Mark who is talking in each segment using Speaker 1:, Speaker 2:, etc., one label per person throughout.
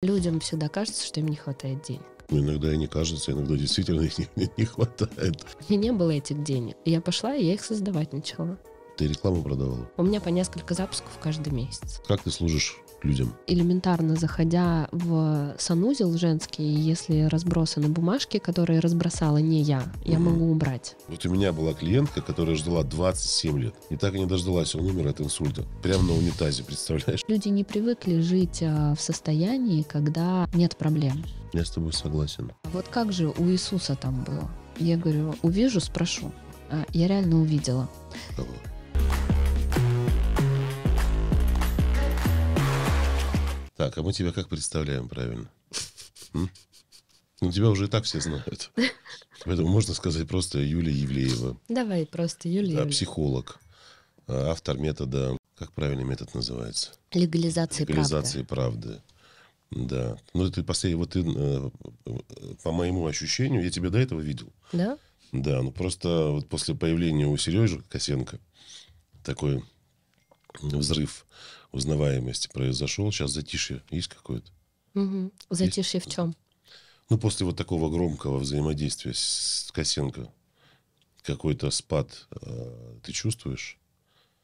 Speaker 1: Людям всегда кажется, что им не хватает денег.
Speaker 2: Иногда и не кажется, иногда действительно их не, не хватает.
Speaker 1: У меня не было этих денег. Я пошла, и я их создавать начала.
Speaker 2: Ты рекламу продавала?
Speaker 1: У меня по несколько запусков каждый месяц.
Speaker 2: Как ты служишь людям.
Speaker 1: Элементарно, заходя в санузел женский, если разбросаны бумажки, которые разбросала не я, угу. я могу убрать.
Speaker 2: Вот у меня была клиентка, которая ждала 27 лет. И так и не дождалась, он умер от инсульта. Прямо на унитазе, представляешь?
Speaker 1: Люди не привыкли жить а, в состоянии, когда нет проблем.
Speaker 2: Я с тобой согласен.
Speaker 1: А вот как же у Иисуса там было? Я говорю, увижу, спрошу. А я реально увидела. Кого?
Speaker 2: Так, а мы тебя как представляем правильно? Ну, тебя уже и так все знают. Поэтому можно сказать просто Юлия Евлеева.
Speaker 1: Давай, просто Юлия. Да,
Speaker 2: психолог, а, автор метода, как правильный метод называется?
Speaker 1: Легализации, правды. Легализации
Speaker 2: правды. правды. Да. Ну, ты последний, вот ты, э, по моему ощущению, я тебя до этого видел. Да? Да, ну просто вот после появления у Сережи Косенко такой взрыв узнаваемости произошел. Сейчас затишье есть какое-то?
Speaker 1: Угу. Затишье есть? в чем?
Speaker 2: Ну, после вот такого громкого взаимодействия с Косенко какой-то спад э, ты чувствуешь?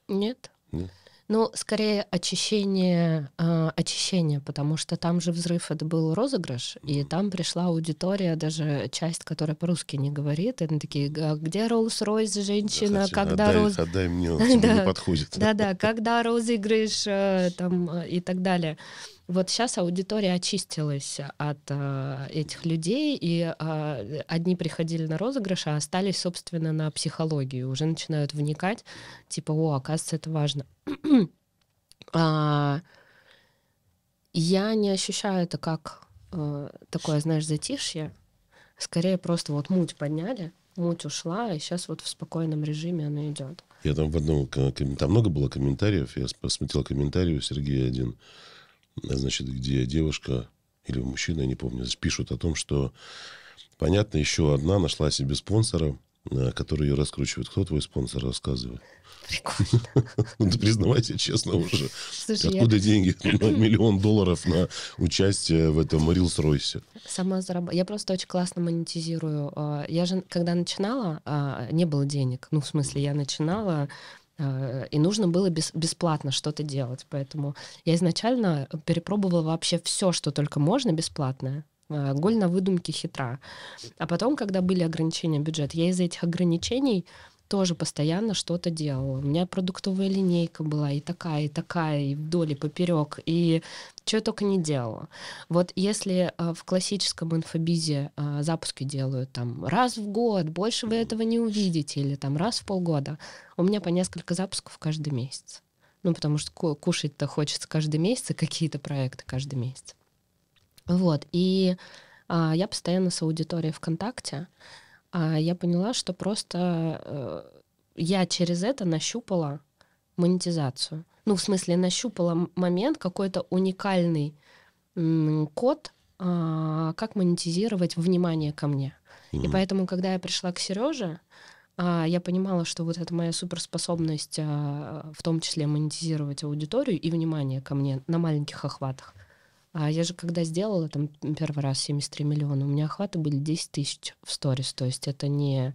Speaker 1: Нет. Нет? Ну, скорее очищение, э, очищение, потому что там же взрыв это был розыгрыш, mm-hmm. и там пришла аудитория, даже часть, которая по-русски не говорит, и они такие, а где Роллс-Ройс, женщина, Кстати, когда отдай, роз... отдай мне, да, не подходит. Да-да, когда розыгрыш, э, там, э, и так далее вот сейчас аудитория очистилась от э, этих людей, и э, одни приходили на розыгрыш, а остались, собственно, на психологию, уже начинают вникать, типа, о, оказывается, это важно. а, я не ощущаю это как э, такое, знаешь, затишье, скорее просто вот муть подняли, муть ушла, и сейчас вот в спокойном режиме она идет.
Speaker 2: Я там в одном, там много было комментариев, я посмотрел комментарий у Сергея один, значит, где девушка или мужчина, я не помню, пишут о том, что, понятно, еще одна нашла себе спонсора, э, который ее раскручивает. Кто твой спонсор рассказывает?
Speaker 3: Прикольно. Ну,
Speaker 2: признавайся честно уже. Откуда деньги? Ну, миллион долларов на участие
Speaker 1: в этом Рилс Ройсе. Сама заработала. Я просто очень классно монетизирую. Э, я же, когда начинала, а, не было денег. Ну, в смысле, я начинала Э, и нужно было бесплатно что-то делать. Поэтому я изначально перепробовала вообще все, что только можно бесплатное. Э, Голь на выдумке хитра. А потом, когда были ограничения бюджет, я из этих ограничений тоже постоянно что-то делала. У меня продуктовая линейка была и такая, и такая, и вдоль, и поперек, и что только не делала. Вот если э, в классическом инфобизе э, запуски делают там раз в год, больше вы этого не увидите, или там раз в полгода, у меня по несколько запусков каждый месяц. Ну, потому что кушать-то хочется каждый месяц, и какие-то проекты каждый месяц. Вот, и э, я постоянно с аудиторией ВКонтакте, а я поняла, что просто э, я через это нащупала монетизацию. Ну, в смысле, нащупала момент, какой-то уникальный код, а, как монетизировать внимание ко мне. Mm-hmm. И поэтому, когда я пришла к Сереже, а, я понимала, что вот это моя суперспособность, в том числе монетизировать аудиторию и внимание ко мне на маленьких охватах. А я же когда сделала там первый раз 73 миллиона, у меня охваты были 10 тысяч в сторис. То есть это не...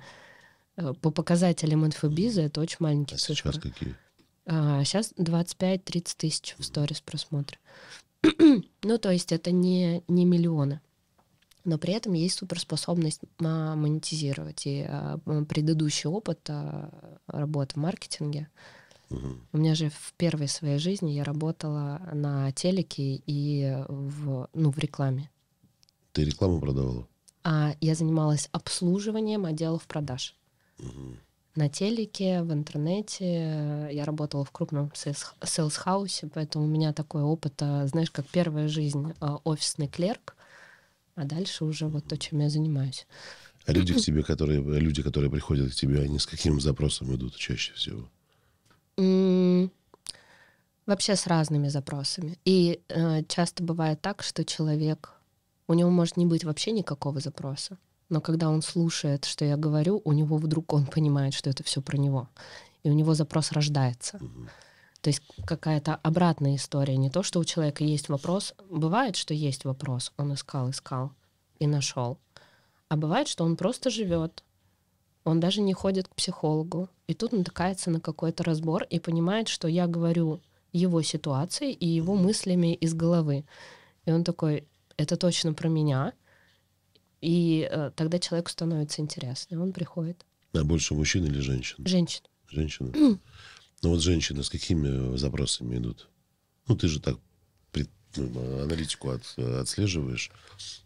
Speaker 1: Э, по показателям инфобиза это очень маленькие а цифры. сейчас какие? А, сейчас 25-30 тысяч в сторис просмотра. ну, то есть это не, не миллионы. Но при этом есть суперспособность монетизировать. И а, предыдущий опыт а, работы в маркетинге — Угу. У меня же в первой своей жизни я работала на телеке и в, ну, в рекламе.
Speaker 2: Ты рекламу продавала?
Speaker 1: А я занималась обслуживанием отделов продаж. Угу. На телеке, в интернете. Я работала в крупном селс-хаусе, поэтому у меня такой опыт, а, знаешь, как первая жизнь а, офисный клерк, а дальше уже вот то, чем я занимаюсь.
Speaker 2: А люди к тебе, которые, люди, которые приходят к тебе, они с каким запросом идут чаще всего?
Speaker 1: Вообще с разными запросами. И э, часто бывает так, что человек, у него может не быть вообще никакого запроса, но когда он слушает, что я говорю, у него вдруг он понимает, что это все про него. И у него запрос рождается. Угу. То есть какая-то обратная история. Не то, что у человека есть вопрос. Бывает, что есть вопрос. Он искал, искал и нашел. А бывает, что он просто живет, он даже не ходит к психологу. И тут натыкается на какой-то разбор и понимает, что я говорю его ситуацией и его мыслями из головы. И он такой, это точно про меня. И э, тогда человеку становится интересно, он приходит.
Speaker 2: А больше мужчин или женщин? Женщин. Женщина.
Speaker 1: ну
Speaker 2: вот женщины с какими запросами идут? Ну ты же так Э, аналитику от, отслеживаешь?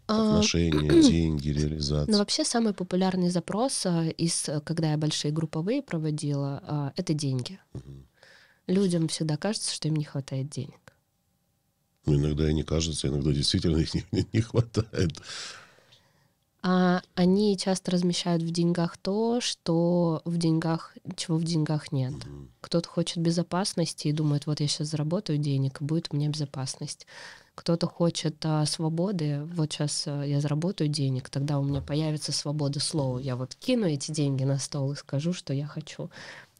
Speaker 1: А, Отношения,
Speaker 2: деньги, реализация. Ну,
Speaker 1: вообще самый популярный запрос э, из, э, когда я большие групповые проводила, это деньги. Угу. Людям всегда кажется, что им не хватает денег.
Speaker 2: Ну, иногда и не кажется, иногда действительно их не, не хватает
Speaker 1: а они часто размещают в деньгах то, что в деньгах, чего в деньгах нет. Кто-то хочет безопасности и думает, вот я сейчас заработаю денег, и будет у меня безопасность. Кто-то хочет а, свободы, вот сейчас а, я заработаю денег, тогда у меня появится свобода слова. Я вот кину эти деньги на стол и скажу, что я хочу.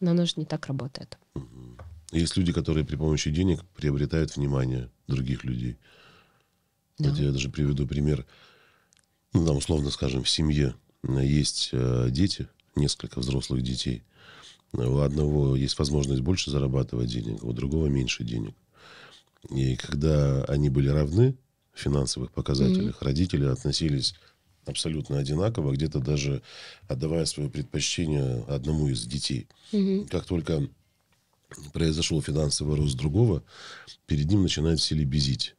Speaker 1: Но оно же не так работает.
Speaker 2: Есть люди, которые при помощи денег приобретают внимание других людей. Да. Вот я даже приведу пример ну, там, условно скажем, в семье э, есть э, дети, несколько взрослых детей. У одного есть возможность больше зарабатывать денег, у другого меньше денег. И когда они были равны в финансовых показателях, mm-hmm. родители относились абсолютно одинаково, где-то даже отдавая свое предпочтение одному из детей. Угу. Как только произошел финансовый рост другого, перед ним начинают все лебезить.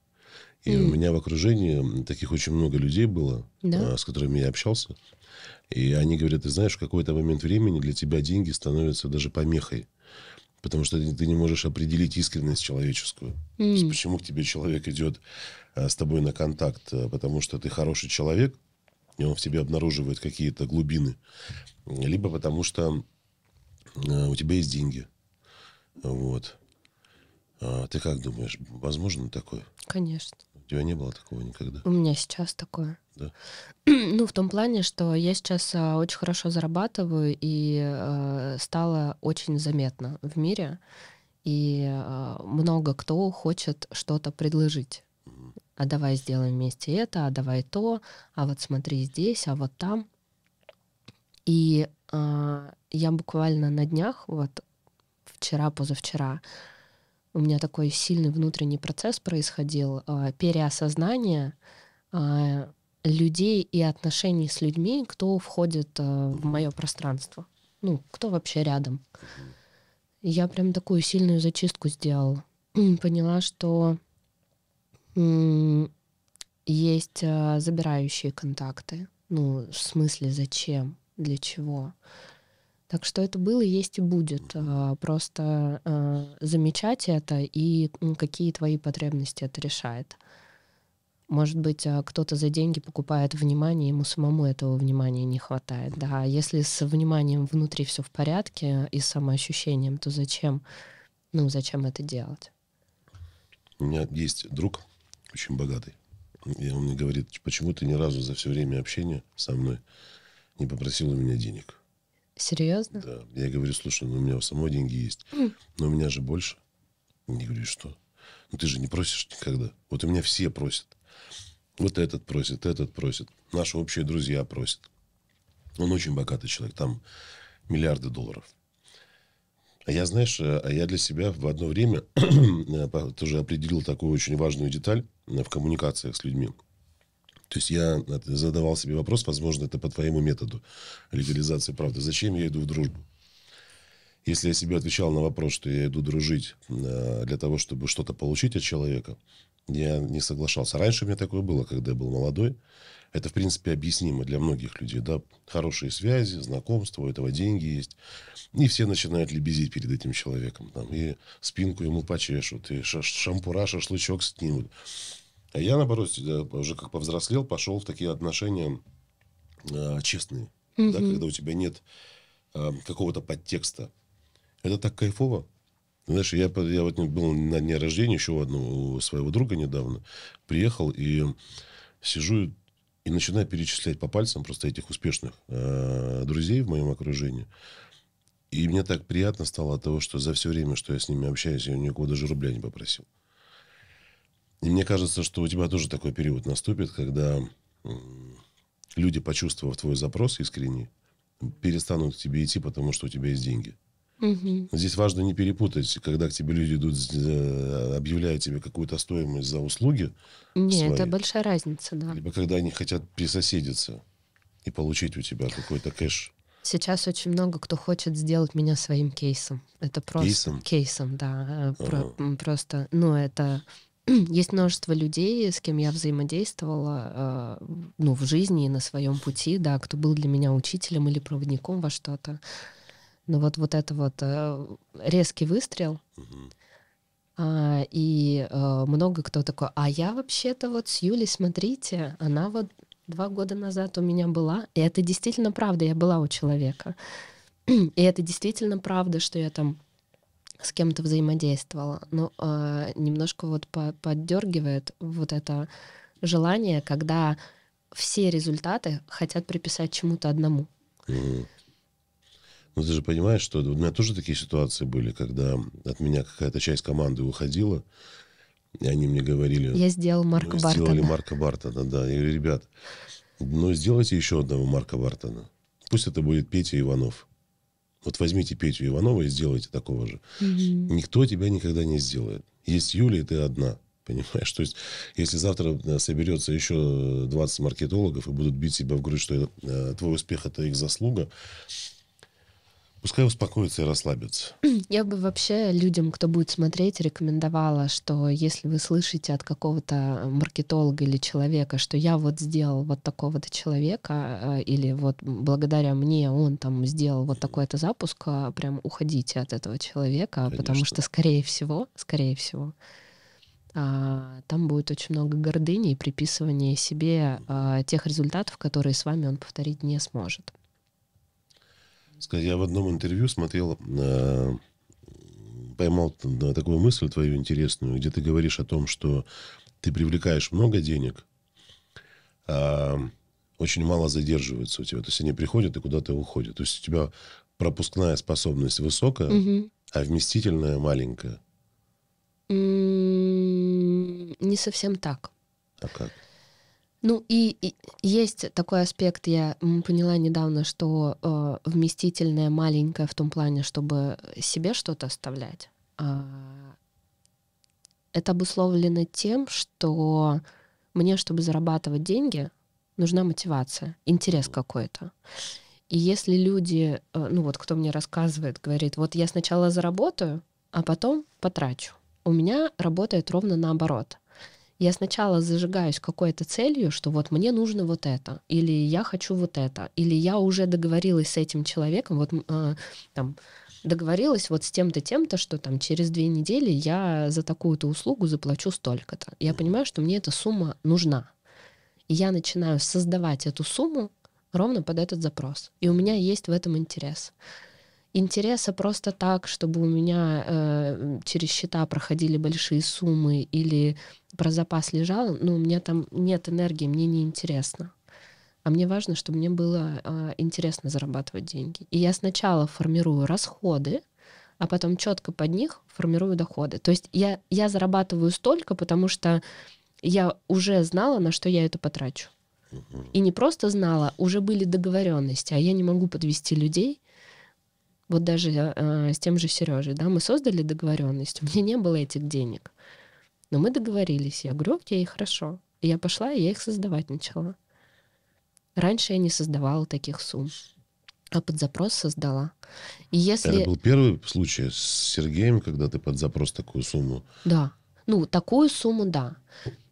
Speaker 2: И mm. у меня в окружении таких очень много людей было, да? А, с которыми я общался. И они говорят, ты знаешь, в какой-то момент времени для тебя деньги становятся даже помехой. Потому что ты не можешь определить искренность человеческую. Mm. То есть, почему к тебе человек идет а, с тобой на контакт? А, потому что ты хороший человек, и он в тебе обнаруживает какие-то глубины. Либо потому что у тебя есть деньги. Вот. ты как думаешь, возможно такое? Конечно. У тебя не было такого никогда?
Speaker 1: У меня сейчас такое. Да. Ну, в том плане, что я сейчас а, очень хорошо зарабатываю и а, стало очень заметно в мире. И а, много кто хочет что-то предложить. Mm. А давай сделаем вместе это, а давай то, а вот смотри здесь, а вот там. И а, я буквально на днях, вот вчера, позавчера, у меня такой сильный внутренний процесс происходил, а, переосознание а, людей и отношений с людьми, кто входит а, в мое пространство. Ну, кто вообще рядом. я прям такую сильную зачистку сделала. Поняла, что есть забирающие контакты. Ну, в смысле, зачем, для чего. Так что это было, есть и будет. А, просто э, замечать это и какие твои потребности это решает. Может быть, а, кто-то за деньги покупает внимание, ему самому этого внимания не хватает. Да, а если с вниманием внутри все в порядке и самоощущением, то зачем, ну, зачем это делать?
Speaker 2: У меня есть друг очень богатый. И он мне говорит, почему ты ни разу за все время общения со мной не попросил у меня денег?
Speaker 1: Серьезно? Да.
Speaker 2: Я говорю, слушай, ну у меня у самой деньги есть, хм. но у меня же больше. Не говорю, что? Ну ты же не просишь никогда. Вот у меня все просят. Вот этот просит, этот просит. Наши общие друзья просят. Он очень богатый человек, там миллиарды долларов. А я, знаешь, э, а я для себя в одно время э, тоже определил такую очень важную деталь э, в коммуникациях с людьми – то есть я задавал себе вопрос, возможно, это по твоему методу легализации правды. Зачем я иду в дружбу? Если я себе отвечал на вопрос, что я иду дружить э, для того, чтобы что-то получить от человека, я не соглашался. Раньше у меня такое было, когда я был молодой. Это, в принципе, объяснимо для многих людей. Да? Хорошие связи, знакомства, у этого деньги есть. И все начинают лебезить перед этим человеком. Там, и спинку ему почешут, и шампура, шашлычок снимут. А я, наоборот, э, уже как повзрослел, пошел в такие отношения э, честные, угу. да, когда у тебя нет э, какого-то подтекста. Это так кайфово. Знаешь, я, я вот был на дне рождения еще у одного у своего друга недавно. Приехал и сижу и начинаю перечислять по пальцам просто этих успешных э, друзей в моем окружении. И мне так приятно стало от того, что за все время, что я с ними общаюсь, я у никого даже рубля не попросил. И мне кажется, что у тебя тоже такой период наступит, когда люди, почувствовав твой запрос искренний, перестанут к тебе идти, потому что у тебя есть деньги. Угу. Здесь важно не перепутать, когда к тебе люди идут, э, объявляя тебе какую-то стоимость за услуги.
Speaker 1: Нет, свои, это большая разница, да. Либо когда
Speaker 2: они хотят присоседиться и получить у тебя какой-то кэш.
Speaker 1: Сейчас очень много кто хочет сделать меня своим кейсом. Это просто кейсом, кейсом да. Э, про, просто, ну это есть множество людей, с кем я взаимодействовала э, ну, в жизни и на своем пути, да, кто был для меня учителем или проводником во что-то. Но вот, вот это вот э, резкий выстрел, А, и а, много кто такой, а я вообще-то вот с Юлей, смотрите, она вот два года назад у меня была, и это действительно правда, я была у человека. И это действительно правда, что я там с кем-то взаимодействовала. Но ну, э, а, немножко вот по поддергивает вот это желание, когда все результаты хотят приписать чему-то одному.
Speaker 3: Mm.
Speaker 2: Ну ты же понимаешь, что у меня тоже такие ситуации были, когда от меня какая-то часть команды уходила, и они мне говорили... Я
Speaker 1: сделал «Ну, Марка ну, Бартона. Сделали Марка
Speaker 2: Бартона, да. Я говорю, ребят, ну сделайте еще одного Марка Бартона. Пусть это будет Петя Иванов. Вот возьмите Петю Иванова и сделайте такого же. Угу. Никто тебя никогда не сделает. Есть Юлия, ты одна. Понимаешь? То есть, если завтра э, соберется еще 20 маркетологов и будут бить себя в грудь, что это, твой успех – это их заслуга, Пускай успокоится и расслабится.
Speaker 1: Я бы вообще людям, кто будет смотреть, рекомендовала, что если вы слышите от какого-то маркетолога или человека, что я вот сделал вот такого-то человека, э, или вот благодаря мне он там сделал вот такой-то запуск, э, прям уходите от этого человека, Конечно. потому что, скорее всего, скорее всего, а, там будет очень много гордыни и приписывания себе э, тех результатов, которые с вами он повторить не сможет.
Speaker 2: Сказать, Я в одном интервью смотрел, э, поймал такую мысль твою интересную, где ты говоришь о том, что ты привлекаешь много денег, а очень мало задерживается у тебя. То есть они приходят и куда-то уходят. То есть у тебя пропускная способность высокая, угу. а вместительная маленькая.
Speaker 1: Не совсем так. А как? Ну и, и есть такой аспект, я поняла недавно, что э, вместительное маленькое в том плане, чтобы себе что-то оставлять. Э, это обусловлено тем, что мне, чтобы зарабатывать деньги, нужна мотивация, интерес какой-то. И если люди, э, ну вот кто мне рассказывает, говорит, вот я сначала заработаю, а потом потрачу. У меня работает ровно наоборот. Я сначала зажигаюсь какой-то целью, что вот мне нужно вот это, или я хочу вот это, или я уже договорилась с этим человеком, вот э, там договорилась вот с тем-то, тем-то, что там через две недели я за такую-то услугу заплачу столько-то. Я понимаю, что мне эта сумма нужна. И я начинаю создавать эту сумму ровно под этот запрос. И у меня есть в этом интерес интереса просто так, чтобы у меня э, через счета проходили большие суммы или про запас лежал, но у меня там нет энергии, мне не интересно. А мне важно, чтобы мне было э, интересно зарабатывать деньги. И я сначала формирую расходы, а потом четко под них формирую доходы. То есть я, я зарабатываю столько, потому что я уже знала, на что я это потрачу. И не просто знала, уже были договоренности, а я не могу подвести людей, вот даже э, с тем же Сережей, да, мы создали договоренность, у меня не было этих денег. Но мы договорились. Я говорю, окей, хорошо. И я пошла, и я их создавать начала. Раньше я не создавала таких сумм, а под запрос создала. И если... Это был
Speaker 2: первый случай с Сергеем, когда ты под запрос такую сумму?
Speaker 1: Да. Ну, такую сумму, да.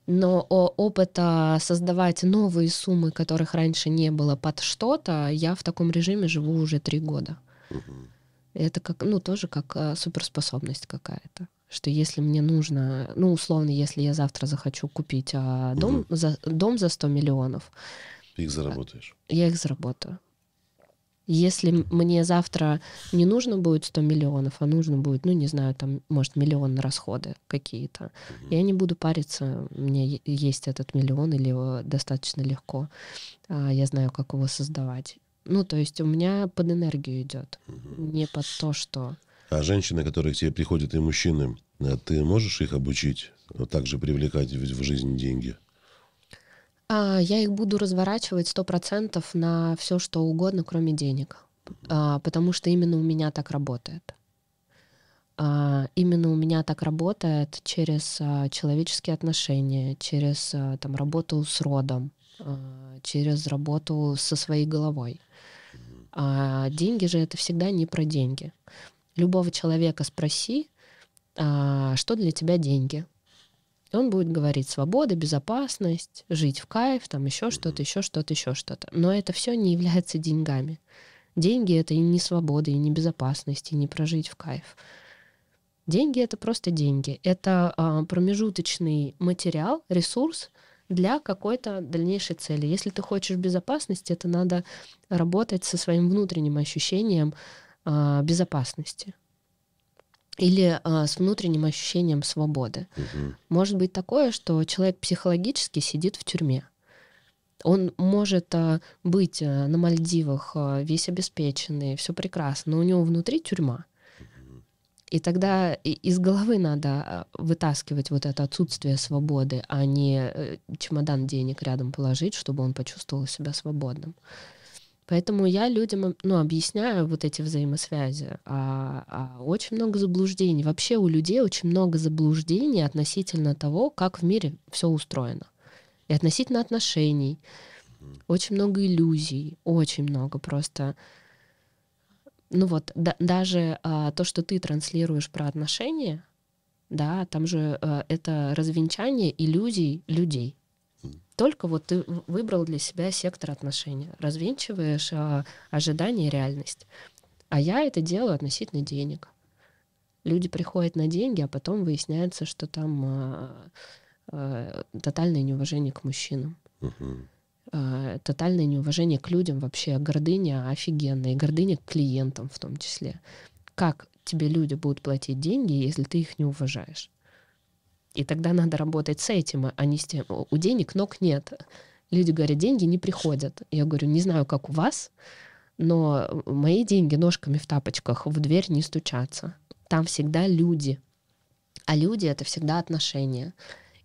Speaker 1: Но опыта создавать новые суммы, которых раньше не было под что-то, я в таком режиме живу уже три года. Это как, ну, тоже как а, суперспособность какая-то. Что если мне нужно, ну, условно, если я завтра захочу купить а, дом, угу. за, дом за 100 миллионов.
Speaker 2: Ты их а, заработаешь.
Speaker 1: Я их заработаю. Если мне завтра не нужно будет 100 миллионов, а нужно будет, ну, не знаю, там, может, миллион на расходы какие-то, угу. я не буду париться, мне есть этот миллион или его достаточно легко, а, я знаю, как его создавать. Ну, то есть у меня под энергию идет, угу. не под то, что...
Speaker 2: А женщины, которые к тебе приходят, и мужчины, э, ты можешь их обучить также привлекать в жизнь деньги?
Speaker 1: А, я их буду разворачивать сто процентов на все, что угодно, кроме денег. А, потому что именно у меня так работает. А, именно у меня так работает через а, человеческие отношения, через а, там, работу с родом. Э, через работу со своей головой. А деньги же это всегда не про деньги. Любого человека спроси, а что для тебя деньги? И он будет говорить свобода, безопасность, жить в кайф, там еще что-то, еще что-то, еще что-то. Но это все не является деньгами. Деньги это и не свобода, и не безопасность, и не прожить в кайф. Деньги это просто деньги. Это а, промежуточный материал, ресурс, для какой-то дальнейшей цели. Если ты хочешь безопасности, это надо работать со своим внутренним ощущением э, безопасности или э, с внутренним ощущением свободы. Угу. Может быть такое, что человек психологически сидит в тюрьме. Он может э, быть э, на Мальдивах э, весь обеспеченный, все прекрасно, но у него внутри тюрьма. И тогда из головы надо а, вытаскивать вот это отсутствие свободы, а не э, чемодан денег рядом положить, чтобы он почувствовал себя свободным. Поэтому я людям ну, объясняю вот эти взаимосвязи. А, а очень много заблуждений. Вообще у людей очень много заблуждений относительно того, как в мире все устроено. И относительно отношений. Очень много иллюзий. Очень много просто ну вот, да, даже а, то, что ты транслируешь про отношения, да, там же а, это развенчание иллюзий людей. Только вот ты выбрал для себя сектор отношений, развенчиваешь а, ожидания и реальность. А я это делаю относительно денег. Люди приходят на деньги, а потом выясняется, что там а, а, тотальное неуважение к мужчинам. Угу. А, тотальное неуважение к людям вообще, гордыня офигенная, и гордыня к клиентам в том числе. Как тебе люди будут платить деньги, если ты их не уважаешь? И тогда надо работать с этим, а, а не с тем. У денег ног нет. Люди говорят, деньги не приходят. Я говорю, не знаю, как у вас, но мои деньги ножками в тапочках в дверь не стучатся. Там всегда люди. А люди — это всегда отношения.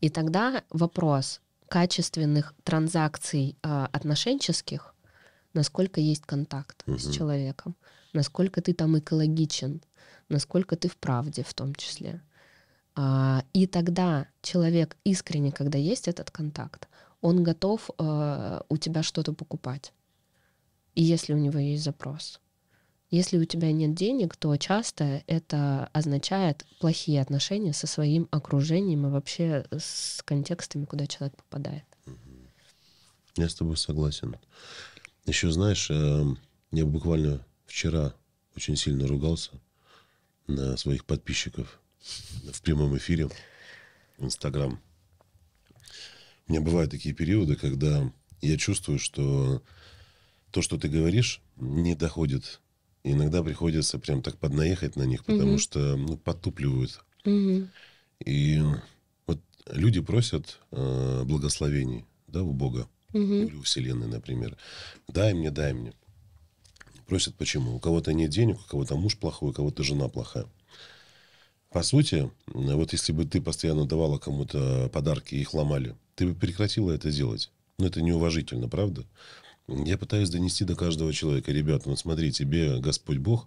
Speaker 1: И тогда вопрос, качественных транзакций а, отношенческих, насколько есть контакт угу. с человеком, насколько ты там экологичен, насколько ты в правде в том числе. А, и тогда человек искренне, когда есть этот контакт, он готов а, у тебя что-то покупать. И если у него есть запрос. Если у тебя нет денег, то часто это означает плохие отношения со своим окружением и вообще с контекстами, куда человек попадает.
Speaker 2: Я с тобой согласен. Еще знаешь, эм, я буквально вчера очень сильно ругался на своих подписчиков в прямом эфире в Инстаграм. У меня бывают такие периоды, когда я чувствую, что то, что ты говоришь, не доходит иногда приходится прям так поднаехать на них, потому угу. что ну, подтупливают. Угу. И вот люди просят э, благословений да, у Бога угу. или у Вселенной, например. «Дай мне, дай мне». Просят почему? У кого-то нет денег, у кого-то муж плохой, у кого-то жена плохая. По сути, э, вот если бы ты постоянно давала кому-то подарки и их ломали, ты бы прекратила это делать. Но ну, это неуважительно, правда? Я пытаюсь донести до каждого человека, ребят, вот смотри, тебе Господь Бог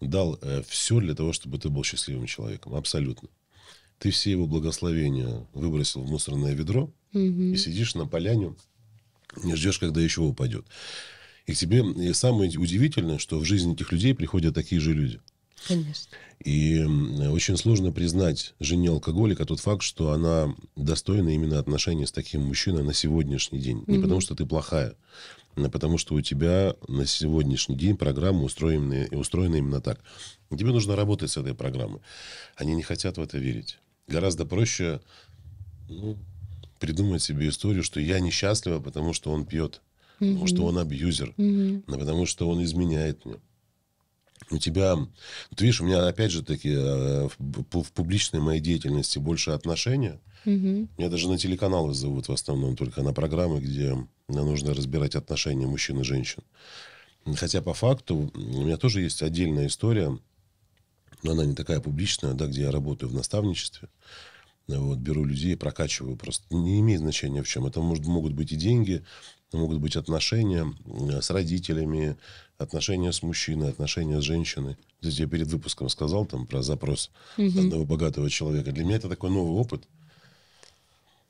Speaker 2: дал э, все для того, чтобы ты был счастливым человеком, абсолютно. Ты все его благословения выбросил в мусорное ведро угу. и сидишь на поляне, не ждешь, когда еще упадет. И к тебе и самое удивительное, что в жизни этих людей приходят такие же люди – Конечно. И очень сложно признать жене алкоголика тот факт, что она достойна именно отношений с таким мужчиной на сегодняшний день. Mm-hmm. Не потому, что ты плохая, а потому, что у тебя на сегодняшний день программа устроена, устроена именно так. Тебе нужно работать с этой программой. Они не хотят в это верить. Гораздо проще ну, придумать себе историю, что я несчастлива, потому что он пьет, mm-hmm. потому что он абьюзер, mm-hmm. потому что он изменяет мне у тебя, ты видишь, у меня опять же таки э, в, публичной моей деятельности больше отношения. Угу. Меня даже на телеканалы зовут в основном только на программы, где нужно разбирать отношения мужчин и женщин. Хотя по факту у меня тоже есть отдельная история, но она не такая публичная, да, где я работаю в наставничестве. Вот, беру людей, прокачиваю просто. Не имеет значения в чем. Это может, могут быть и деньги, могут быть отношения э, с родителями, отношения с мужчиной, отношения с женщиной. То я перед выпуском сказал там про запрос угу. одного богатого человека. Для меня это такой новый опыт.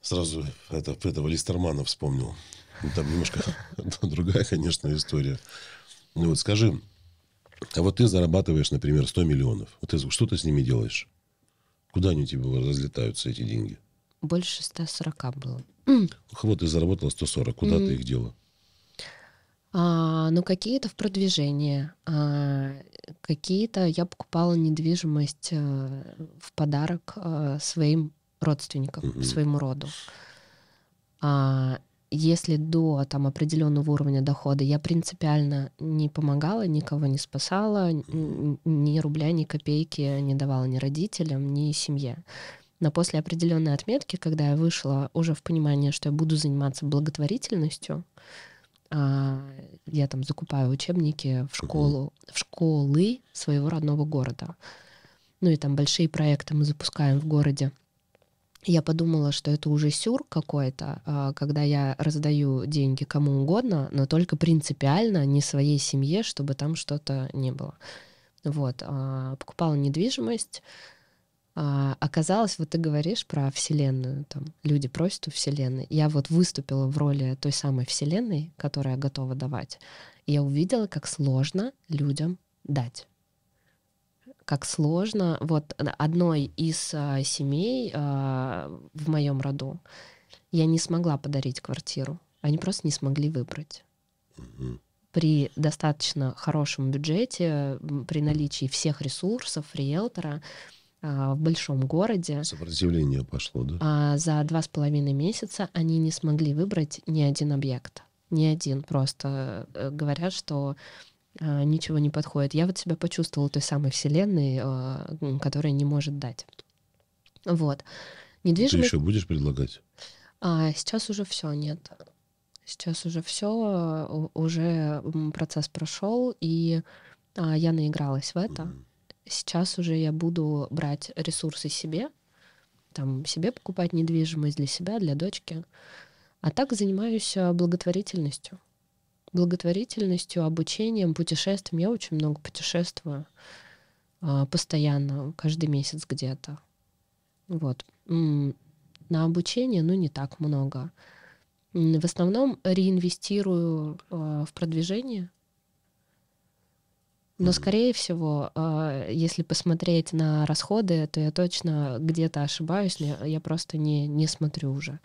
Speaker 2: Сразу это, этого Листермана вспомнил. Ну, там немножко другая, конечно, история. Ну вот скажи, а вот ты зарабатываешь, например, 100 миллионов. Вот ты, что ты с ними делаешь? Куда они у тебя разлетаются, эти деньги?
Speaker 1: больше 140 было. У
Speaker 2: кого ты заработала 140? Куда mm-hmm. ты их делала?
Speaker 1: А, ну, какие-то в продвижении, а, какие-то я покупала недвижимость а, в подарок а, своим родственникам, mm-hmm. своему роду. А, если до там, определенного уровня дохода я принципиально не помогала, никого не спасала, ни рубля, ни копейки не давала ни родителям, ни семье, но после определенной отметки, когда я вышла уже в понимание, что я буду заниматься благотворительностью, а, я там закупаю учебники в школу, в школы своего родного города. Ну и там большие проекты мы запускаем в городе. Я подумала, что это уже сюр какой-то, а, когда я раздаю деньги кому угодно, но только принципиально не своей семье, чтобы там что-то не было. Вот, а, покупала недвижимость, а, оказалось, вот ты говоришь про Вселенную, там люди просят у Вселенной. Я вот выступила в роли той самой Вселенной, которая готова давать. И я увидела, как сложно людям дать как сложно. Вот одной из а, семей а, в моем роду я не смогла подарить квартиру. Они просто не смогли выбрать. При достаточно хорошем бюджете, при наличии всех ресурсов, риэлтора, а, в большом городе. Сопротивление пошло, да? А, за два с половиной месяца они не смогли выбрать ни один объект. Ни один. Просто э, говорят, что а, ничего не подходит. Я вот себя почувствовала той самой вселенной, которая не может дать. Вот. Недвижимость... Ты еще
Speaker 2: будешь предлагать?
Speaker 1: А, сейчас уже все, нет. Сейчас уже все, э, уже процесс прошел, и а, я наигралась в это. Mm-hmm сейчас уже я буду брать ресурсы себе, там себе покупать недвижимость для себя, для дочки. А так занимаюсь а, благотворительностью. Благотворительностью, обучением, путешествием. Я очень много путешествую а, постоянно, каждый месяц где-то. Вот. На обучение, ну, не так много. В основном реинвестирую а, в продвижение но, скорее всего, а, если посмотреть на расходы, то я точно где-то ошибаюсь, я просто не, не смотрю уже.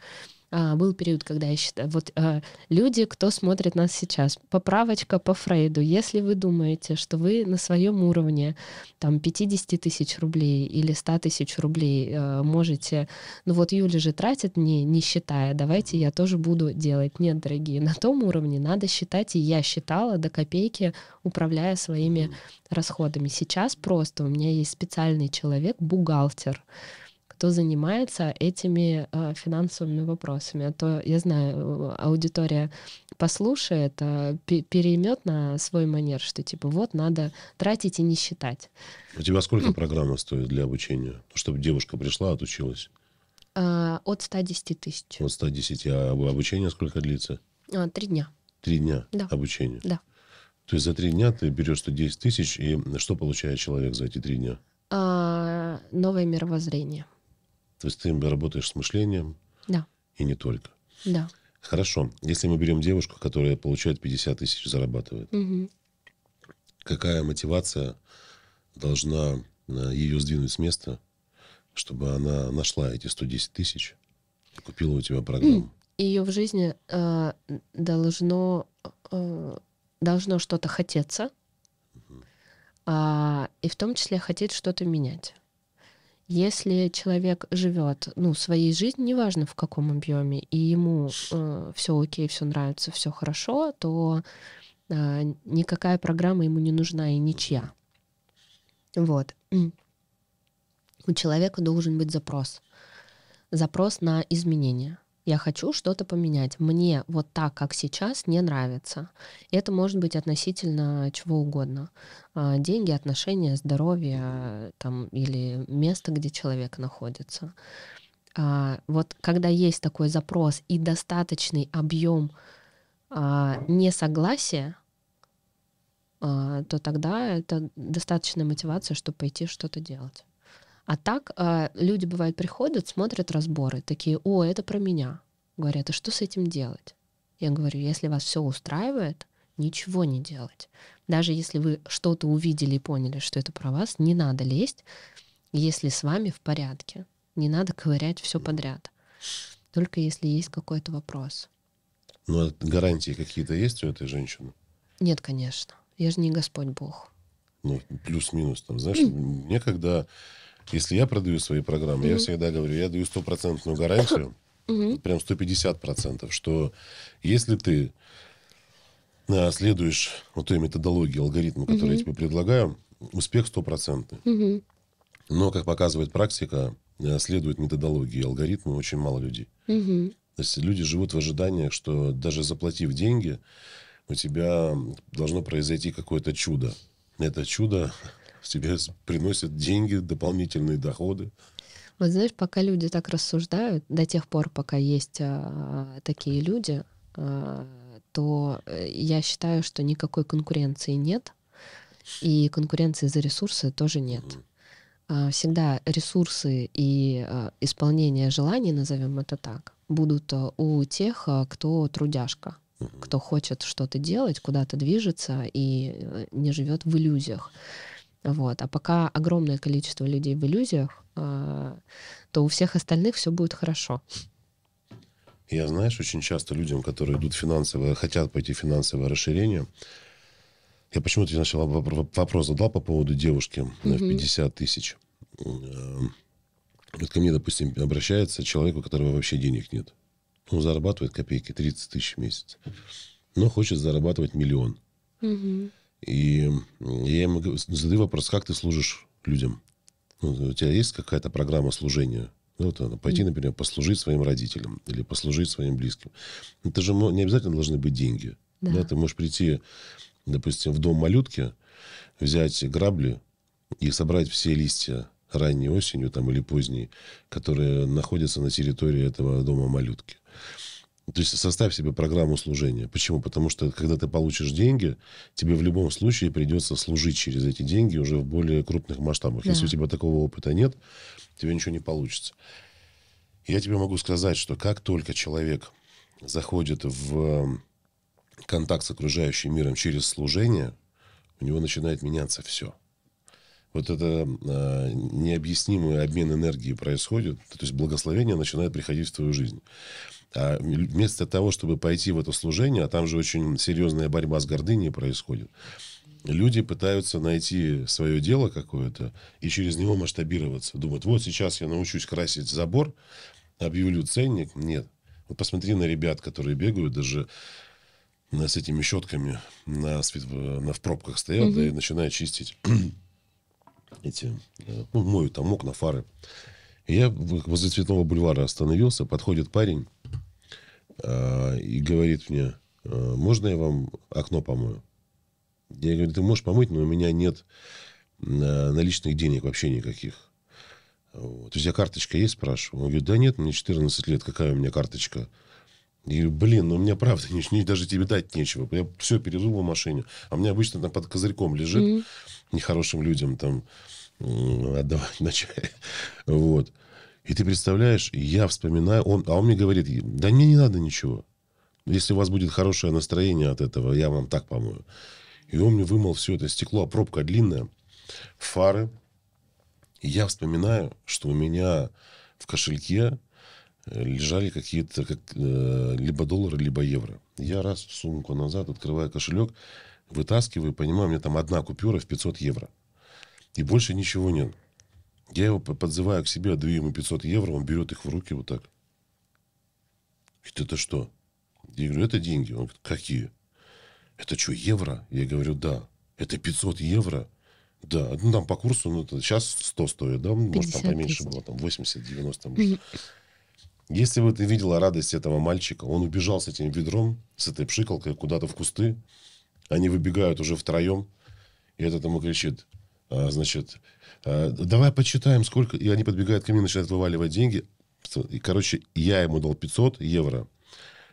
Speaker 1: А, был период, когда я считаю, вот а, люди, кто смотрит нас сейчас, поправочка по Фрейду, если вы думаете, что вы на своем уровне там 50 тысяч рублей или 100 тысяч рублей а, можете, ну вот Юля же тратит, не, не считая, давайте я тоже буду делать. Нет, дорогие, на том уровне надо считать, и я считала до копейки, управляя своими расходами. Сейчас просто у меня есть специальный человек, бухгалтер, кто занимается этими э, финансовыми вопросами. А то, я знаю, э, аудитория послушает, э, переймет на свой манер, что типа вот надо тратить и не считать.
Speaker 2: У тебя сколько хм. программа стоит для обучения? Чтобы девушка пришла, отучилась?
Speaker 1: А, от 110 тысяч.
Speaker 2: От 110. А обучение сколько длится? три дня. Три дня да. обучения? Да. То есть за три дня ты берешь 110 тысяч, и что получает человек за эти три дня?
Speaker 1: А, новое мировоззрение.
Speaker 2: То есть ты работаешь с мышлением да. и не только. Да. Хорошо. Если мы берем девушку, которая получает 50 тысяч, зарабатывает, угу. какая мотивация должна э, ее сдвинуть с места, чтобы она нашла эти 110 тысяч и купила у тебя программу?
Speaker 1: Ее в жизни э, должно, э, должно что-то хотеться, угу. э, и в том числе хотеть что-то менять. Если человек живет, ну, своей жизнью, неважно в каком объеме, и ему э, все окей, все нравится, все хорошо, то э, никакая программа ему не нужна и ничья. Вот. У человека должен быть запрос. Запрос на изменения я хочу что-то поменять. Мне вот так, как сейчас, не нравится. Это может быть относительно чего угодно. А, деньги, отношения, здоровье там, или место, где человек находится. А, вот когда есть такой запрос и достаточный объем а, несогласия, то тогда это достаточная мотивация, чтобы пойти что-то делать. А так э, люди, бывают приходят, смотрят разборы, такие, о, это про меня. Говорят, а что с этим делать? Я говорю, если вас все устраивает, ничего не делать. Даже если вы что-то увидели и поняли, что это про вас, не надо лезть, если с вами в порядке. Не надо ковырять все подряд. Только если есть какой-то вопрос.
Speaker 2: Ну, а гарантии какие-то есть у этой женщины?
Speaker 1: Нет, конечно. Я же не Господь Бог.
Speaker 3: Ну,
Speaker 2: плюс-минус, там, знаешь, мне когда если я продаю свои программы, mm-hmm. я всегда говорю, я даю стопроцентную гарантию, mm-hmm. прям 150%, что если ты а, следуешь вот той методологии, алгоритму, который mm-hmm. я тебе предлагаю, успех стопроцентный. Mm-hmm. Но, как показывает практика, а, следует методологии и алгоритму очень мало людей. Mm-hmm. То есть люди живут в ожидании, что даже заплатив деньги, у тебя должно произойти какое-то чудо. Это чудо тебе приносят деньги, дополнительные доходы.
Speaker 1: Вот знаешь, пока люди так рассуждают, до тех пор, пока есть а, такие люди, а, то э, я считаю, что никакой конкуренции нет, и конкуренции за ресурсы тоже нет. mm всегда ресурсы и а, исполнение желаний, назовем это так, будут а, у тех, кто трудяшка, кто хочет что-то делать, куда-то движется и э, не живет в иллюзиях. Вот. А пока огромное количество людей в иллюзиях, а, то у всех остальных все будет хорошо.
Speaker 2: Я, знаешь, очень часто людям, которые идут финансово, хотят пойти в финансовое расширение, я почему-то начала вопрос задал по поводу девушки угу. в 50 тысяч. Э, вот ко мне, допустим, обращается человек, у которого вообще денег нет. Он зарабатывает копейки, 30 тысяч в месяц. Но хочет зарабатывать миллион. Угу. И я ему задаю вопрос, как ты служишь людям? Ну, у тебя есть какая-то программа служения? Ну, вот пойти, например, послужить своим родителям или послужить своим близким. Ну, это же не обязательно должны быть деньги. Да. Да, ты можешь прийти, допустим, в дом малютки, взять грабли и собрать все листья ранней осенью там, или поздней, которые находятся на территории этого дома малютки. Ну, то есть составь себе программу служения. Почему? Потому что когда ты получишь деньги, тебе в любом случае придется служить через эти деньги уже в более крупных масштабах. Да. Если у тебя такого опыта нет, тебе ничего не получится. Я тебе могу сказать, что как только человек заходит в эм, контакт с окружающим миром через служение, у него начинает меняться все вот это э, необъяснимый обмен энергии происходит, то есть благословение начинает приходить в твою жизнь. А вместо того, чтобы пойти в это служение, а там же очень серьезная борьба с гордыней происходит, люди пытаются найти свое дело какое-то и через него масштабироваться. Думают, вот сейчас я научусь красить забор, объявлю ценник. Нет. Вот посмотри на ребят, которые бегают даже с этими щетками на, свет, на в пробках стоят угу. да, и начинают чистить эти, э, ну, моют там окна, фары. И я возле Цветного бульвара остановился, подходит парень а, и говорит мне, «А, можно я вам окно помою? Я говорю, ты можешь помыть, но у меня нет наличных денег вообще никаких. Вот. У тебя карточка есть, спрашиваю? Он говорит, да нет, мне 14 лет, какая у меня карточка? Я говорю, блин, ну у меня правда ничего, даже тебе дать нечего. Я все перерыл в машине. А у меня обычно там под козырьком лежит mm-hmm. нехорошим людям там отдавать на чай. Вот. И ты представляешь, я вспоминаю, он, а он мне говорит, да мне не надо ничего. Если у вас будет хорошее настроение от этого, я вам так помою. И он мне вымыл все это стекло, а пробка длинная, фары. И я вспоминаю, что у меня в кошельке э, лежали какие-то как, э, либо доллары, либо евро. Я раз сумку назад открываю кошелек, вытаскиваю, понимаю, у меня там одна купюра в 500 евро. И больше ничего нет. Я его подзываю к себе, отдаю ему 500 евро, он берет их в руки вот так. Говорит, это что? Я говорю, это деньги. Он говорит, какие? Это что, евро? Я говорю, да. Это 500 евро? Да, ну там по курсу, ну это сейчас 100 стоит, да, может там поменьше было, там 80-90, может. Если бы ты видела радость этого мальчика, он убежал с этим ведром, с этой пшикалкой куда-то в кусты. Они выбегают уже втроем. И этот ему кричит, а, значит, а, давай почитаем, сколько... И они подбегают ко мне, начинают вываливать деньги. И, короче, я ему дал 500 евро.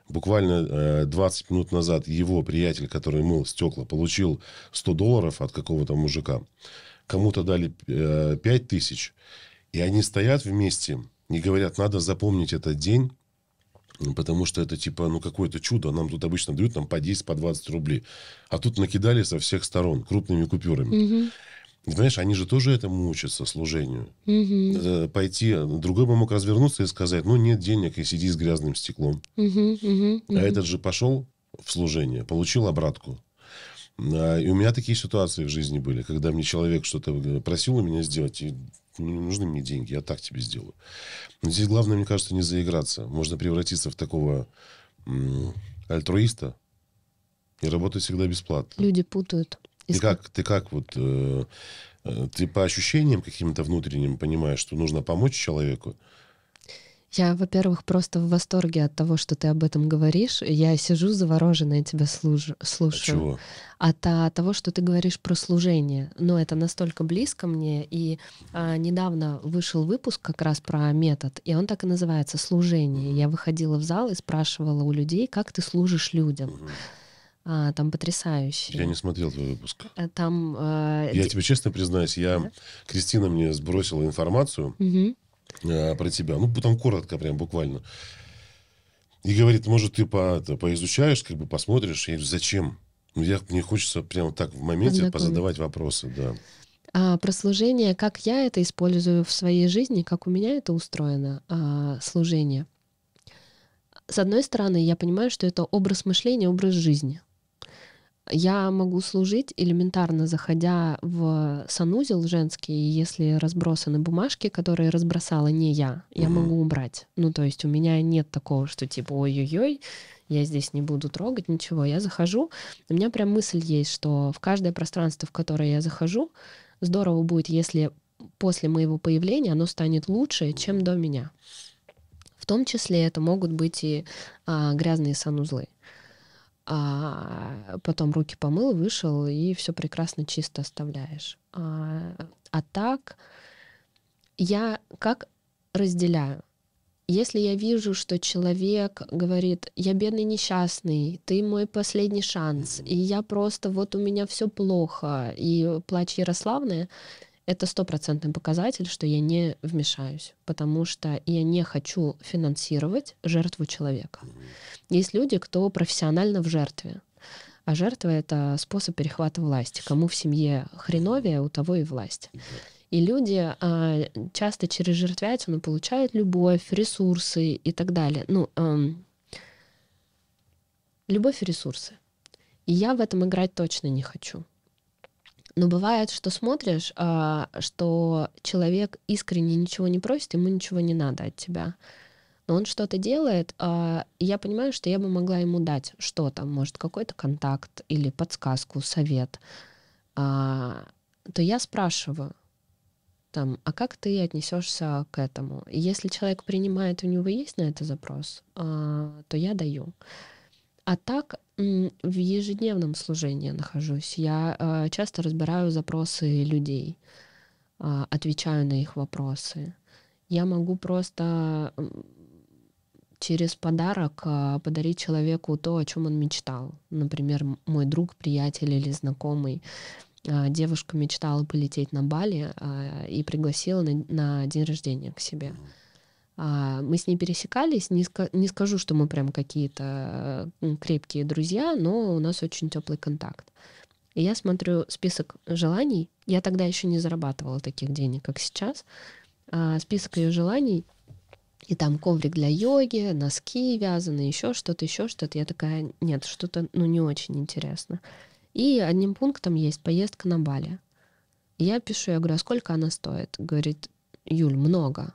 Speaker 2: Буквально 20 а, минут назад его приятель, который мыл стекла, получил 100 долларов от какого-то мужика. Кому-то дали 5 э, тысяч. И они стоят вместе и говорят, надо запомнить этот день, Потому что это типа, ну, какое-то чудо. Нам тут обычно дают там по 10, по 20 рублей. А тут накидали со всех сторон крупными купюрами. Угу. Знаешь, они же тоже этому учатся, служению.
Speaker 3: Угу.
Speaker 2: Пойти, другой бы мог развернуться и сказать, ну нет денег, и сиди с грязным стеклом.
Speaker 3: Угу, угу, угу. А этот
Speaker 2: же пошел в служение, получил обратку. А, и у меня такие ситуации в жизни были, когда мне человек что-то э, просил у меня сделать, и не нужны мне деньги, я так тебе сделаю. Но здесь главное, мне кажется, не заиграться. Можно превратиться в такого альтруиста и работать всегда бесплатно.
Speaker 1: Люди путают.
Speaker 2: Ты как, ты как вот, э, э, ты по ощущениям каким-то внутренним понимаешь, что нужно помочь человеку?
Speaker 1: Я, во-первых, просто в восторге от того, что ты об этом говоришь. Я сижу завороженная тебя служ... А слушаю. От чего? От, а, от того, что ты говоришь про служение. Но это настолько близко мне. И а, недавно вышел выпуск как раз про метод, и он так и называется «Служение». Mm-hmm. Я выходила в зал и спрашивала у людей, как ты служишь людям. Mm-hmm. А, там потрясающе. Я не
Speaker 2: смотрел твой выпуск.
Speaker 1: А, там... Э... Я
Speaker 2: тебе честно признаюсь, я... Да? Кристина мне сбросила информацию угу. э, про тебя. Ну, потом коротко прям, буквально. И говорит, может, ты по, это, поизучаешь, как бы посмотришь. Я говорю, зачем? Ну, я, мне хочется прямо так в моменте позадавать вопросы, да.
Speaker 1: А, про служение, как я это использую в своей жизни, как у меня это устроено, а, служение. С одной стороны, я понимаю, что это образ мышления, образ жизни. Я могу служить элементарно, заходя в санузел женский, если разбросаны бумажки, которые разбросала не я, я угу. могу убрать. Ну, то есть у меня нет такого, что типа ой-ой-ой, я здесь не буду трогать ничего. Я захожу, у меня прям мысль есть, что в каждое пространство, в которое я захожу, здорово будет, если после моего появления оно станет лучше, чем до меня. В том числе это могут быть и а, грязные санузлы а потом руки помыл, вышел, и все прекрасно чисто оставляешь. А, а так я как разделяю. Если я вижу, что человек говорит, я бедный несчастный, ты мой последний шанс, и я просто, вот у меня все плохо, и плач Ярославная, это стопроцентный показатель, что я не вмешаюсь, потому что я не хочу финансировать жертву человека. Есть люди, кто профессионально в жертве. А жертва — это способ перехвата власти. Кому в семье хреновее, у того и власть. И люди а, часто через жертвятину получают любовь, ресурсы и так далее. Ну, а, любовь и ресурсы. И я в этом играть точно не хочу. Но ну, бывает, что смотришь, а, что человек искренне ничего не просит, ему ничего не надо от тебя. Но он что-то делает, а, и я понимаю, что я бы могла ему дать что-то, может, какой-то контакт или подсказку, совет. А, то я спрашиваю, там, а как ты отнесешься к этому? И если человек принимает, у него есть на это запрос, то я даю. А так в ежедневном служении нахожусь. Я э, часто разбираю запросы людей, а, отвечаю на их вопросы. Я могу просто через подарок а, подарить человеку то, о чем он мечтал. Например, мой друг, приятель или знакомый. А, девушка мечтала полететь на Бали и пригласила на день рождения к себе. mm а, мы с ней пересекались. Не, ска- не скажу, что мы прям какие-то э, крепкие друзья, но у нас очень теплый контакт. И я смотрю список желаний. Я тогда еще не зарабатывала таких денег, как сейчас. А список ее желаний. И там коврик для йоги, носки вязаные, еще что-то, еще что-то. Я такая, нет, что-то, ну, не очень интересно. И одним пунктом есть поездка на Бали. Я пишу, я говорю, а сколько она стоит? Говорит, Юль, много.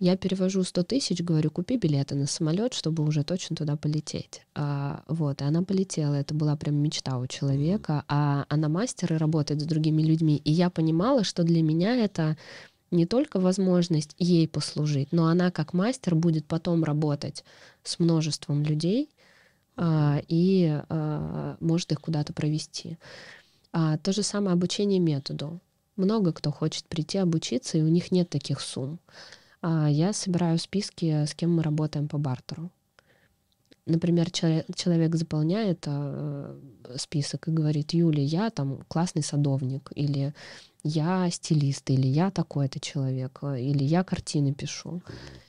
Speaker 1: Я перевожу 100 тысяч, говорю, купи билеты на самолет, чтобы уже точно туда полететь. А, вот, и она полетела. Это была прям мечта у человека. А она мастер и работает с другими людьми. И я понимала, что для меня это не только возможность ей послужить, но она как мастер будет потом работать с множеством людей а, и а, может их куда-то провести. А, то же самое обучение методу. Много кто хочет прийти обучиться, и у них нет таких сумм. А, я собираю списки, с кем мы работаем по бартеру. Например, человек заполняет а, список и говорит, Юля, я там классный садовник, или я стилист, или я такой-то человек, а, или я картины пишу.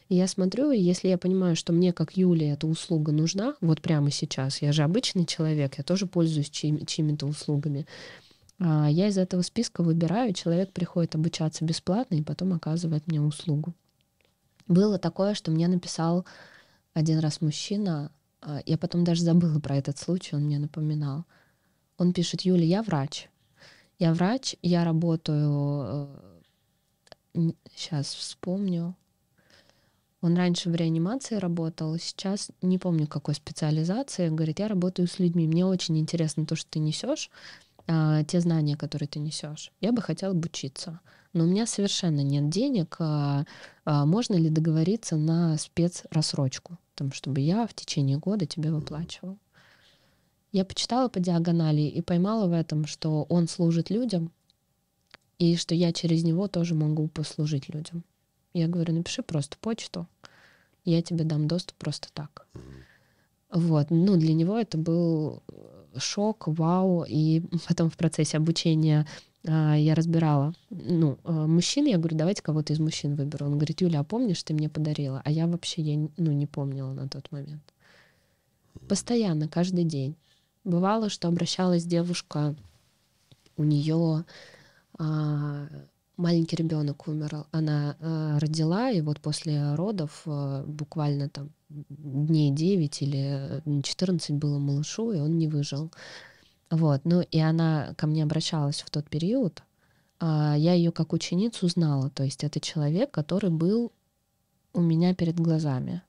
Speaker 1: И я смотрю, и если я понимаю, что мне, как Юле, эта услуга нужна, вот прямо сейчас, я же обычный человек, я тоже пользуюсь чьи- чьими-то услугами, я из этого списка выбираю, человек приходит обучаться бесплатно и потом оказывает мне услугу. Было такое, что мне написал один раз мужчина, а, я потом даже забыла про этот случай, он мне напоминал. Он пишет, Юля, я врач. Я врач, я работаю... Сейчас э, вспомню. Он раньше в реанимации работал, сейчас не помню какой специализации. Говорит, я работаю с людьми. Мне очень интересно то, что ты несешь, а, те знания, которые ты несешь. Я бы хотел обучиться. учиться но у меня совершенно нет денег, а, а можно ли договориться на спецрассрочку, там, чтобы я в течение года тебе выплачивал. Я почитала по диагонали и поймала в этом, что он служит людям, и что я через него тоже могу послужить людям. Я говорю, напиши просто почту, я тебе дам доступ просто так. Вот, ну, для него это был шок, вау, и потом в процессе обучения а, я разбирала, ну, а, мужчин, я говорю, давайте кого-то из мужчин выберу. Он говорит, Юля, а помнишь, ты мне подарила? А я вообще, я, ну, не помнила на тот момент. Постоянно, каждый день. Бывало, что обращалась девушка, у нее а, маленький ребенок умер, она а, родила, и вот после родов а, буквально там дней 9 или 14 э, было малышу, и он не выжил. Вот, ну и она ко мне обращалась в тот период. А я ее как ученицу знала, то есть это человек, который был у меня перед глазами.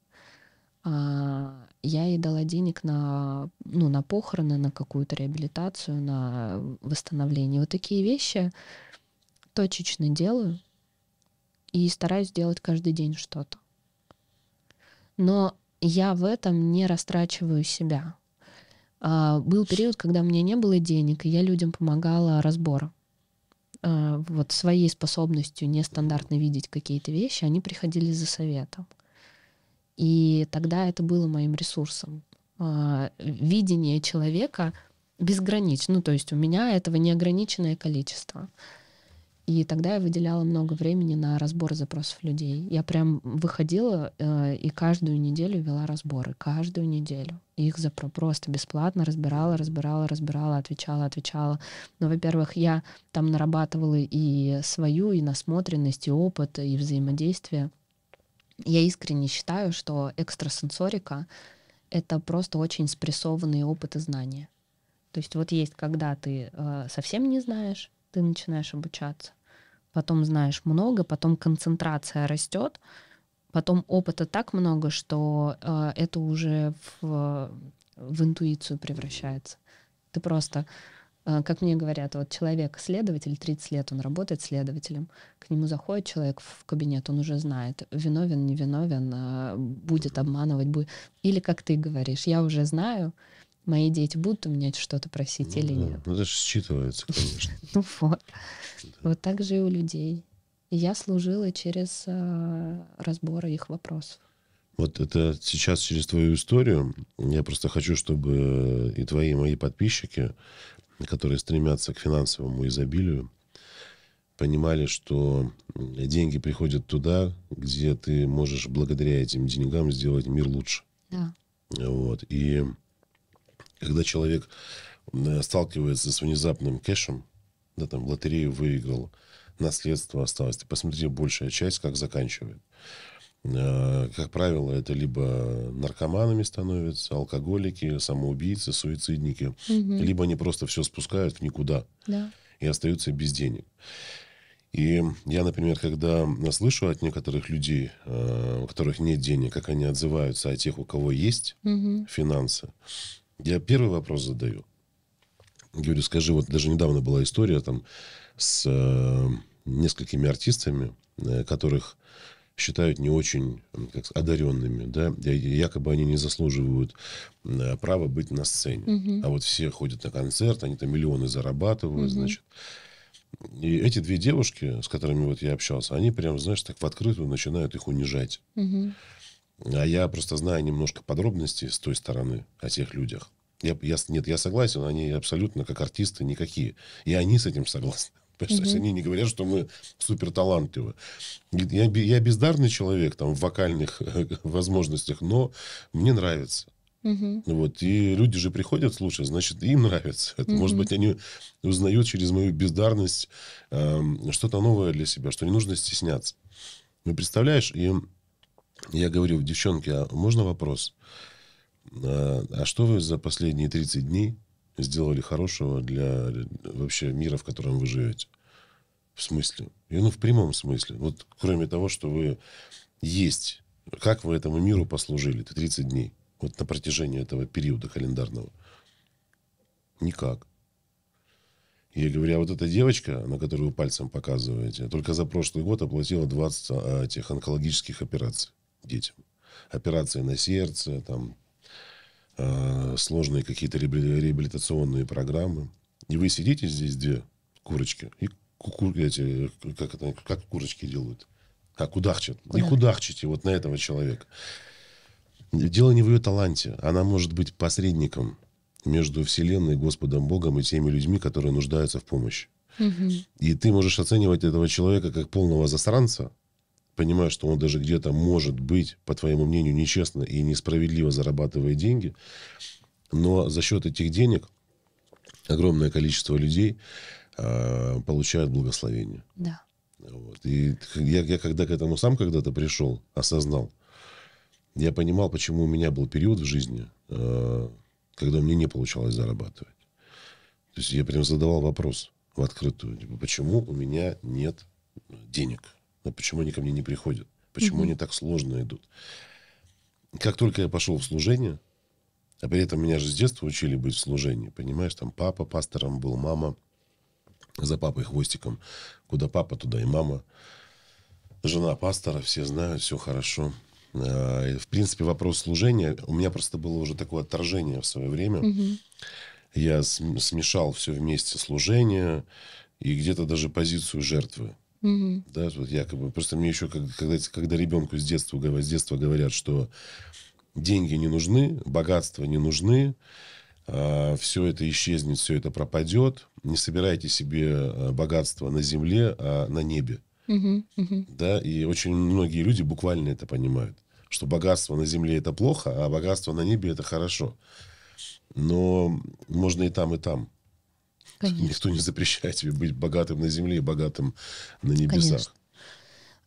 Speaker 1: А, я ей дала денег на, ну, на похороны, на какую-то реабилитацию, на восстановление. Вот такие вещи точечно делаю и стараюсь делать каждый день что-то. Но я в этом не растрачиваю себя. А, был период, когда у меня не было денег, и я людям помогала разбором а, вот своей способностью нестандартно видеть какие-то вещи, они приходили за советом. И тогда это было моим ресурсом. А, видение человека безгранично, ну то есть у меня этого неограниченное количество. И тогда я выделяла много времени на разбор запросов людей. Я прям выходила э, и каждую неделю вела разборы, каждую неделю их за просто бесплатно разбирала, разбирала, разбирала, отвечала, отвечала. Но, ну, во-первых, я там нарабатывала и свою, и насмотренность, и опыт, и взаимодействие. Я искренне считаю, что экстрасенсорика — это просто очень спрессованные опыт и знания. То есть вот есть, когда ты э, совсем не знаешь, ты начинаешь обучаться, потом знаешь много, потом концентрация растет, потом опыта так много, что э, это уже в, в интуицию превращается. Ты просто, э, как мне говорят, вот человек-следователь, 30 лет он работает следователем, к нему заходит человек в кабинет, он уже знает, виновен, не виновен, э, будет обманывать, будет... или как ты говоришь, я уже знаю, мои дети будут у меня что-то просить ну, или да. нет.
Speaker 2: Ну, это же считывается, конечно.
Speaker 1: Ну вот. Вот так же и у людей. И я служила через э, разборы их вопросов.
Speaker 2: Вот это сейчас через твою историю. Я просто хочу, чтобы и твои, и мои подписчики, которые стремятся к финансовому изобилию, понимали, что деньги приходят туда, где ты можешь благодаря этим деньгам сделать мир лучше. Да. Вот. И когда человек э, сталкивается с внезапным кэшем, да, там в лотерею выиграл, наследство осталось. Ты посмотри, большая часть как заканчивает. Э, как правило, это либо наркоманами становятся, алкоголики, самоубийцы, суицидники, угу. либо они просто все спускают в никуда да. и остаются без денег. И я, например, когда слышу от некоторых людей, э, у которых нет денег, как они отзываются о тех, у кого есть угу. финансы, я первый вопрос задаю. Говорю, скажи, вот даже недавно была история там с э, несколькими артистами, э, которых считают не очень как, одаренными, да, якобы они не заслуживают э, права быть на сцене, угу. а вот все ходят на концерт, они там миллионы зарабатывают, угу. значит. И эти две девушки, с которыми вот я общался, они прям, знаешь, так в открытую начинают их унижать. Угу. А я просто знаю немножко подробностей с той стороны о тех людях. Я, я, нет, я согласен, они абсолютно как артисты никакие. И они с этим согласны. То есть они не говорят, что мы супер талантливы. Я, я бездарный человек там в вокальных э, возможностях, но мне нравится. Угу. Вот. И люди же приходят слушать, значит, им нравится. Это, угу. Может быть, они узнают через мою бездарность э, что-то новое для себя, что не нужно стесняться. Ну, представляешь, и я говорю, девчонки, а можно вопрос? А, а что вы за последние 30 дней сделали хорошего для вообще мира, в котором вы живете? В смысле? И ну, в прямом смысле. Вот кроме того, что вы есть, как вы этому миру послужили, 30 дней, вот на протяжении этого периода календарного? Никак. Я говорю, а вот эта девочка, на которую вы пальцем показываете, только за прошлый год оплатила 20 а, этих онкологических операций детям. Операции на сердце, там, Э, сложные какие-то реабилитационные программы. И вы сидите здесь две курочки и куку, эти, как, это, как курочки делают? А кудахчат. Куда? И кудахчите вот на этого человека. Дело не в ее таланте. Она может быть посредником между Вселенной, Господом Богом и теми людьми, которые нуждаются в помощи. Угу. И ты можешь оценивать этого человека как полного засранца, понимаешь, что он даже где-то может быть, по твоему мнению, нечестно и несправедливо зарабатывает деньги, но за счет этих денег огромное количество людей э, получают благословение. Да. Вот. И я, я когда к этому сам когда-то пришел, осознал, я понимал, почему у меня был период в жизни, э, когда мне не получалось зарабатывать. То есть я прям задавал вопрос в открытую, типа, почему у меня нет денег? Но ну, почему они ко мне не приходят? Почему угу. они так сложно идут? Как только я пошел в служение, а при этом меня же с детства учили быть в служении, понимаешь, там папа пастором был, мама за папой хвостиком, куда папа, туда и мама. Жена пастора, все знают, все хорошо. А, в принципе, вопрос служения, у меня просто было уже такое отторжение в свое время. Угу. Я смешал все вместе служение и где-то даже позицию жертвы. Угу. Да, вот якобы. Просто мне еще, когда, когда ребенку с детства, с детства говорят, что деньги не нужны, богатства не нужны, а, все это исчезнет, все это пропадет. Не собирайте себе э, богатство на земле, а на небе. угу. Да, и очень многие люди буквально это понимают, что богатство на земле это плохо, а богатство на небе это хорошо. Но можно и там, и там. Конечно. Никто не запрещает тебе быть богатым на земле и богатым на небесах. Конечно.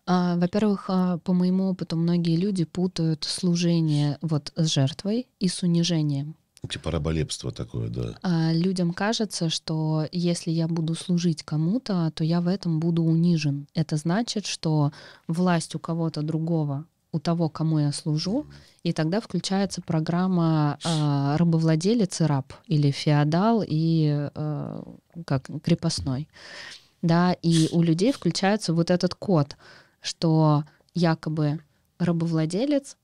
Speaker 1: А, во-первых, а, по моему опыту многие люди путают служение вот с жертвой и с унижением.
Speaker 2: Типа раболепство такое, да.
Speaker 1: А людям кажется, что если я буду служить кому-то, то я в этом буду унижен. Это значит, что власть у кого-то другого у того, кому я служу, и тогда включается программа э, рабовладелец и раб, или феодал и э, как крепостной. Да, и у людей включается вот этот код, что якобы рабовладелец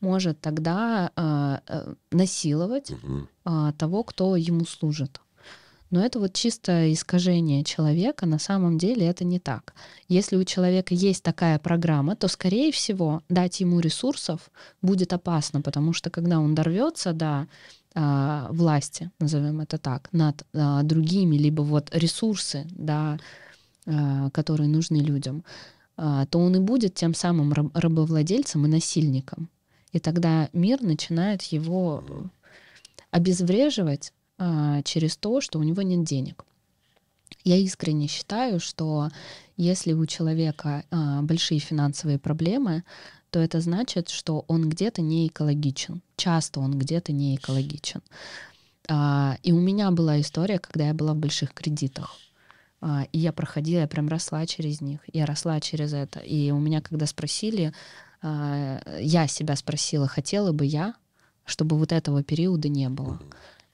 Speaker 1: может тогда а, э, насиловать э, того, кто ему служит. Но это вот чисто искажение человека, на самом деле это не так. Если у человека есть такая программа, то, скорее всего, дать ему ресурсов будет опасно, потому что когда он дорвется до э, власти, назовем это так, над э, другими, либо вот ресурсы, да, э, которые нужны людям, э, то он и будет тем самым раб- рабовладельцем и насильником. И тогда мир начинает его обезвреживать а, через то, что у него нет денег. Я искренне считаю, что если у человека а, большие финансовые проблемы, то это значит, что он где-то не экологичен. Часто он где-то не экологичен. А, и у меня была история, когда я была в больших кредитах. А, и я проходила, я прям росла через них. Я росла через это. И у меня, когда спросили, а, я себя спросила, хотела бы я, чтобы вот этого периода не было.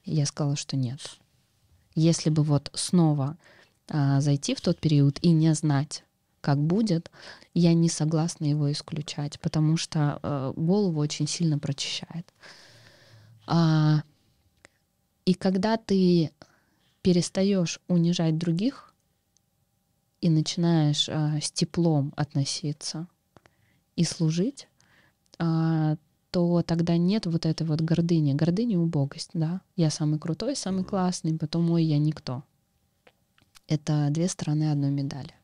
Speaker 1: Я сказала, что нет. Если бы вот снова а, зайти в тот период и не знать, как будет, я не согласна его исключать, потому что э, голову очень сильно прочищает. А, и когда ты перестаешь унижать других и начинаешь э, с теплом относиться и служить, э, то тогда нет вот этой вот гордыни. Гордыня — убогость, да. Я самый крутой, самый классный, потом «ой, я никто». Это две стороны одной медали.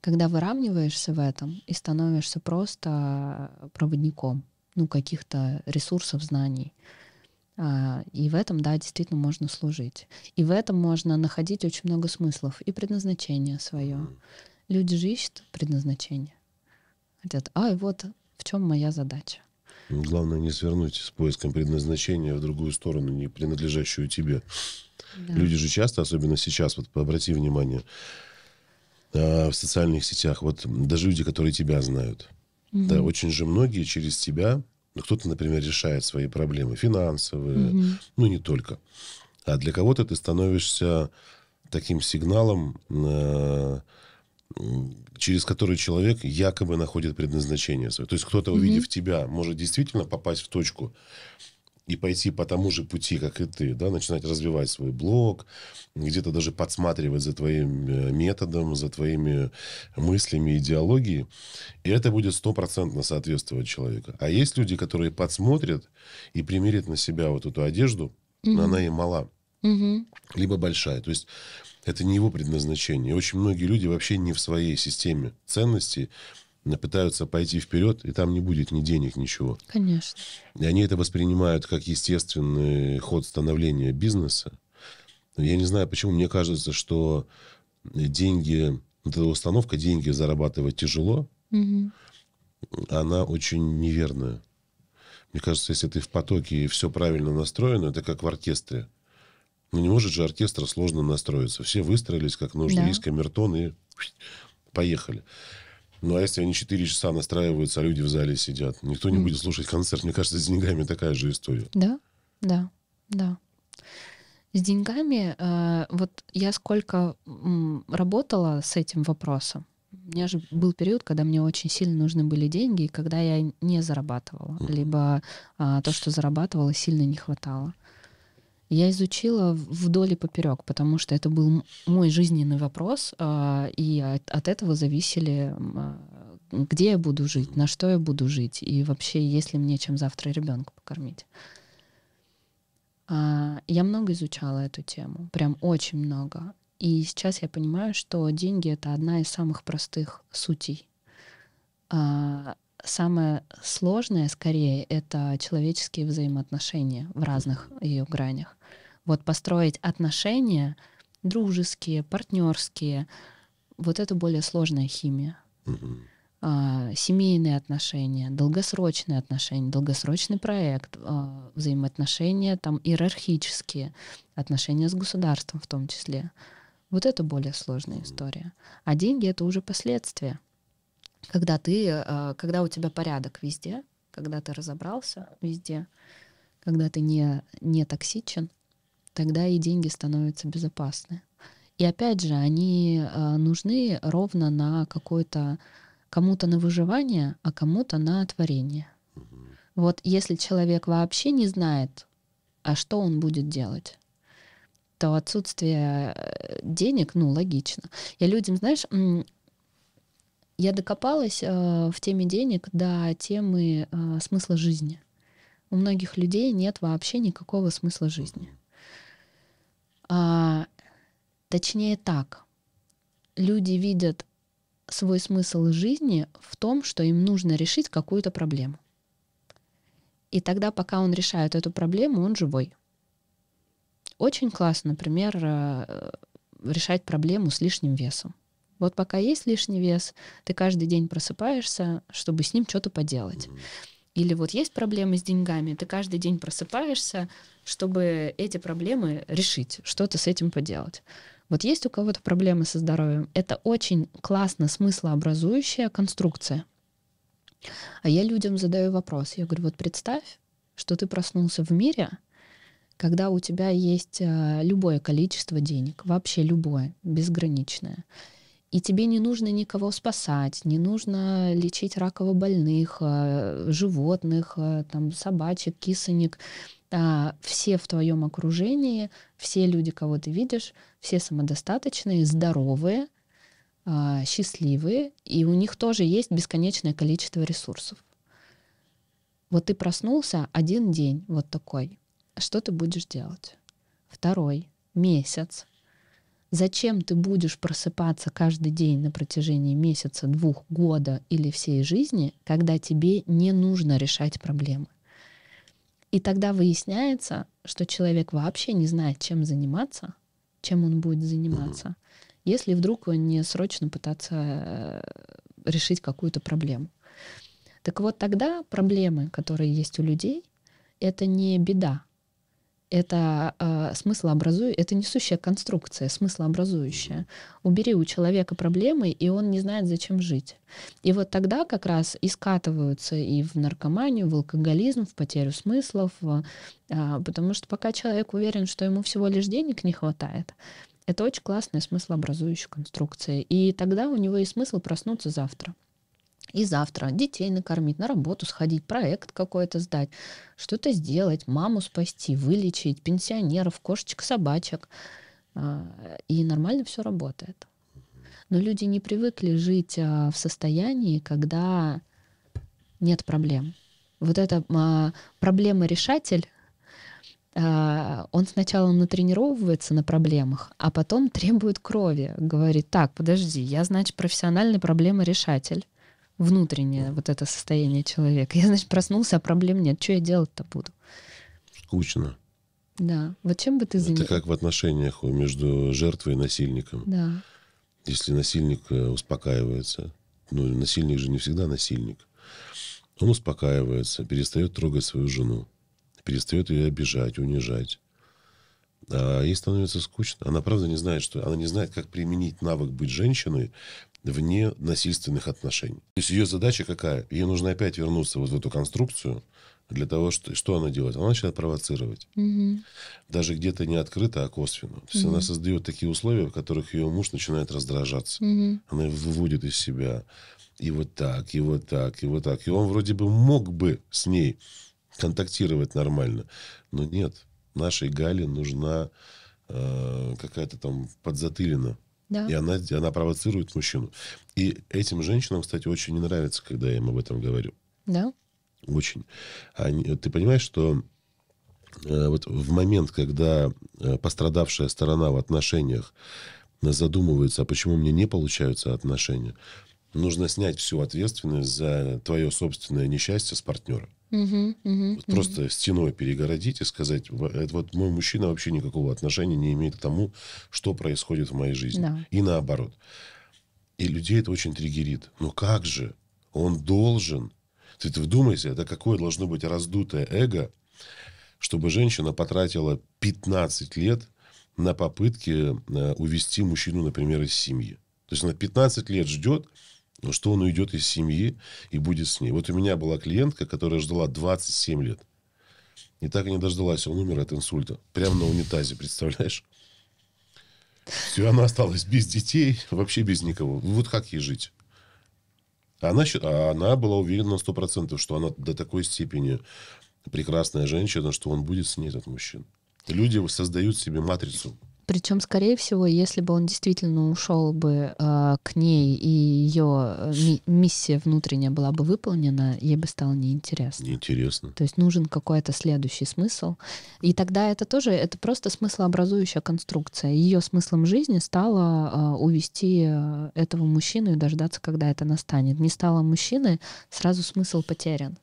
Speaker 1: Когда выравниваешься в этом и становишься просто проводником, ну, каких-то ресурсов, знаний, а, и в этом, да, действительно можно служить. И в этом можно находить очень много смыслов и предназначение свое. Люди же ищут предназначение. Хотят, ай вот в чем моя задача.
Speaker 2: Ну, главное не свернуть с поиском предназначения в другую сторону, не принадлежащую тебе. Да. Люди же часто, особенно сейчас, вот обрати внимание, а, в социальных сетях, вот даже люди, которые тебя знают, угу. да, очень же многие через тебя, ну, кто-то, например, решает свои проблемы финансовые, угу. ну, не только. А для кого-то ты становишься таким сигналом, э, через который человек якобы находит предназначение свое. То есть кто-то, увидев mm-hmm. тебя, может действительно попасть в точку и пойти по тому же пути, как и ты, да, начинать развивать свой блог, где-то даже подсматривать за твоим э, методом, за твоими мыслями, идеологией, и это будет стопроцентно соответствовать человеку. А есть люди, которые подсмотрят и примерят на себя вот эту одежду, mm-hmm. но она им мала, mm-hmm. либо большая. То есть это не его предназначение. Очень многие люди вообще не в своей системе ценностей пытаются пойти вперед, и там не будет ни денег, ничего. Конечно. И они это воспринимают как естественный ход становления бизнеса. Я не знаю, почему. Мне кажется, что деньги, вот эта установка «деньги зарабатывать тяжело», угу. она очень неверная. Мне кажется, если ты в потоке и все правильно настроено, это как в оркестре. Ну не может же оркестр сложно настроиться. Все выстроились как нужно. Да. Есть камертон и поехали. Ну, а если они 4 часа настраиваются, а люди в зале сидят? Никто не mm. будет слушать концерт. Мне кажется, с деньгами такая же история.
Speaker 1: Да, да, да. С деньгами, э, вот я сколько м, работала с этим вопросом. У меня же был период, когда мне очень сильно нужны были деньги, и когда я не зарабатывала, mm. либо э, то, что зарабатывала, сильно не хватало я изучила вдоль и поперек, потому что это был мой жизненный вопрос, а, и от, этого зависели, а, где я буду жить, на что я буду жить, и вообще, есть ли мне чем завтра ребенка покормить. А, я много изучала эту тему, прям очень много. И сейчас я понимаю, что деньги — это одна из самых простых сутей самое сложное, скорее, это человеческие взаимоотношения в разных ее гранях. Вот построить отношения дружеские, партнерские, вот это более сложная химия. Mm-hmm. А, семейные отношения, долгосрочные отношения, долгосрочный проект, а, взаимоотношения там иерархические, отношения с государством в том числе. Вот это более сложная история. А деньги это уже последствия когда ты, э, когда у тебя порядок везде, когда ты разобрался везде, когда ты не, не токсичен, тогда и деньги становятся безопасны. И опять же, они э, нужны ровно на какое то кому-то на выживание, а кому-то на творение. Вот если человек вообще не знает, а что он будет делать, то отсутствие э, денег, ну, логично. Я людям, знаешь, я докопалась э, в теме денег до темы э, смысла жизни. У многих людей нет вообще никакого смысла жизни. А, точнее так, люди видят свой смысл жизни в том, что им нужно решить какую-то проблему. И тогда, пока он решает эту проблему, он живой. Очень классно, например, э, решать проблему с лишним весом. Вот пока есть лишний вес, ты каждый день просыпаешься, чтобы с ним что-то поделать. Или вот есть проблемы с деньгами, ты каждый день просыпаешься, чтобы эти проблемы решить, что-то с этим поделать. Вот есть у кого-то проблемы со здоровьем, это очень классно смыслообразующая конструкция. А я людям задаю вопрос. Я говорю, вот представь, что ты проснулся в мире, когда у тебя есть э, любое количество денег, вообще любое, безграничное. И тебе не нужно никого спасать, не нужно лечить раково больных, э, животных, э, там, собачек, кисонек. А, все в твоем окружении, все люди, кого ты видишь, все самодостаточные, здоровые, а, счастливые, и у них тоже есть бесконечное количество ресурсов. Вот ты проснулся один день вот такой. Что ты будешь делать? Второй, месяц, Зачем ты будешь просыпаться каждый день на протяжении месяца, двух, года или всей жизни, когда тебе не нужно решать проблемы? И тогда выясняется, что человек вообще не знает, чем заниматься, чем он будет заниматься, если вдруг он не срочно пытаться э, решить какую-то проблему. Так вот тогда проблемы, которые есть у людей, это не беда, это э, смыслообразующая, это несущая конструкция, смыслообразующая. Убери у человека проблемы, и он не знает, зачем жить. И вот тогда как раз и скатываются и в наркоманию, в алкоголизм, в потерю смыслов, э, потому что пока человек уверен, что ему всего лишь денег не хватает, это очень классная смыслообразующая конструкция. И тогда у него и смысл проснуться завтра. И завтра детей накормить, на работу сходить, проект какой-то сдать, что-то сделать, маму спасти, вылечить, пенсионеров, кошечек, собачек. А, и нормально все работает. Но люди не привыкли жить а, в состоянии, когда нет проблем. Вот это а, проблема-решатель, он сначала натренировывается на проблемах, а потом требует крови. Говорит, так, подожди, я, значит, профессиональный проблема-решатель внутреннее вот это состояние человека. Я, значит, проснулся, а проблем нет. Что я делать-то буду? Скучно. Да. Вот чем бы ты занялся? Это как
Speaker 2: в отношениях между жертвой и насильником. Да. Если насильник э, успокаивается, ну, насильник же не всегда насильник, он успокаивается, перестает трогать свою жену, перестает ее обижать, унижать. А ей становится скучно. Она правда не знает, что... Она не знает, как применить навык быть женщиной вне насильственных отношений. То есть ее задача какая? Ей нужно опять вернуться вот в эту конструкцию для того, что, что она делает? Она начинает провоцировать. Угу. Даже где-то не открыто, а косвенно. То есть угу. она создает такие условия, в которых ее муж начинает раздражаться. Угу. Она выводит из себя. И вот так, и вот так, и вот так. И он вроде бы мог бы с ней контактировать нормально. Но нет, нашей Гале нужна э, какая-то там подзатылина. Да. И она, она провоцирует мужчину. И этим женщинам, кстати, очень не нравится, когда я им об этом говорю. Да. Очень. Они, ты понимаешь, что э, вот в момент, когда э, пострадавшая сторона в отношениях задумывается, а почему мне не получаются отношения, нужно снять всю ответственность за твое собственное несчастье с партнера.
Speaker 3: Угу, угу, Просто
Speaker 2: угу. стеной перегородить и сказать, это вот мой мужчина вообще никакого отношения не имеет к тому, что происходит в моей жизни. Да. И наоборот. И людей это очень триггерит. Но как же? Он должен. Ты, ты вдумайся, это какое должно быть раздутое эго, чтобы женщина потратила 15 лет на попытки э, увести мужчину, например, из семьи. То есть она 15 лет ждет, но ну, что он уйдет из семьи и будет с ней? Вот у меня была клиентка, которая ждала 27 лет. И так и не дождалась. Он умер от инсульта. Прямо на унитазе, представляешь? Все, она осталась без детей, вообще без никого. Вот как ей жить? А она, а она была уверена на 100%, что она до такой степени прекрасная женщина, что он будет с ней, этот мужчина. Люди создают себе матрицу
Speaker 1: причем, скорее всего, если бы он действительно ушел бы э, к ней, и ее э, ми- миссия внутренняя была бы выполнена, ей бы стало неинтересно. Неинтересно. То есть нужен какой-то следующий смысл. И тогда это тоже, это просто смыслообразующая конструкция. Ее смыслом жизни стало а, э, увести этого мужчину и дождаться, когда это настанет. Не стало мужчины, сразу смысл потерян.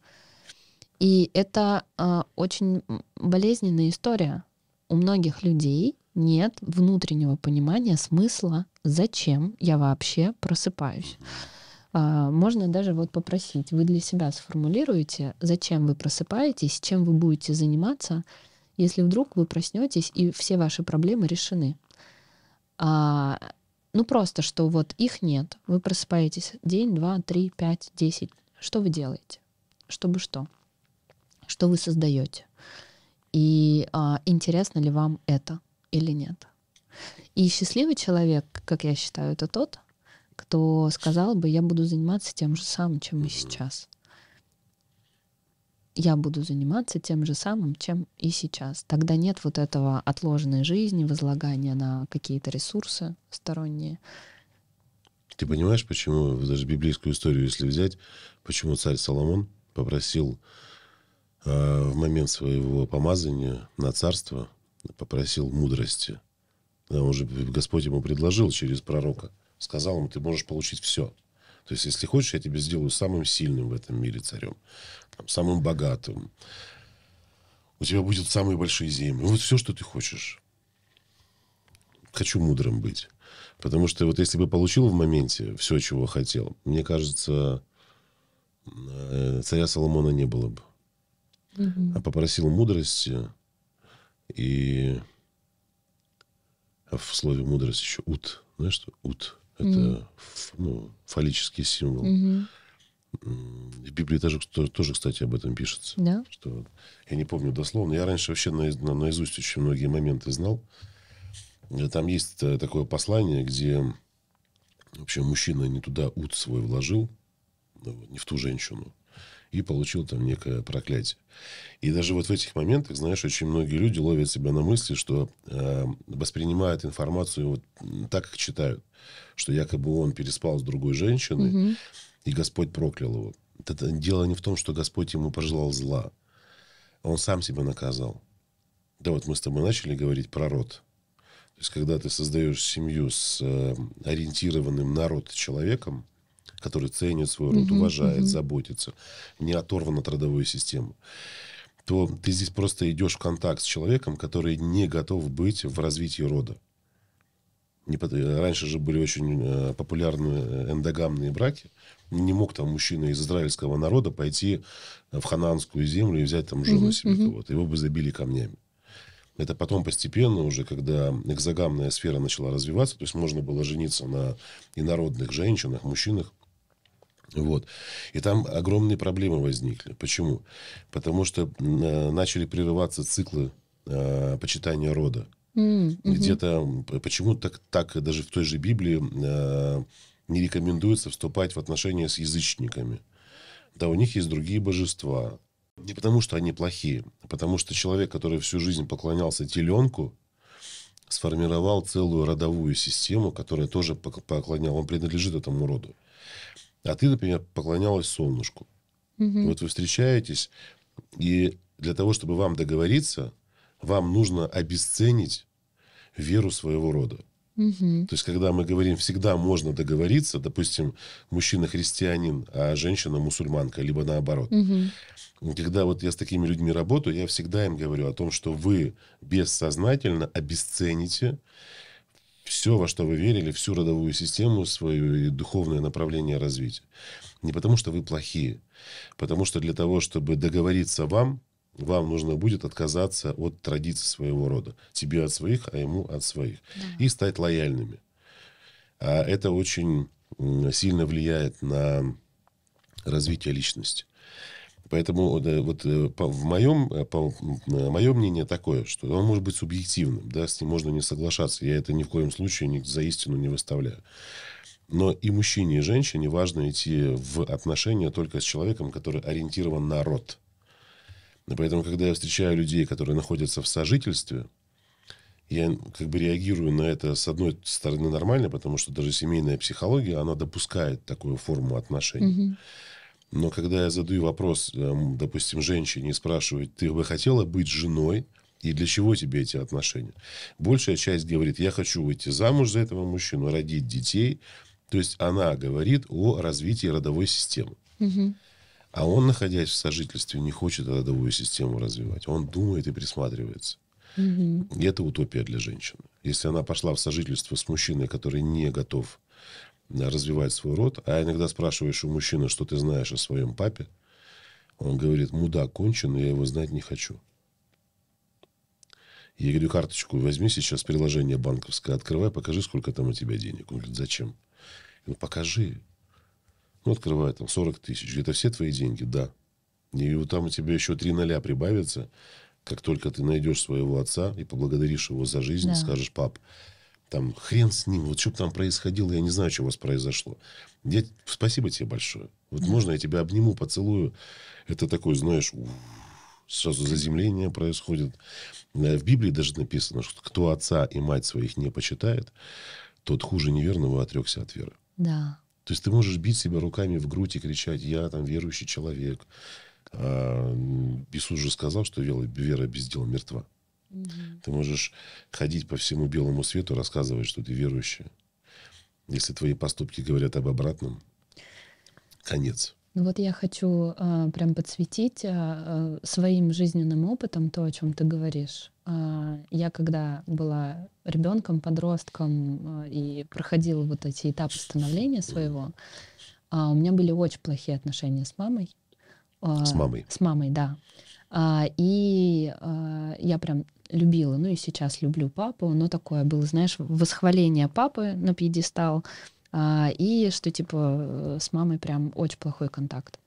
Speaker 1: И это э, очень болезненная история у многих людей нет внутреннего понимания смысла, зачем я вообще просыпаюсь. А, можно даже вот попросить, вы для себя сформулируете, зачем вы просыпаетесь, чем вы будете заниматься, если вдруг вы проснетесь и все ваши проблемы решены. А, ну просто, что вот их нет. Вы просыпаетесь день, два, три, пять, десять. Что вы делаете? Чтобы что? Что вы создаете? И а, интересно ли вам это? или нет. И счастливый человек, как я считаю, это тот, кто сказал бы, я буду заниматься тем же самым, чем и сейчас. Я буду заниматься тем же самым, чем и сейчас. Тогда нет вот этого отложенной жизни, возлагания на какие-то ресурсы сторонние.
Speaker 2: Ты понимаешь, почему, даже библейскую историю, если взять, почему царь Соломон попросил э, в момент своего помазания на царство попросил мудрости. Потому что Господь ему предложил через пророка. Сказал ему, ты можешь получить все. То есть, если хочешь, я тебе сделаю самым сильным в этом мире царем. Там, самым богатым. У тебя будут самые большие земли. Вот все, что ты хочешь. Хочу мудрым быть. Потому что вот если бы получил в моменте все, чего хотел, мне кажется, э, царя Соломона не было бы. Угу. А попросил мудрости, и а в слове мудрость еще ут. Знаешь что? Ут. Это mm-hmm. ну, фаллический символ. Mm-hmm. В Библии тоже, тоже, кстати, об этом пишется. Да? Что, я не помню дословно. Я раньше вообще на, на, наизусть очень многие моменты знал. Э, там есть э, такое послание, где вообще мужчина не туда ут свой вложил, ну, не в ту женщину и получил там некое проклятие. И даже вот в этих моментах, знаешь, очень многие люди ловят себя на мысли, что э, воспринимают информацию вот так, как читают, что якобы он переспал с другой женщиной, угу. и Господь проклял его. Это дело не в том, что Господь ему пожелал зла. Он сам себя наказал. Да вот мы с тобой начали говорить про род. То есть, когда ты создаешь семью с э, ориентированным народ человеком, который ценит свой род, угу, уважает, угу. заботится, не оторван от родовой системы то ты здесь просто идешь в контакт с человеком, который не готов быть в развитии рода. Не, э, раньше же были очень э, популярны э, эндогамные браки. Не мог там мужчина из израильского народа пойти в хананскую землю и взять там жену угу, себе угу. кого-то. Его бы забили камнями. Это потом постепенно уже, когда экзогамная сфера начала развиваться, то есть можно было жениться на инородных женщинах, мужчинах, вот. И там огромные проблемы возникли. Почему? Потому что э, начали прерываться циклы э, почитания рода. Mm-hmm. Где-то почему так, так даже в той же Библии э, не рекомендуется вступать в отношения с язычниками. Да, у них есть другие божества. Не потому, что они плохие, а потому что человек, который всю жизнь поклонялся теленку, сформировал целую родовую систему, которая тоже поклонял. Он принадлежит этому роду. А ты, например, поклонялась солнышку. Угу. Вот вы встречаетесь, и для того, чтобы вам договориться, вам нужно обесценить веру своего рода. Угу. То есть, когда мы говорим, всегда можно договориться, допустим, мужчина христианин, а женщина мусульманка, либо наоборот.
Speaker 3: Угу.
Speaker 2: Когда вот я с такими людьми работаю, я всегда им говорю о том, что вы бессознательно обесцените все, во что вы верили, всю родовую систему свою и духовное направление развития. Не потому, что вы плохие, потому что для того, чтобы договориться вам, вам нужно будет отказаться от традиций своего рода. Тебе от своих, а ему от своих. Да. И стать лояльными. А это очень сильно влияет на развитие личности. Поэтому э, вот э, в моем, э, по, мое мнение такое, что он может быть субъективным, да, с ним можно не соглашаться. Я это ни в коем случае ни, за истину не выставляю. Но и мужчине, и женщине важно идти в отношения только с человеком, который ориентирован на род. поэтому, когда я встречаю людей, которые находятся в сожительстве, я как бы реагирую на это с одной стороны нормально, потому что даже семейная психология, она допускает такую форму отношений. Угу. Но когда я задаю вопрос, эм, допустим, женщине и спрашиваю, ты бы хотела быть женой, и для чего тебе эти отношения? Большая часть говорит, я хочу выйти замуж за этого мужчину, родить детей. То есть она говорит о развитии родовой системы. А он, находясь в сожительстве, не хочет родовую систему развивать. Он думает и присматривается. Угу. И это утопия для женщины. Если она пошла в сожительство с мужчиной, который не готов Э, развивать свой род. А иногда спрашиваешь у мужчины, что ты знаешь о своем папе. Он говорит, мудак кончен, я его знать не хочу. Я говорю, карточку возьми сейчас, приложение банковское открывай, покажи, сколько там у тебя денег. Он говорит, зачем? Я говорю, покажи. Ну, открывай там 40 тысяч. Это «А все твои деньги? Да. И вот там у тебя еще три ноля прибавится, как только ты найдешь своего отца и поблагодаришь его за жизнь, да. скажешь, пап, там хрен с ним, вот что бы там происходило, я не знаю, что у вас произошло. Я, спасибо тебе большое. Вот да. можно я тебя обниму, поцелую. Это такое, знаешь, сразу заземление происходит. Э, в Библии даже написано, что кто отца и мать своих не почитает, тот хуже неверного отрекся от веры. Да. То есть ты можешь бить себя руками в грудь и кричать, я там верующий человек. А Иисус же сказал, что вера без дела мертва. Ты можешь ходить по всему белому свету, рассказывать, что ты верующая, Если твои поступки говорят об обратном, конец.
Speaker 1: Ну вот я хочу э, прям подсветить э, своим жизненным опытом то, о чем ты говоришь. Э, я когда была ребенком, подростком э, и проходила вот эти этапы становления своего, э, у меня были очень плохие отношения с мамой. Э, с мамой. С мамой, да. И я прям любила, ну и сейчас люблю папу, но такое было, знаешь, восхваление папы на пьедестал, а, и что типа с мамой прям очень плохой контакт.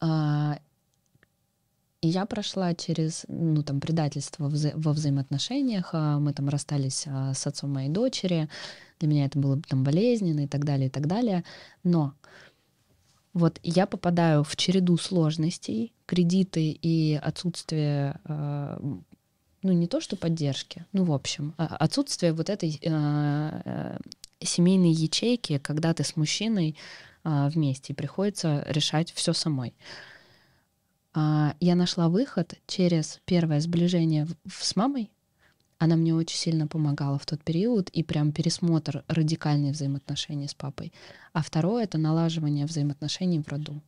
Speaker 1: А, и я прошла через, ну, там, предательство вза- во взаимоотношениях, а мы там расстались а, с отцом моей дочери, для меня это было там болезненно и так далее, и так далее, но вот я попадаю в череду сложностей, кредиты и отсутствие э, ну не то что поддержки, ну в общем, а, отсутствие вот этой э, э, семейной ячейки, когда ты с мужчиной э, вместе, и приходится решать все самой. Э, я нашла выход через первое сближение в, с мамой. Она мне очень сильно помогала в тот период и прям пересмотр радикальных взаимоотношений с папой. А второе — это налаживание взаимоотношений в роду.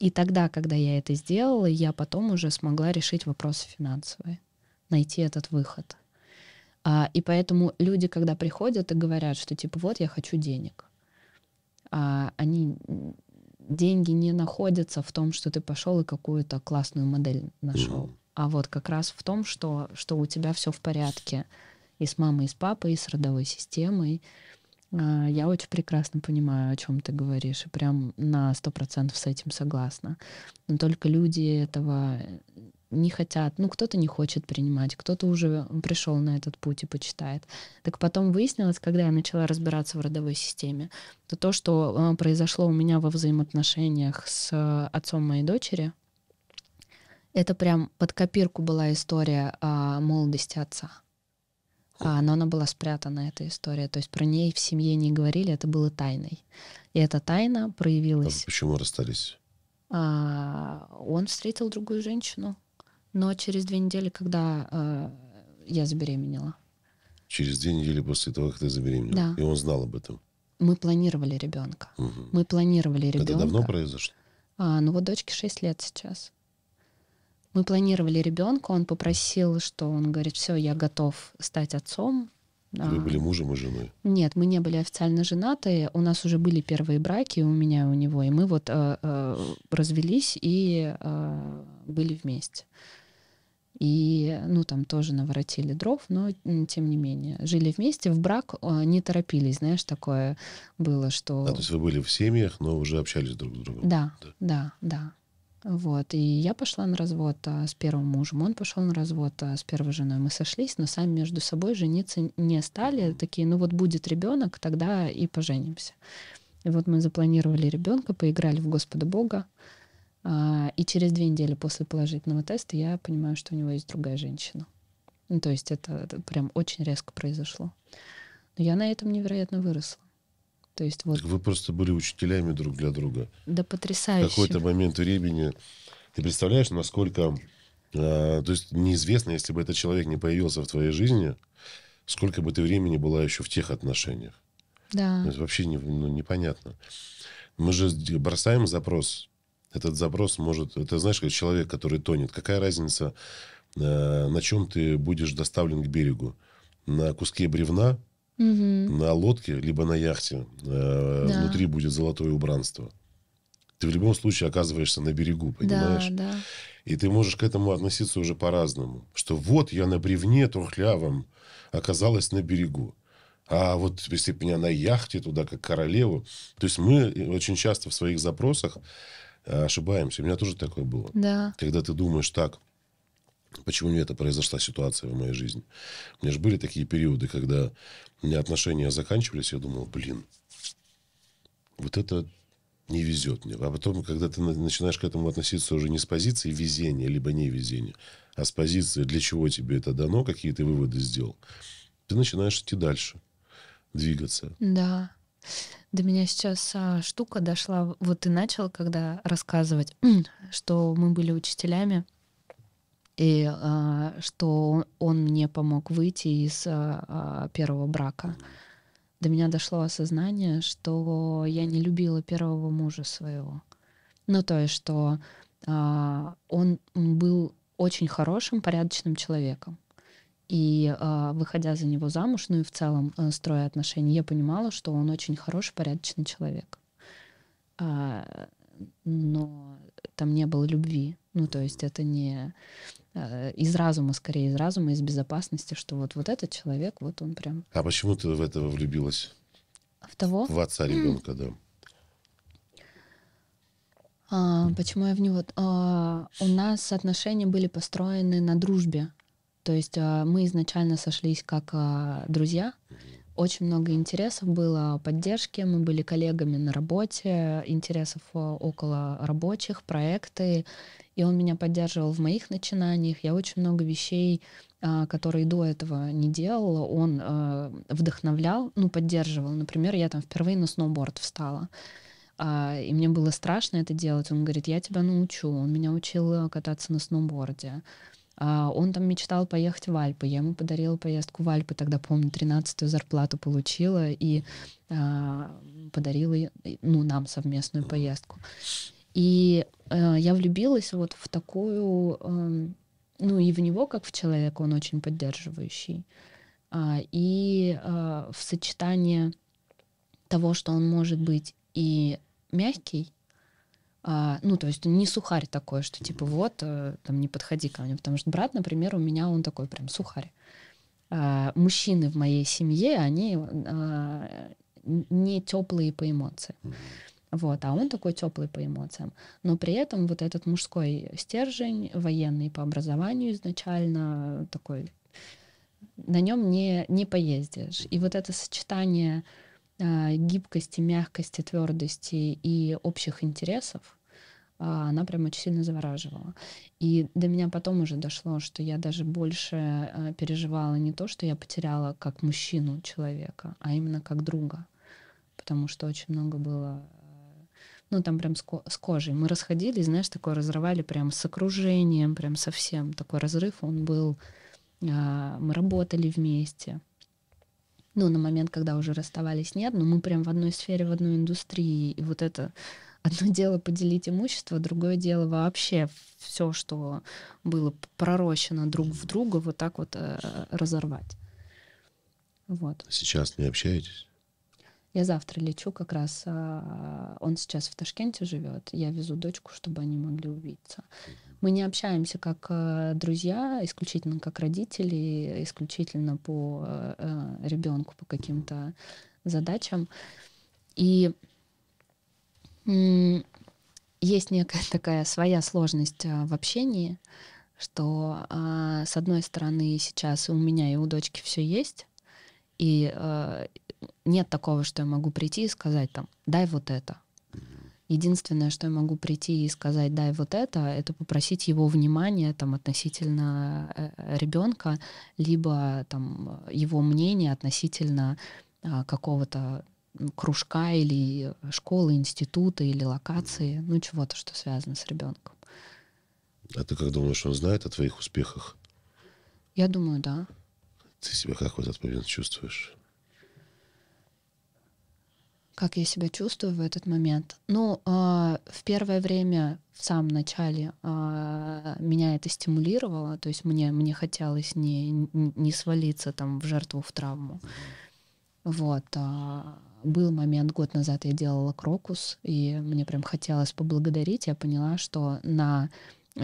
Speaker 1: И тогда, когда я это сделала, я потом уже смогла решить вопросы финансовые найти этот выход. А, и поэтому люди, когда приходят и говорят, что типа вот я хочу денег, а, они деньги не находятся в том, что ты пошел и какую-то классную модель нашел, mm а вот как раз в том, что что у тебя все в порядке и с мамой, и с папой, и с родовой системой. А, я очень прекрасно понимаю, о чем ты говоришь, и прям на сто процентов с этим согласна. Но только люди этого не хотят, ну кто-то не хочет принимать, кто-то уже пришел на этот путь и почитает. Так потом выяснилось, когда я начала разбираться в родовой системе, то то, что а, произошло у меня во взаимоотношениях с отцом моей дочери, это прям под копирку была история о а, молодости отца. А, но она была спрятана, эта история. То есть про ней в семье не говорили, это было тайной. И эта тайна проявилась...
Speaker 2: А почему расстались?
Speaker 1: А, он встретил другую женщину. Но через две недели, когда э, я забеременела.
Speaker 2: Через две недели после того, как ты забеременела. Да. И он знал об этом.
Speaker 1: Мы планировали ребенка. Угу. Мы планировали ребенка. Это давно произошло? А, ну вот дочке 6 лет сейчас. Мы планировали ребенка, он попросил, что он говорит, все, я готов стать отцом, да. Вы были
Speaker 2: мужем и женой?
Speaker 1: Нет, мы не были официально женаты. У нас уже были первые браки у меня и у него. И мы вот э, э, развелись и э, были вместе. И, ну, там тоже наворотили дров, но тем не менее. Жили вместе, в брак а, не торопились, знаешь, такое было, что... А, то есть
Speaker 2: вы были в семьях, но уже общались друг с другом. Да,
Speaker 1: да, да. да. Вот, и я пошла на развод а, с первым мужем, он пошел на развод а, с первой женой. Мы сошлись, но сами между собой жениться не стали. Такие, ну вот будет ребенок, тогда и поженимся. И вот мы запланировали ребенка, поиграли в Господа Бога. А, и через две недели после положительного теста я понимаю, что у него есть другая женщина. Ну, то есть это, это прям очень резко произошло. Но я на этом невероятно выросла. То есть вот...
Speaker 2: вы просто были учителями друг для друга.
Speaker 1: Да потрясающе. В какой-то
Speaker 2: момент времени... Ты представляешь, насколько... Э, то есть неизвестно, если бы этот человек не появился в твоей жизни, сколько бы ты времени была еще в тех отношениях. Да. Это вообще не, ну, непонятно. Мы же бросаем запрос этот запрос может... Это знаешь, как человек, который тонет. Какая разница, э, на чем ты будешь доставлен к берегу? На куске бревна,
Speaker 3: угу. на
Speaker 2: лодке, либо на яхте. Э, да. Внутри будет золотое убранство. Ты в любом случае оказываешься на берегу, понимаешь? Да, да. И ты можешь к этому относиться уже по-разному. Что вот я на бревне трухлявом оказалась на берегу. А вот если бы меня на яхте туда, как королеву... То есть мы э, очень часто в своих запросах Э, ошибаемся. У меня тоже такое было. Да. Когда ты думаешь так, почему мне это произошла ситуация в моей жизни. У меня же были такие периоды, когда у меня отношения заканчивались, я думал, блин, вот это не везет мне. А потом, когда ты начинаешь к этому относиться уже не с позиции везения, либо невезения, а с позиции, для чего тебе это дано, какие ты выводы сделал, ты начинаешь идти дальше, двигаться.
Speaker 1: Да. До меня сейчас а, штука дошла, вот ты начал, когда рассказывать, что мы были учителями, и а, что он, он мне помог выйти из а, а, первого брака. До меня дошло осознание, что я не любила первого мужа своего. Ну, то есть, что а, он был очень хорошим, порядочным человеком. И а, выходя за него замуж, ну и в целом э, строя отношения, я понимала, что он очень хороший, порядочный человек. А, но там не было любви. Ну, то есть это не э, из разума, скорее из разума, из безопасности, что вот, вот этот человек, вот он прям...
Speaker 2: А почему ты в этого влюбилась?
Speaker 1: В того? В отца ребенка, да. А, почему я в него? А, у нас отношения были построены на дружбе. То есть а, мы изначально сошлись как а, друзья, очень много интересов было, поддержки, мы были коллегами на работе, интересов а, около рабочих, проекты, и он меня поддерживал в моих начинаниях. Я очень много вещей, которые до этого не делала, он вдохновлял, ну, поддерживал. Например, я там впервые на сноуборд встала. И мне было страшно это делать. Он говорит, я тебя научу. Он меня учил кататься на сноуборде. А, он там мечтал поехать в Альпы. Я ему подарила поездку в Альпы. Тогда, помню, 13-ю зарплату получила и а, подарила ну, нам совместную поездку. И а, я влюбилась вот в такую... Эм, ну и в него, как в человека, он очень поддерживающий. И в сочетании того, что он может быть и мягкий, а, ну, то есть не сухарь такой, что типа вот, э, там не подходи ко мне, потому что брат, например, у меня он такой прям сухарь. А, мужчины в моей семье, они а, не теплые по эмоциям. Вот, а он такой теплый по эмоциям. Но при этом вот этот мужской стержень, военный по образованию изначально, такой, на нем не, не поездишь. И вот это сочетание а, гибкости, мягкости, твердости и общих интересов, а, она прям очень сильно завораживала. И до меня потом уже дошло, что я даже больше а, переживала не то, что я потеряла как мужчину человека, а именно как друга. Потому что очень много было ну, там прям с, ко- с кожей. Мы расходились, знаешь, такое разрывали прям с окружением, прям совсем. Такой разрыв он был. Мы работали вместе ну, на момент, когда уже расставались, нет, но мы прям в одной сфере, в одной индустрии, и вот это одно дело поделить имущество, другое дело вообще все, что было пророщено друг в друга, вот так вот э, разорвать. Вот. А
Speaker 2: сейчас не общаетесь?
Speaker 1: Я завтра лечу как раз. А, он сейчас в Ташкенте живет. Я везу дочку, чтобы они могли увидеться. Мы не общаемся как э, друзья, исключительно как родители, исключительно по э, э, ребенку, по каким-то задачам. И есть некая такая своя сложность в общении, что а, с одной стороны сейчас у меня и у дочки все есть, и нет такого, что я могу прийти и сказать там, дай вот это, Единственное, что я могу прийти и сказать, дай вот это, это попросить его внимания там, относительно э, ребенка, либо там, его мнение относительно а, какого-то кружка или школы, института или локации, ну чего-то, что связано с ребенком.
Speaker 2: А ты как думаешь, он знает о твоих успехах?
Speaker 1: Я думаю, да.
Speaker 2: Ты себя как в этот момент чувствуешь?
Speaker 1: как я себя чувствую в этот момент. Ну, э, в первое время, в самом начале, э, меня это стимулировало, то есть мне, мне хотелось не, не свалиться там в жертву, в травму. Вот. Э, был момент, год назад я делала крокус, и мне прям хотелось поблагодарить. Я поняла, что на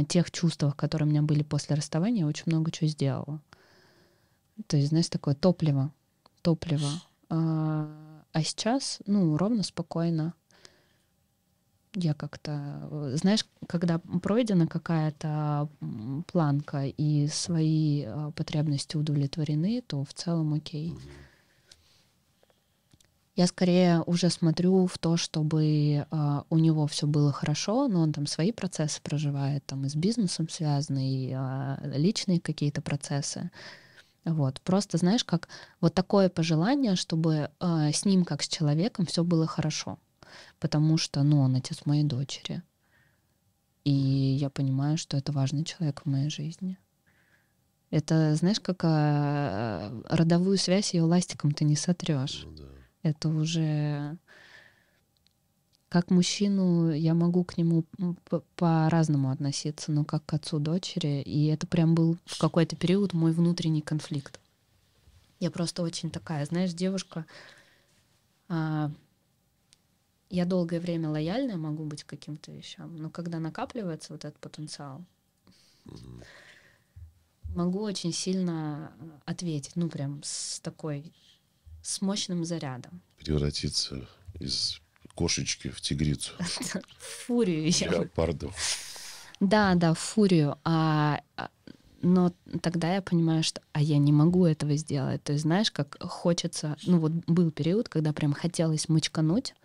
Speaker 1: тех чувствах, которые у меня были после расставания, я очень много чего сделала. То есть, знаешь, такое топливо, топливо. Э, а сейчас, ну, ровно, спокойно. Я как-то, э, знаешь, когда пройдена какая-то планка и свои э, потребности удовлетворены, то в целом окей. Я скорее уже смотрю в то, чтобы э, у него все было хорошо, но он там свои процессы проживает, там и с бизнесом связаны, и э, личные какие-то процессы. Вот, просто знаешь, как вот такое пожелание, чтобы э, с ним, как с человеком, все было хорошо. Потому что, ну, он отец моей дочери. И я понимаю, что это важный человек в моей жизни. Это, знаешь, как а, родовую связь ее ластиком ты не сотрешь. Ну, да. Это уже как мужчину я могу к нему ну, по-разному относиться, но как к отцу дочери. И это прям был в какой-то период мой внутренний конфликт. Я просто очень такая, знаешь, девушка. А, я долгое время лояльная могу быть к каким-то вещам, но когда накапливается вот этот потенциал, mm могу очень сильно а, ответить, ну прям с такой, с мощным зарядом.
Speaker 2: Превратиться из кошечки в тигрицу.
Speaker 1: Фурию. Я, пардон. Да, в фурию. А, а, но тогда я понимаю, что а я не могу этого сделать. То есть, знаешь, как хочется... Ну вот был период, когда прям хотелось мычкануть,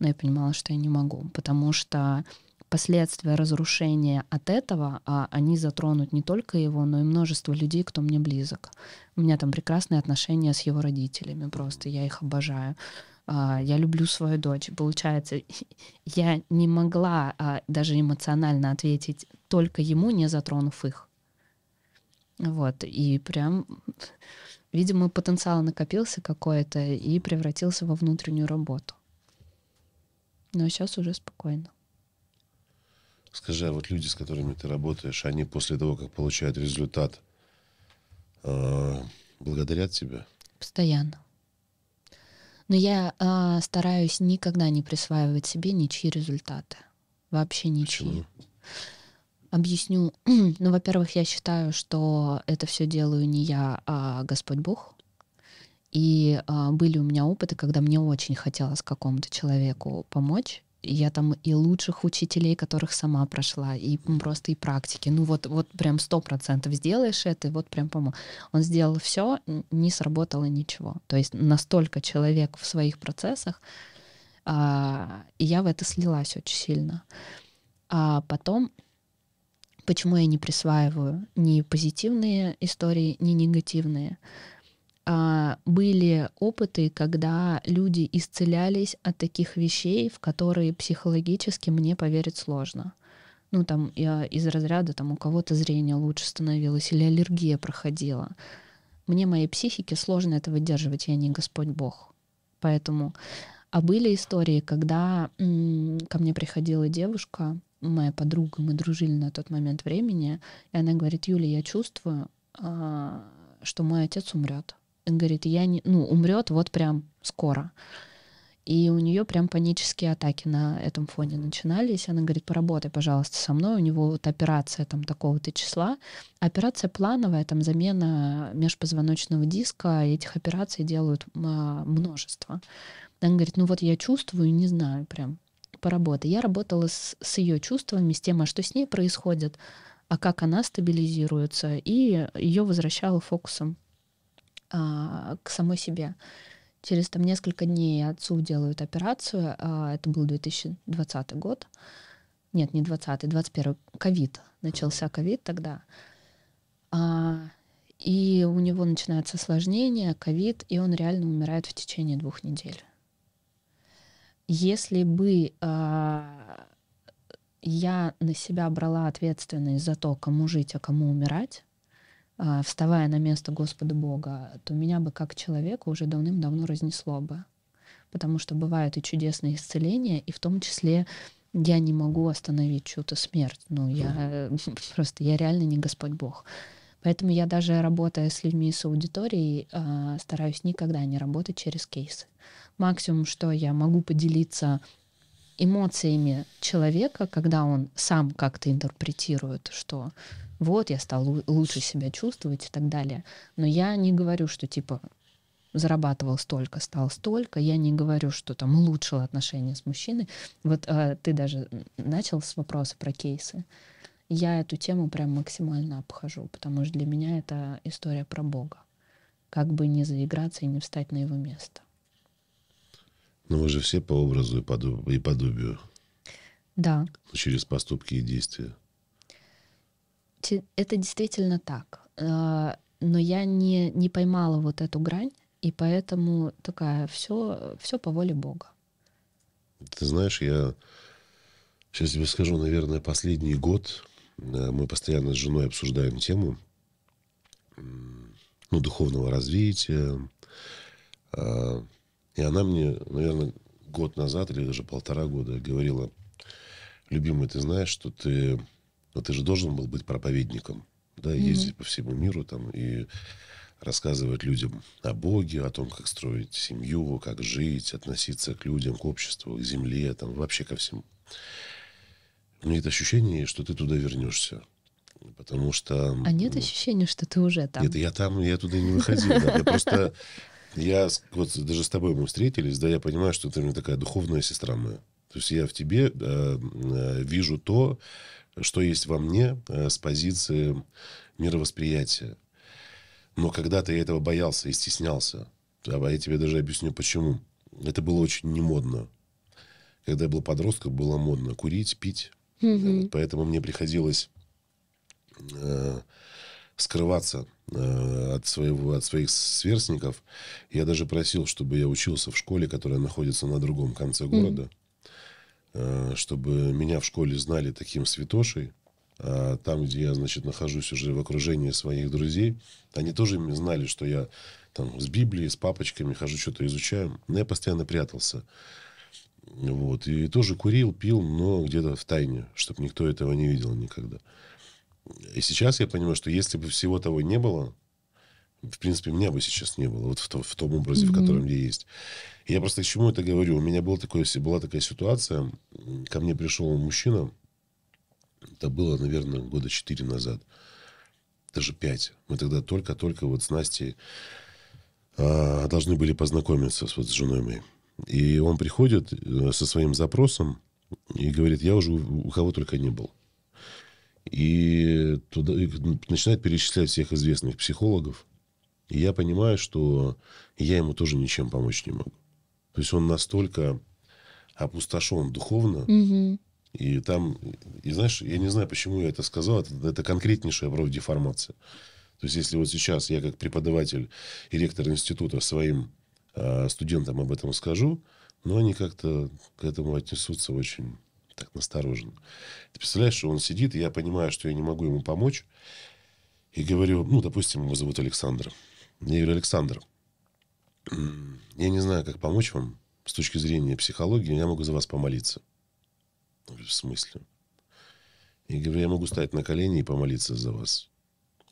Speaker 1: но я понимала, что я не могу, потому что последствия разрушения от этого, а они затронут не только его, но и множество людей, кто мне близок. У меня там прекрасные отношения с его родителями, просто я их обожаю. А, я люблю свою дочь. Получается, я не могла а, даже эмоционально ответить только ему, не затронув их. Вот, и прям, видимо, потенциал накопился какой-то и превратился во внутреннюю работу. Но сейчас уже спокойно.
Speaker 2: Скажи, а вот люди, с которыми ты работаешь, они после того, как получают результат, а, благодарят тебя?
Speaker 1: Постоянно. Но я э, стараюсь никогда не присваивать себе ничьи результаты. Вообще ничьи. Почему? Объясню. ну, во-первых, я считаю, что это все делаю не я, а Господь Бог. И э, были у меня опыты, когда мне очень хотелось какому-то человеку помочь, я там и лучших учителей, которых сама прошла, и просто и практики. Ну вот, вот прям сто процентов сделаешь это, и вот прям помог. Он сделал все, не сработало ничего. То есть настолько человек в своих процессах, а, и я в это слилась очень сильно. А потом, почему я не присваиваю ни позитивные истории, ни негативные, а, были опыты, когда люди исцелялись от таких вещей, в которые психологически мне поверить сложно. Ну, там я из разряда там у кого-то зрение лучше становилось или аллергия проходила. Мне моей психике сложно это выдерживать, я не Господь Бог. Поэтому... А были истории, когда м- ко мне приходила девушка, моя подруга, мы дружили на тот момент времени, и она говорит, Юля, я чувствую, а, что мой отец умрет говорит, я не, ну, умрет вот прям скоро. И у нее прям панические атаки на этом фоне начинались. Она говорит, поработай, пожалуйста, со мной. У него вот операция там такого-то числа. Операция плановая, там замена межпозвоночного диска. Этих операций делают а, множество. Она говорит, ну вот я чувствую, не знаю прям, поработай. Я работала с, с ее чувствами, с тем, а что с ней происходит, а как она стабилизируется. И ее возвращала фокусом а, к самой себе. Через там несколько дней отцу делают операцию, а, это был 2020 год, нет, не 20, 21, ковид, начался ковид тогда. А, и у него начинается осложнение, ковид, и он реально умирает в течение двух недель. Если бы а, я на себя брала ответственность за то, кому жить, а кому умирать, а, вставая на место Господа Бога, то меня бы как человека уже давным-давно разнесло бы. Потому что бывают и чудесные исцеления, и в том числе я не могу остановить чью-то смерть. Ну, я просто, я реально не Господь Бог. Поэтому я даже работая с людьми с аудиторией, а, стараюсь никогда не работать через кейсы. Максимум, что я могу поделиться эмоциями человека, когда он сам как-то интерпретирует, что вот, я стал лучше себя чувствовать и так далее. Но я не говорю, что типа зарабатывал столько, стал столько. Я не говорю, что там улучшил отношения с мужчиной. Вот э, ты даже начал с вопроса про кейсы. Я эту тему прям максимально обхожу, потому что для меня это история про Бога. Как бы не заиграться и не встать на его место.
Speaker 2: Но мы же все по образу и подобию. Да. Ну, через поступки и действия
Speaker 1: это действительно так. А, но я не, не поймала вот эту грань, и поэтому такая, все, все по воле Бога.
Speaker 2: Ты знаешь, я сейчас тебе скажу, наверное, последний год э, мы постоянно с женой обсуждаем тему ну, духовного развития. А, и она мне, наверное, год назад или даже полтора года говорила, любимый, ты знаешь, что ты но ты же должен был быть проповедником, да, ездить mm-hmm. по всему миру там и рассказывать людям о Боге, о том, как строить семью, как жить, относиться к людям, к обществу, к земле, там вообще ко всему. У меня это ощущение, что ты туда вернешься. Потому что... А
Speaker 1: нет ну, ощущения, что ты уже там? Нет,
Speaker 2: я там, я туда не выходил. Я просто... Я вот даже с тобой мы встретились, да, я понимаю, что ты мне такая духовная сестра моя. То есть я в тебе э, э, вижу то, что есть во мне э, с позиции мировосприятия. Но когда-то я этого боялся и стеснялся. А я тебе даже объясню, почему. Это было очень немодно. Когда я был подростком, было модно курить, пить. Угу. Поэтому мне приходилось э, скрываться э, от, своего, от своих сверстников. Я даже просил, чтобы я учился в школе, которая находится на другом конце города. Угу. Э, чтобы меня в школе знали таким святошей. А там, где я, значит, нахожусь уже в окружении своих друзей, они тоже знали, что я там с Библией, с папочками хожу, что-то изучаю. Но я постоянно прятался. Вот. И тоже курил, пил, но где-то в тайне, чтобы никто этого не видел никогда. И сейчас я понимаю, что если бы всего того не было, в принципе, меня бы сейчас не было, вот в, то, в том образе, mm-hmm. в котором я есть. Я просто к чему это говорю? У меня был такой, была такая ситуация. Ко мне пришел мужчина. Это было, наверное, года 4 назад. Даже 5. Мы тогда только-только вот с Настей а, должны были познакомиться с, вот, с женой моей. И он приходит э, со своим запросом и говорит, я уже у, кого только не был. И, туда, и начинает перечислять всех известных психологов. И я понимаю, что я ему тоже ничем помочь не могу. То есть он настолько опустошен духовно, угу. и там, и знаешь, я не знаю, почему я это сказал, это, это конкретнейшая вроде деформация. То есть если вот сейчас я как преподаватель и ректор института своим э, студентам об этом скажу, но они как-то к этому отнесутся очень так настороженно. Ты представляешь, что он сидит, и я понимаю, что я не могу ему помочь, и говорю, ну, допустим, его зовут Александр. Я говорю, Александр, я не знаю, как помочь вам. С точки зрения психологии я могу за вас помолиться. В смысле? Я говорю, я могу стать на колени и помолиться за вас.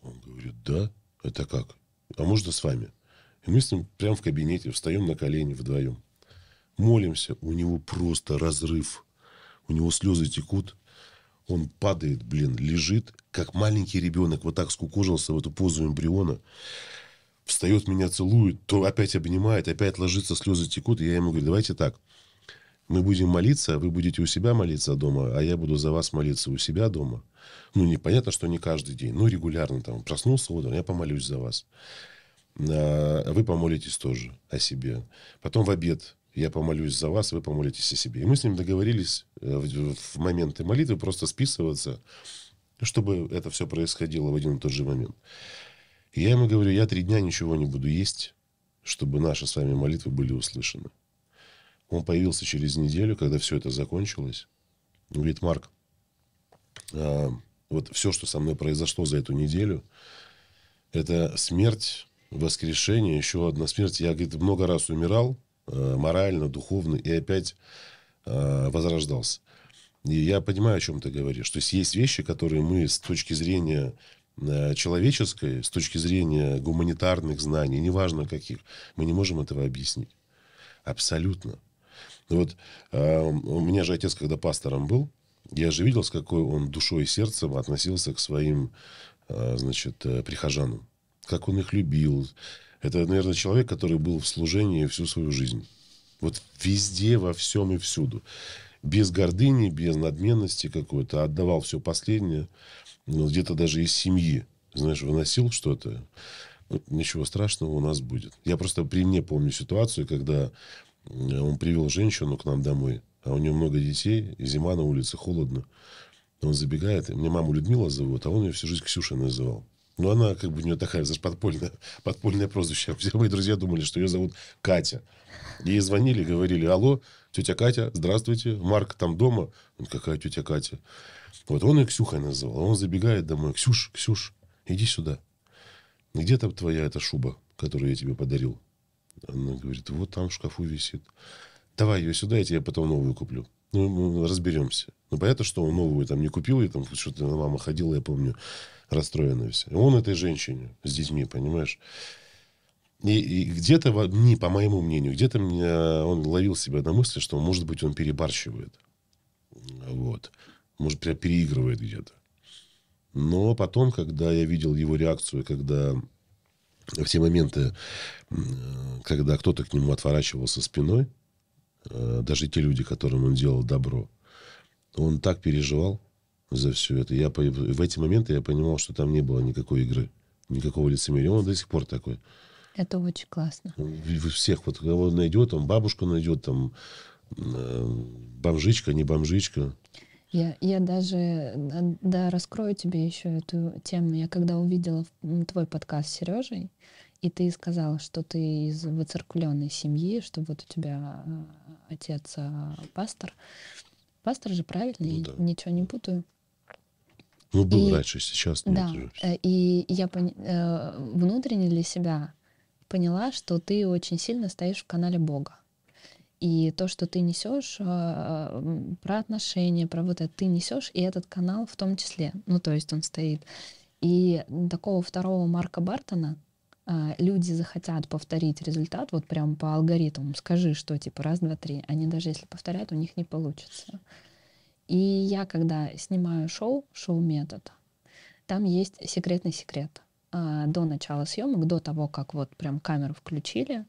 Speaker 2: Он говорит, да? Это как? А можно с вами? И мы с ним прямо в кабинете встаем на колени вдвоем. Молимся. У него просто разрыв. У него слезы текут. Он падает, блин, лежит, как маленький ребенок. Вот так скукожился в эту позу эмбриона встает, меня целует, то опять обнимает, опять ложится, слезы текут. И я ему говорю, давайте так, мы будем молиться, вы будете у себя молиться дома, а я буду за вас молиться у себя дома. Ну, непонятно, что не каждый день, но ну, регулярно там. Проснулся утром, я помолюсь за вас. А, вы помолитесь тоже о себе. Потом в обед я помолюсь за вас, вы помолитесь о себе. И мы с ним договорились э, в моменты молитвы просто списываться, чтобы это все происходило в один и тот же момент я ему говорю, я три дня ничего не буду есть, чтобы наши с вами молитвы были услышаны. Он появился через неделю, когда все это закончилось. Говорит, Марк, а, вот все, что со мной произошло за эту неделю, это смерть, воскрешение, еще одна смерть. Я, говорит, много раз умирал, а, морально, духовно, и опять а, возрождался. И я понимаю, о чем ты говоришь. То есть есть вещи, которые мы с точки зрения Э, человеческой, с точки зрения гуманитарных знаний, неважно каких, мы не можем этого объяснить. Абсолютно. Вот эм, у меня же отец, когда пастором был, я же видел, с какой он душой и сердцем относился к своим, э, значит, э, прихожанам. Как он их любил. Это, наверное, человек, который был в служении всю свою жизнь. Вот везде, во всем и всюду. Без гордыни, без надменности какой-то. Отдавал все последнее. Ну, где-то даже из семьи, знаешь, выносил что-то, ну, ничего страшного у нас будет. Я просто при мне помню ситуацию, когда э, он привел женщину к нам домой, а у нее много детей, и зима на улице, холодно. Он забегает, и мне маму Людмила зовут, а он ее всю жизнь Ксюша называл. Но ну, она, как бы, у нее такая, знаешь, подпольная, подпольное прозвище. Все мои друзья думали, что ее зовут Катя. Ей звонили, говорили, алло, тетя Катя, здравствуйте, Марк там дома? Он, какая тетя Катя? Вот он и Ксюхой называл. Он забегает домой. Ксюш, Ксюш, иди сюда. Где там твоя эта шуба, которую я тебе подарил? Она говорит, вот там в шкафу висит. Давай ее сюда, я тебе потом новую куплю. Ну, мы разберемся. Ну, понятно, что он новую там не купил, и там что-то мама ходила, я помню, расстроена вся. Он этой женщине с детьми, понимаешь? И, и где-то, не, по моему мнению, где-то меня, он ловил себя на мысли, что, может быть, он перебарщивает. Вот может, прям переигрывает где-то. Но потом, когда я видел его реакцию, когда в те моменты, э, когда кто-то к нему отворачивался спиной, э, даже те люди, которым он делал добро, он так переживал за все это. Я, в эти моменты я понимал, что там не было никакой игры, никакого лицемерия. Он до сих пор такой.
Speaker 1: Это очень классно.
Speaker 2: Всех, вот кого найдет, он бабушку найдет, там э, бомжичка, не бомжичка.
Speaker 1: Я, я даже да, раскрою тебе еще эту тему. Я когда увидела твой подкаст с Сережей, и ты сказала, что ты из выцеркленной семьи, что вот у тебя а, отец а, пастор. Пастор же, правильно? Ну, да. ничего не путаю.
Speaker 2: Ну, был и, раньше, сейчас нет. Да, уже.
Speaker 1: Э, и я пон... Э, внутренне для себя поняла, что ты очень сильно стоишь в канале Бога. И то, что ты несешь а, про отношения, про вот это, ты несешь и этот канал в том числе. Ну, то есть он стоит. И такого второго Марка Бартона а, люди захотят повторить результат вот прям по алгоритму. Скажи, что типа раз, два, три. Они даже если повторяют, у них не получится. И я, когда снимаю шоу, шоу-метод, там есть секретный секрет. А, до начала съемок, до того, как вот прям камеру включили,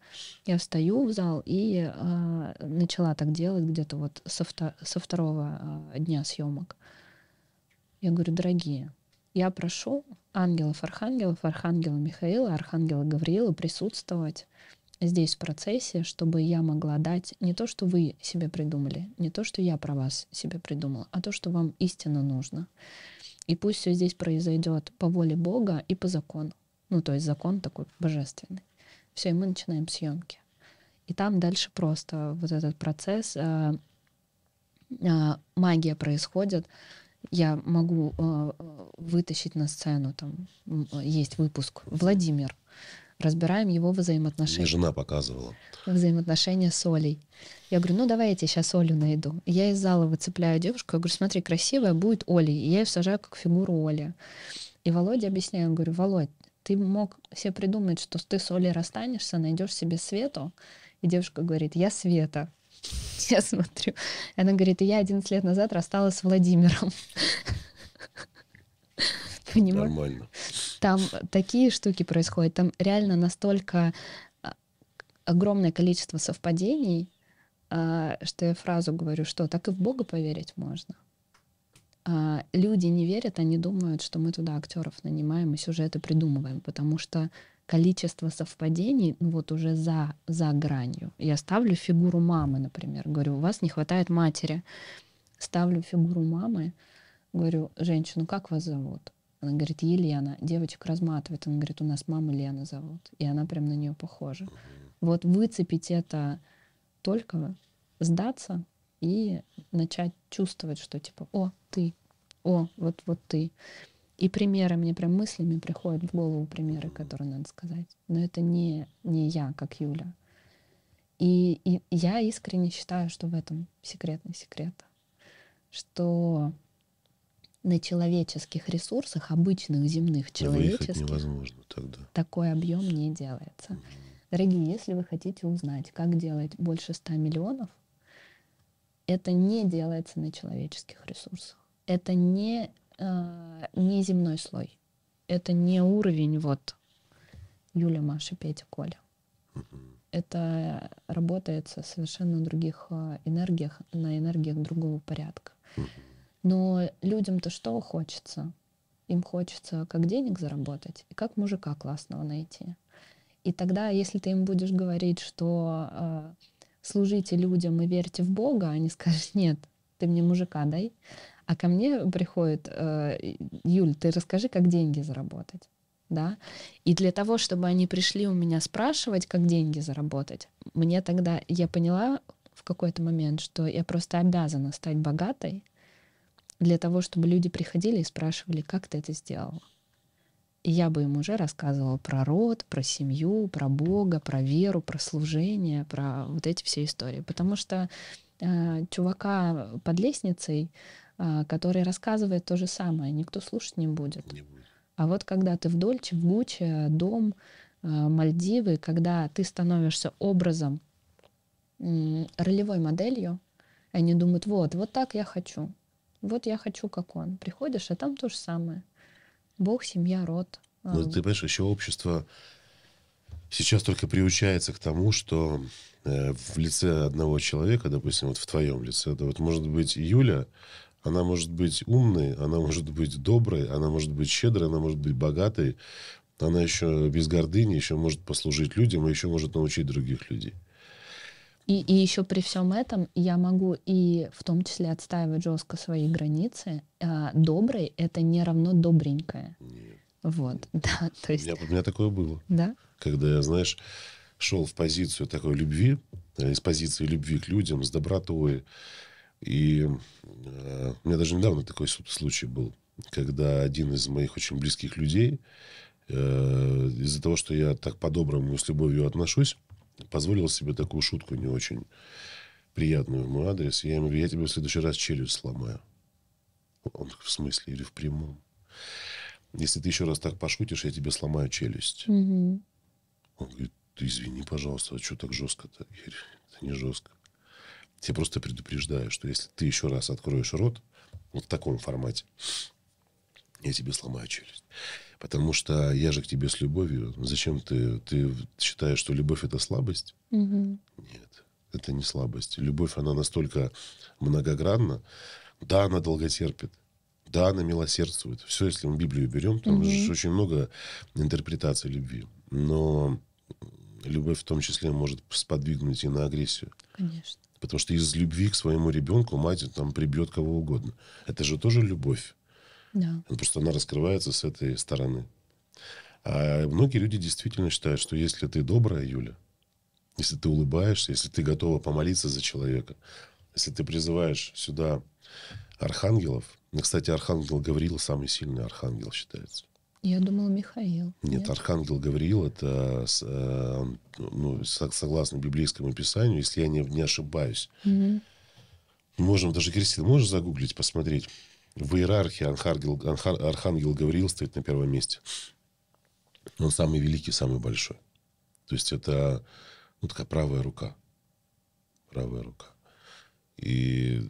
Speaker 1: я встаю в зал и э, начала так делать где-то вот со, вто- со второго э, дня съемок. Я говорю, дорогие, я прошу ангелов, архангелов, архангела Михаила, архангела Гавриила присутствовать здесь в процессе, чтобы я могла дать не то, что вы себе придумали, не то, что я про вас себе придумала, а то, что вам истинно нужно. И пусть все здесь произойдет по воле Бога и по закону. Ну, то есть закон такой божественный. Все, и мы начинаем съемки. И там дальше просто вот этот процесс, э, э, магия происходит. Я могу э, вытащить на сцену, там есть выпуск Владимир разбираем его взаимоотношения. Мне
Speaker 2: жена показывала.
Speaker 1: Взаимоотношения с Олей. Я говорю, ну давай я тебе сейчас Олю найду. Я из зала выцепляю девушку, я говорю, смотри, красивая будет Оля. И я ее сажаю как фигуру Оли. И Володя объясняю, я говорю, Володь, ты мог себе придумать, что ты с Олей расстанешься, найдешь себе Свету. И девушка говорит, я Света. Я смотрю. Она говорит, и я 11 лет назад рассталась с Владимиром. понимаю. Нормально. Там такие штуки происходят. Там реально настолько а, огромное количество совпадений, а, что я фразу говорю, что так и в Бога поверить можно. А, люди не верят, они думают, что мы туда актеров нанимаем и сюжеты придумываем, потому что количество совпадений ну, вот уже за, за гранью. Я ставлю фигуру мамы, например, говорю, у вас не хватает матери. Ставлю фигуру мамы, говорю, женщину, как вас зовут? Она говорит, Елена, девочек разматывает. Она говорит, у нас мама Лена зовут. И она прям на нее похожа. Вот выцепить это только сдаться и начать чувствовать, что типа, о, ты, о, вот, вот ты. И примеры мне прям мыслями приходят в голову примеры, которые надо сказать. Но это не, не я, как Юля. И, и я искренне считаю, что в этом секретный секрет. Что на человеческих ресурсах, обычных земных человеческих, невозможно тогда. такой объем не делается. Угу. Дорогие, если вы хотите узнать, как делать больше 100 миллионов, это не делается на человеческих ресурсах. Это не, э, не земной слой. Это не уровень вот Юля, Маша, Петя, Коля. Это работает совершенно на других э, энергиях, на энергиях другого порядка. Угу. Но людям-то что хочется? Им хочется как денег заработать и как мужика классного найти. И тогда, если ты им будешь говорить, что э, служите людям и верьте в Бога, они скажут, нет, ты мне мужика дай. А ко мне приходит, э, Юль, ты расскажи, как деньги заработать. Да? И для того, чтобы они пришли у меня спрашивать, как деньги заработать, мне тогда, я поняла в какой-то момент, что я просто обязана стать богатой, для того, чтобы люди приходили и спрашивали, как ты это сделал, И я бы им уже рассказывала про род, про семью, про Бога, про веру, про служение, про вот эти все истории. Потому что э, чувака под лестницей, э, который рассказывает то же самое, никто слушать не будет. Не будет. А вот когда ты в Дольче, в Гуче, дом, э, Мальдивы, когда ты становишься образом, э, ролевой моделью, они думают, вот, вот так я хочу. Вот я хочу, как он. Приходишь, а там то же самое. Бог, семья, род. Ну, ты
Speaker 2: понимаешь, еще общество сейчас только приучается к тому, что э, в лице одного человека, допустим, вот в твоем лице, да, вот может быть Юля, она может быть умной, она может быть доброй, она может быть щедрой, она может быть богатой, она еще без гордыни, еще может послужить людям, а еще может научить других людей.
Speaker 1: И, и еще при всем этом я могу и в том числе отстаивать жестко свои границы. А, добрый это не равно добренькое. Нет. Вот, да. То есть... у,
Speaker 2: меня, у меня такое было. Да. Когда я, знаешь, шел в позицию такой любви, э, из позиции любви к людям, с добротой. И э, у меня даже недавно такой случай был, когда один из моих очень близких людей, э, из-за того, что я так по-доброму с любовью отношусь, позволил себе такую шутку не очень приятную в мой адрес. Я ему говорю, я тебе в следующий раз челюсть сломаю. Он в смысле? Или в прямом? Если ты еще раз так пошутишь, я тебе сломаю челюсть. Угу. Он говорит, ты извини, пожалуйста, а что так жестко-то? Я говорю, это не жестко. Я просто предупреждаю, что если ты еще раз откроешь рот, вот в таком формате, я тебе сломаю челюсть. Потому что я же к тебе с любовью. Зачем ты? Ты считаешь, что любовь это слабость? Угу. Нет, это не слабость. Любовь, она настолько многогранна. Да, она долготерпит. Да, она милосердствует. Все, если мы Библию берем, там угу. же очень много интерпретаций любви. Но любовь в том числе может сподвигнуть и на агрессию. Конечно. Потому что из любви к своему ребенку мать там прибьет кого угодно. Это же тоже любовь. Да. Ну, Просто она раскрывается с этой стороны. А многие люди действительно считают, что если ты добрая, Юля, если ты улыбаешься, если ты готова помолиться за человека, если ты призываешь сюда архангелов, ну, кстати, архангел Гавриил самый сильный архангел считается.
Speaker 1: Я думал, Михаил.
Speaker 2: Нет, нет? архангел Гавриил это э, ну, согласно библейскому писанию, если я не, не ошибаюсь. Угу. Можем даже Кристина, можешь загуглить, посмотреть в иерархии Архангел, Архангел Гавриил стоит на первом месте. Он самый великий, самый большой. То есть это ну, такая правая рука. Правая рука. И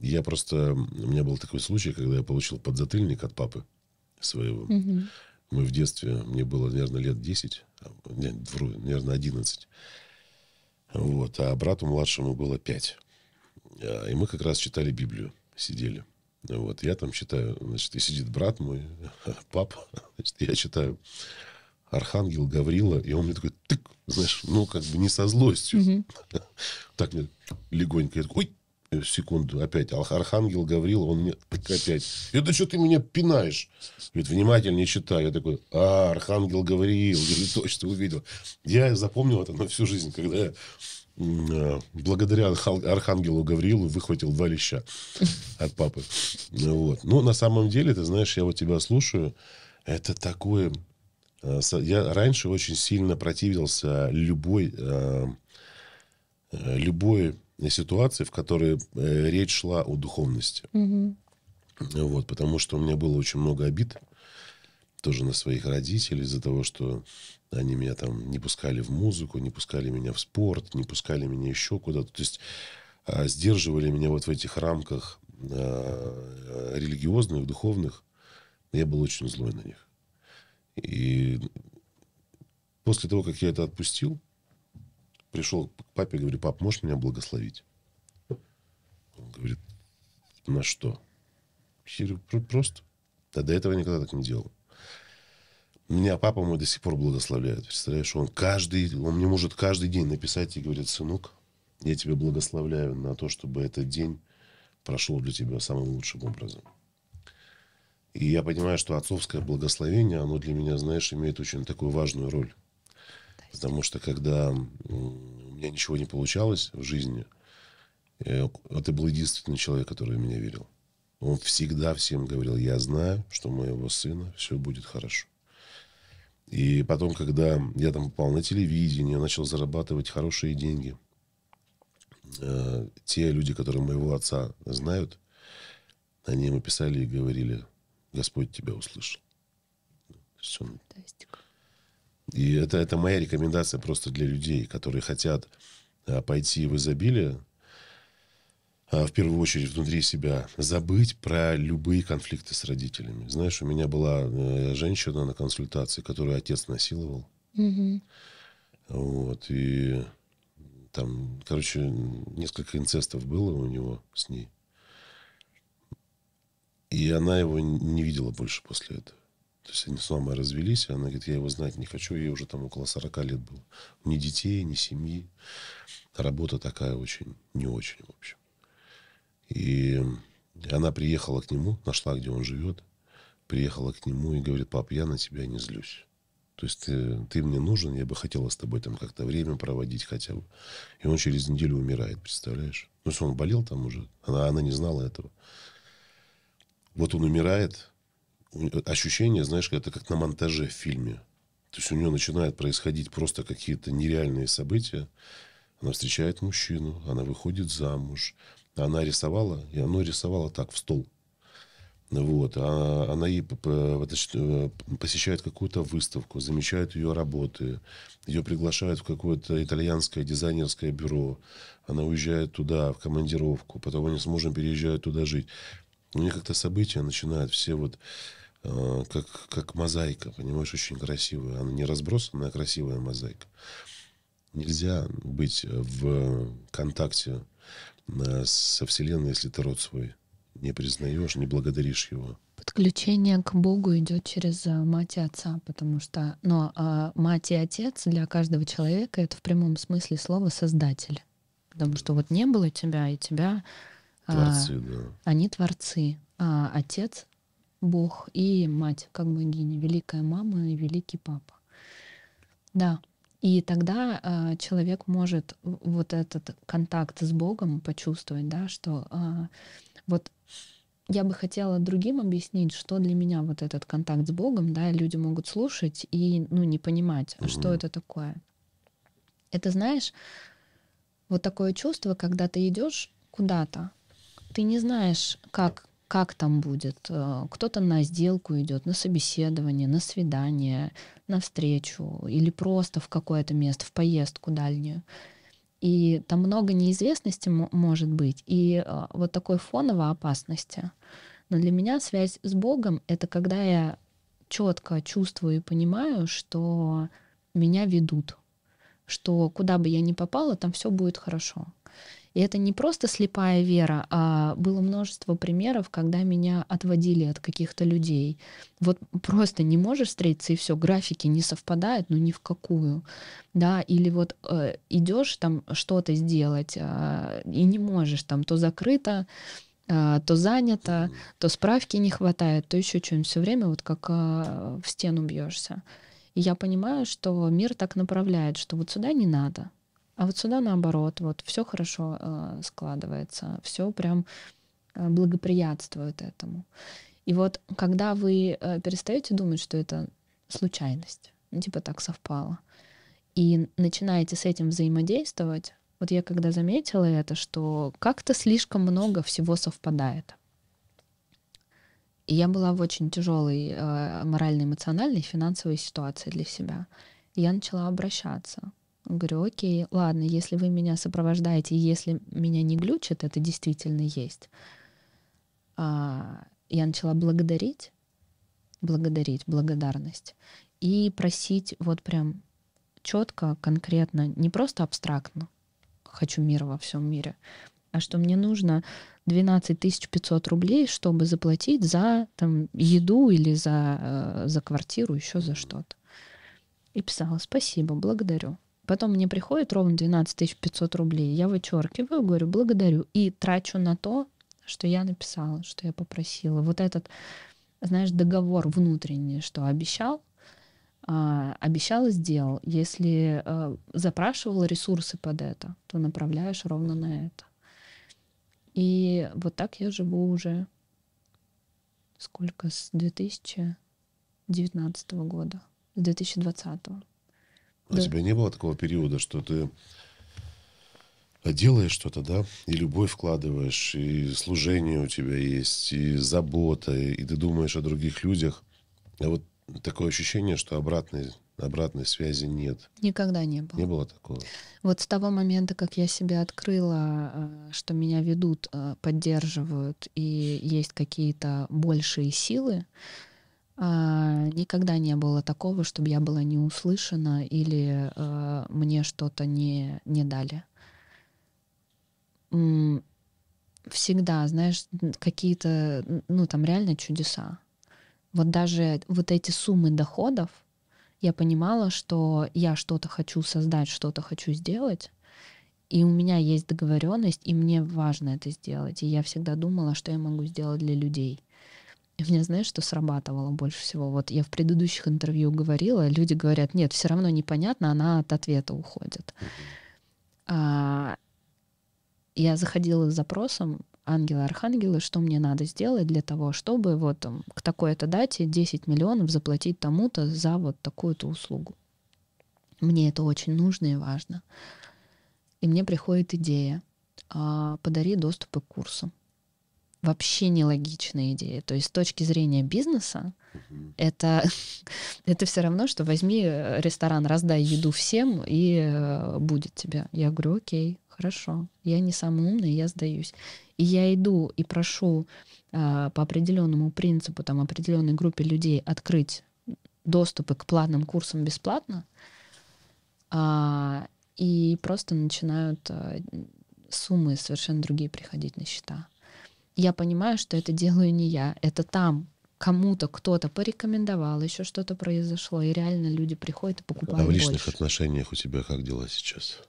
Speaker 2: я просто... У меня был такой случай, когда я получил подзатыльник от папы своего. Угу. Мы в детстве... Мне было, наверное, лет 10. А, нет, вру, наверное, 11. Вот. А брату младшему было 5. А, и мы как раз читали Библию. Сидели. Вот, я там читаю, значит, и сидит брат мой, папа, значит, я читаю Архангел Гаврила, и он мне такой, тык, знаешь, ну, как бы не со злостью. Угу. Так мне легонько, я такой, ой, э, секунду, опять, Архангел Гаврила, он мне, тык, опять, это что ты меня пинаешь? Говорит, внимательнее читаю Я такой, а, Архангел Гавриил, я точно увидел. Я запомнил это на всю жизнь, когда я благодаря Архангелу Гаврилу выхватил два леща от папы. Вот. Но ну, на самом деле, ты знаешь, я вот тебя слушаю, это такое... Э, я раньше очень сильно противился любой, э, любой ситуации, в которой э, речь шла о духовности. Угу. Вот, потому что у меня было очень много обид тоже на своих родителей из-за того, что они меня там не пускали в музыку, не пускали меня в спорт, не пускали меня еще куда-то. То есть а, сдерживали меня вот в этих рамках а, религиозных, духовных. Я был очень злой на них. И после того, как я это отпустил, пришел к папе и говорю, пап, можешь меня благословить? Он говорит, на что? Я говорю, просто. Да до этого я никогда так не делал. Меня папа мой до сих пор благословляет, представляешь? Он каждый, он мне может каждый день написать и говорит, сынок, я тебя благословляю на то, чтобы этот день прошел для тебя самым лучшим образом. И я понимаю, что отцовское благословение, оно для меня, знаешь, имеет очень такую важную роль. Потому что когда у меня ничего не получалось в жизни, это был единственный человек, который в меня верил. Он всегда всем говорил, я знаю, что у моего сына все будет хорошо. И потом, когда я там попал на телевидение, начал зарабатывать хорошие деньги, э, те люди, которые моего отца знают, они ему писали и говорили, Господь тебя услышал. Все. И это, это моя рекомендация просто для людей, которые хотят э, пойти в изобилие, а, в первую очередь внутри себя, забыть про любые конфликты с родителями. Знаешь, у меня была э, женщина на консультации, которую отец насиловал. Угу. Вот, и там, короче, несколько инцестов было у него с ней. И она его не видела больше после этого. То есть они с мамой развелись, и она говорит, я его знать не хочу, ей уже там около 40 лет было. Ни детей, ни семьи. Работа такая очень, не очень, в общем. И она приехала к нему, нашла, где он живет, приехала к нему и говорит, пап, я на тебя не злюсь. То есть ты, ты мне нужен, я бы хотела с тобой там как-то время проводить хотя бы. И он через неделю умирает, представляешь? Ну, если он болел там уже, она, она не знала этого. Вот он умирает, ощущение, знаешь, это как на монтаже в фильме. То есть у нее начинают происходить просто какие-то нереальные события. Она встречает мужчину, она выходит замуж, она рисовала, и оно рисовало так, в стол. Вот. А она ей э, посещает какую-то выставку, замечает ее работы, ее приглашают в какое-то итальянское дизайнерское бюро. Она уезжает туда, в командировку. Потом они с мужем переезжают туда жить. У них как-то события начинают все вот э, как, как мозаика, понимаешь, очень красивая. Она не разбросанная, а красивая мозаика. Нельзя быть э, в контакте Э, со Вселенной, если ты род свой не признаешь, не благодаришь его.
Speaker 1: Подключение к Богу идет через э, мать и отца, потому что, но а, мать и отец для каждого человека это в прямом смысле слова создатель, потому что вот не было тебя и тебя, а, творцы, а, да. они творцы, а отец Бог и мать как богиня, великая мама и великий папа, да. И тогда э, человек может вот этот контакт с Богом почувствовать, да, что э, вот я бы хотела другим объяснить, что для меня вот этот контакт с Богом, да, люди могут слушать и, ну, не понимать, угу. что это такое. Это, знаешь, вот такое чувство, когда ты идешь куда-то, ты не знаешь, как как там будет. Э, кто-то на сделку идет, на собеседование, на свидание, на встречу или просто в какое-то место, в поездку дальнюю. И там много неизвестности может быть и э, вот такой фоновой опасности. Но для меня связь с Богом — это когда я четко чувствую и понимаю, что меня ведут, что куда бы я ни попала, там все будет хорошо, и это не просто слепая вера, а было множество примеров, когда меня отводили от каких-то людей. Вот просто не можешь встретиться, и все, графики не совпадают, ну ни в какую. Да, или вот э, идешь там что-то сделать, э, и не можешь, там то закрыто, а, то занято, то справки не хватает, то еще что-нибудь все время вот как а, в стену бьешься. И я понимаю, что мир так направляет, что вот сюда не надо, а вот сюда наоборот, вот все хорошо э, складывается, все прям э, благоприятствует этому. И вот когда вы э, перестаете думать, что это случайность, ну, типа так совпало, и начинаете с этим взаимодействовать, вот я когда заметила это, что как-то слишком много всего совпадает. И я была в очень тяжелой э, морально-эмоциональной финансовой ситуации для себя. И я начала обращаться Говорю, окей, ладно, если вы меня сопровождаете, если меня не глючит, это действительно есть. А, я начала благодарить, благодарить, благодарность. И просить вот прям четко, конкретно, не просто абстрактно, хочу мира во всем мире, а что мне нужно 12 500 рублей, чтобы заплатить за там, еду или за, э, за квартиру, еще за что-то. И писала, спасибо, благодарю. Потом мне приходит ровно 12 500 рублей. Я вычеркиваю, говорю, благодарю. И трачу на то, что я написала, что я попросила. Вот этот, знаешь, договор внутренний, что обещал, а, обещал и сделал. Если а, запрашивала ресурсы под это, то направляешь ровно на это. И вот так я живу уже сколько с 2019 года, с 2020. Да. У
Speaker 2: тебя не было такого периода, что ты делаешь что-то, да, и любовь вкладываешь, и служение у тебя есть, и забота, и ты думаешь о других людях. А вот такое ощущение, что обратной, обратной связи нет.
Speaker 1: Никогда не было. Не было такого. Вот с того момента, как я себя открыла, э, что меня ведут, э, поддерживают, и есть какие-то большие силы, а, никогда не было такого, чтобы я была не услышана или э, мне что-то не, не дали. Всегда, знаешь, какие-то, ну там реально чудеса. Вот даже вот эти суммы доходов, я понимала, что я что-то хочу создать, что-то хочу сделать, и у меня есть договоренность, и мне важно это сделать. И я всегда думала, что я могу сделать для людей. И меня, знаешь, что срабатывало больше всего? Вот я в предыдущих интервью говорила, люди говорят, нет, все равно непонятно, она от ответа уходит. А, я заходила с запросом ангелы-архангелы, что мне надо сделать для того, чтобы вот к такой-то дате 10 миллионов заплатить тому-то за вот такую-то услугу. Мне это очень нужно и важно. И мне приходит идея, а, подари доступы к курсу вообще нелогичная идея. То есть с точки зрения бизнеса угу. это, это все равно, что возьми э, ресторан, раздай еду всем, и э, будет тебе. Я говорю, окей, хорошо, я не самый умный, я сдаюсь. И я иду и прошу э, по определенному принципу, там, определенной группе людей открыть доступы к платным курсам бесплатно, э, и просто начинают э, суммы совершенно другие приходить на счета я понимаю, что это делаю не я, это там кому-то кто-то порекомендовал, еще что-то произошло, и реально люди приходят и покупают. А в личных больше.
Speaker 2: отношениях у тебя как дела сейчас?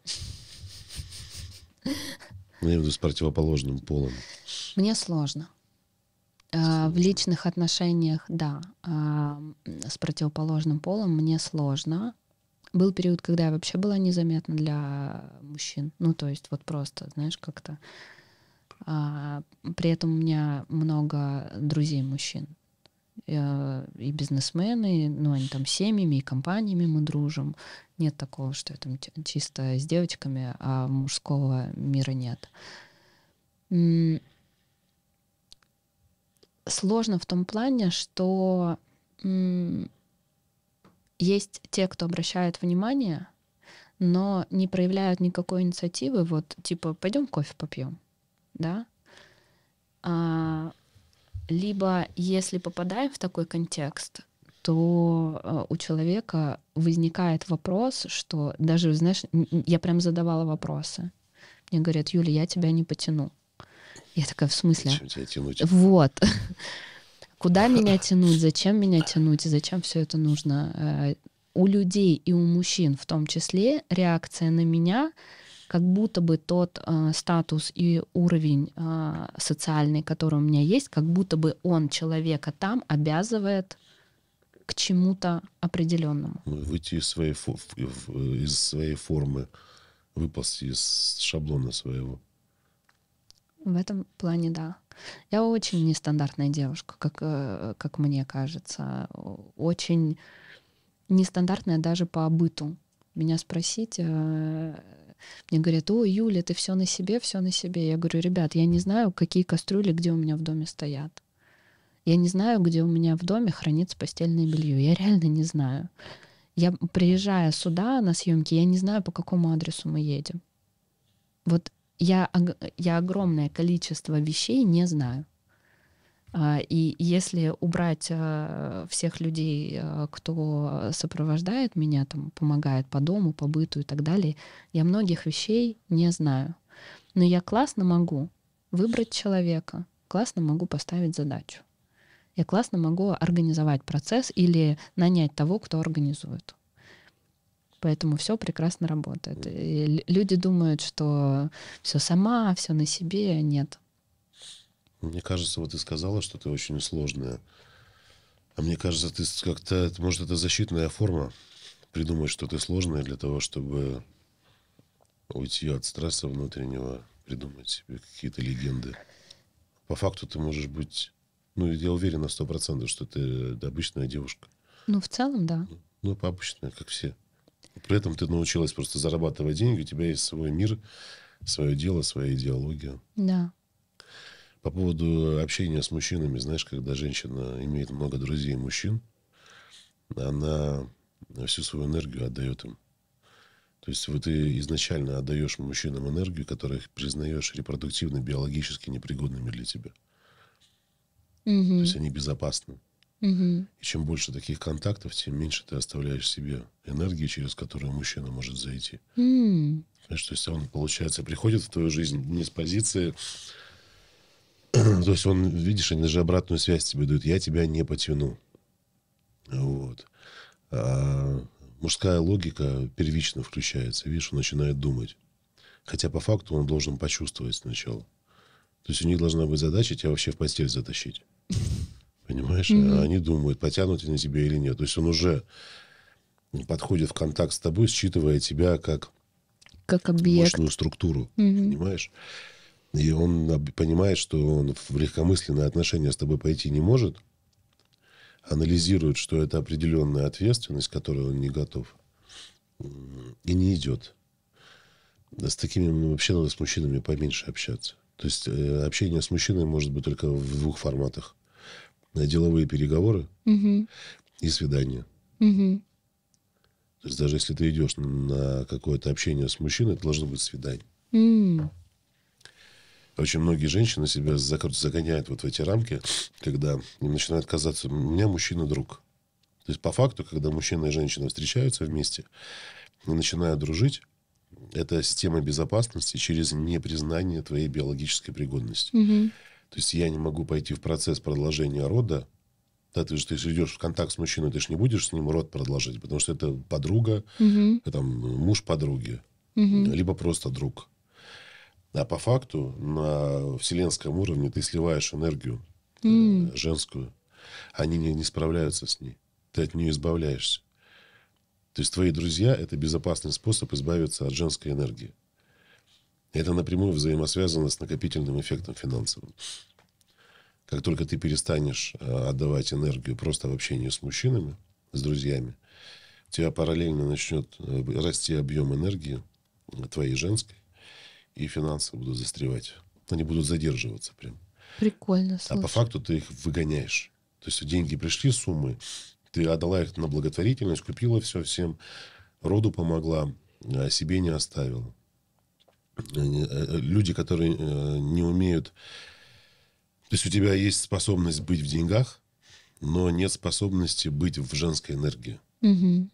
Speaker 2: Ну, я имею с противоположным полом.
Speaker 1: Мне сложно. А, в личных отношениях, да, а, с противоположным полом мне сложно. Был период, когда я вообще была незаметна для мужчин. Ну, то есть вот просто, знаешь, как-то а, при этом у меня много друзей мужчин. и бизнесмены, ну, они там семьями и компаниями мы дружим. Нет такого, что я там чисто с девочками, а мужского мира нет. Сложно в том плане, что есть те, кто обращает внимание, но не проявляют никакой инициативы, вот типа пойдем кофе попьем да, а, либо если попадаем в такой контекст, то а, у человека возникает вопрос, что даже, знаешь, я прям задавала вопросы. Мне говорят, Юля, я тебя не потяну. Я такая, в смысле? Зачем тебя тянуть? Вот. Куда меня тянуть, зачем меня тянуть и зачем все это нужно? Э, у людей и у мужчин в том числе реакция на меня — как будто бы тот э, статус и уровень э, социальный, который у меня есть, как будто бы он человека там обязывает к чему-то определенному.
Speaker 2: Выйти из своей, из своей формы, выпасть из шаблона своего.
Speaker 1: В этом плане, да. Я очень нестандартная девушка, как, э, как мне кажется. Очень нестандартная даже по быту. Меня спросить, э, мне говорят, о, Юля, ты все на себе, все на себе. Я говорю, ребят, я не знаю, какие кастрюли где у меня в доме стоят. Я не знаю, где у меня в доме хранится постельное белье. Я реально не знаю. Я, приезжая сюда на съемки, я не знаю, по какому адресу мы едем. Вот я, я огромное количество вещей не знаю. А, и если убрать а, всех людей, а, кто сопровождает меня, там, помогает по дому, по быту и так далее, я многих вещей не знаю. Но я классно могу выбрать человека, классно могу поставить задачу. Я классно могу организовать процесс или нанять того, кто организует. Поэтому все прекрасно работает. И люди думают, что все сама, все на себе. Нет,
Speaker 2: мне кажется, вот ты сказала что ты очень сложная. А мне кажется, ты как-то... Может, это защитная форма? Придумать что ты сложная для того, чтобы уйти от стресса внутреннего, придумать себе какие-то легенды. По факту ты можешь быть... Ну, я уверен на сто процентов, что ты обычная девушка.
Speaker 1: Ну, в целом, да. Ну,
Speaker 2: ну по обычная, как все. При этом ты научилась просто зарабатывать деньги, у тебя есть свой мир, свое дело, своя идеология. Да. По поводу общения с мужчинами, знаешь, когда женщина имеет много друзей мужчин, она всю свою энергию отдает им. То есть вот ты изначально отдаешь мужчинам энергию, которых признаешь репродуктивно, биологически непригодными для тебя. Угу. То есть они безопасны.
Speaker 3: Угу. И
Speaker 2: чем больше таких контактов, тем меньше ты оставляешь себе энергии, через которую мужчина может зайти.
Speaker 3: Угу. Mm
Speaker 2: то есть он, получается, приходит в твою жизнь не с позиции То есть он, видишь, они даже обратную связь тебе дают. Я тебя не потяну. Вот. А мужская логика первично включается. Видишь, он начинает думать. Хотя по факту он должен почувствовать сначала. То есть у них должна быть задача тебя вообще в постель затащить. Понимаешь? Mm-hmm. А они думают, потянут ли на тебя или нет. То есть он уже подходит в контакт с тобой, считывая тебя как, как объект. мощную структуру. Mm-hmm. Понимаешь? и он понимает, что он в легкомысленное отношение с тобой пойти не может, анализирует, что это определенная ответственность, к которой он не готов, и не идет. С такими ну, вообще надо с мужчинами поменьше общаться. То есть э, общение с мужчиной может быть только в двух форматах. Э, деловые переговоры угу. и свидания. Угу. То есть даже если ты идешь на какое-то общение с мужчиной, это должно быть свидание. Mm. Очень многие женщины себя загоняют вот в эти рамки, когда им начинает казаться, у меня мужчина друг. То есть по факту, когда мужчина и женщина встречаются вместе и начинают дружить, это система безопасности через непризнание твоей биологической пригодности. Угу. То есть я не могу пойти в процесс продолжения рода, да, ты же ты идешь в контакт с мужчиной, ты же не будешь с ним род продолжить, потому что это подруга, угу. там, муж подруги, угу. либо просто друг. А по факту на вселенском уровне ты сливаешь энергию mm. женскую. Они не, не справляются с ней. Ты от нее избавляешься. То есть твои друзья – это безопасный способ избавиться от женской энергии. Это напрямую взаимосвязано с накопительным эффектом финансовым. Как только ты перестанешь э, отдавать энергию просто в общении с мужчинами, с друзьями, у тебя параллельно начнет э, расти объем энергии твоей женской, и финансы будут застревать. Они будут задерживаться прям.
Speaker 1: Прикольно, слушай. А по факту
Speaker 2: ты их выгоняешь. То есть деньги пришли, суммы, ты отдала их на благотворительность, купила все всем, роду помогла, а себе не оставила. Э, э, э, люди, которые не умеют... То есть у тебя есть способность быть в деньгах, но нет способности быть в женской энергии. Угу.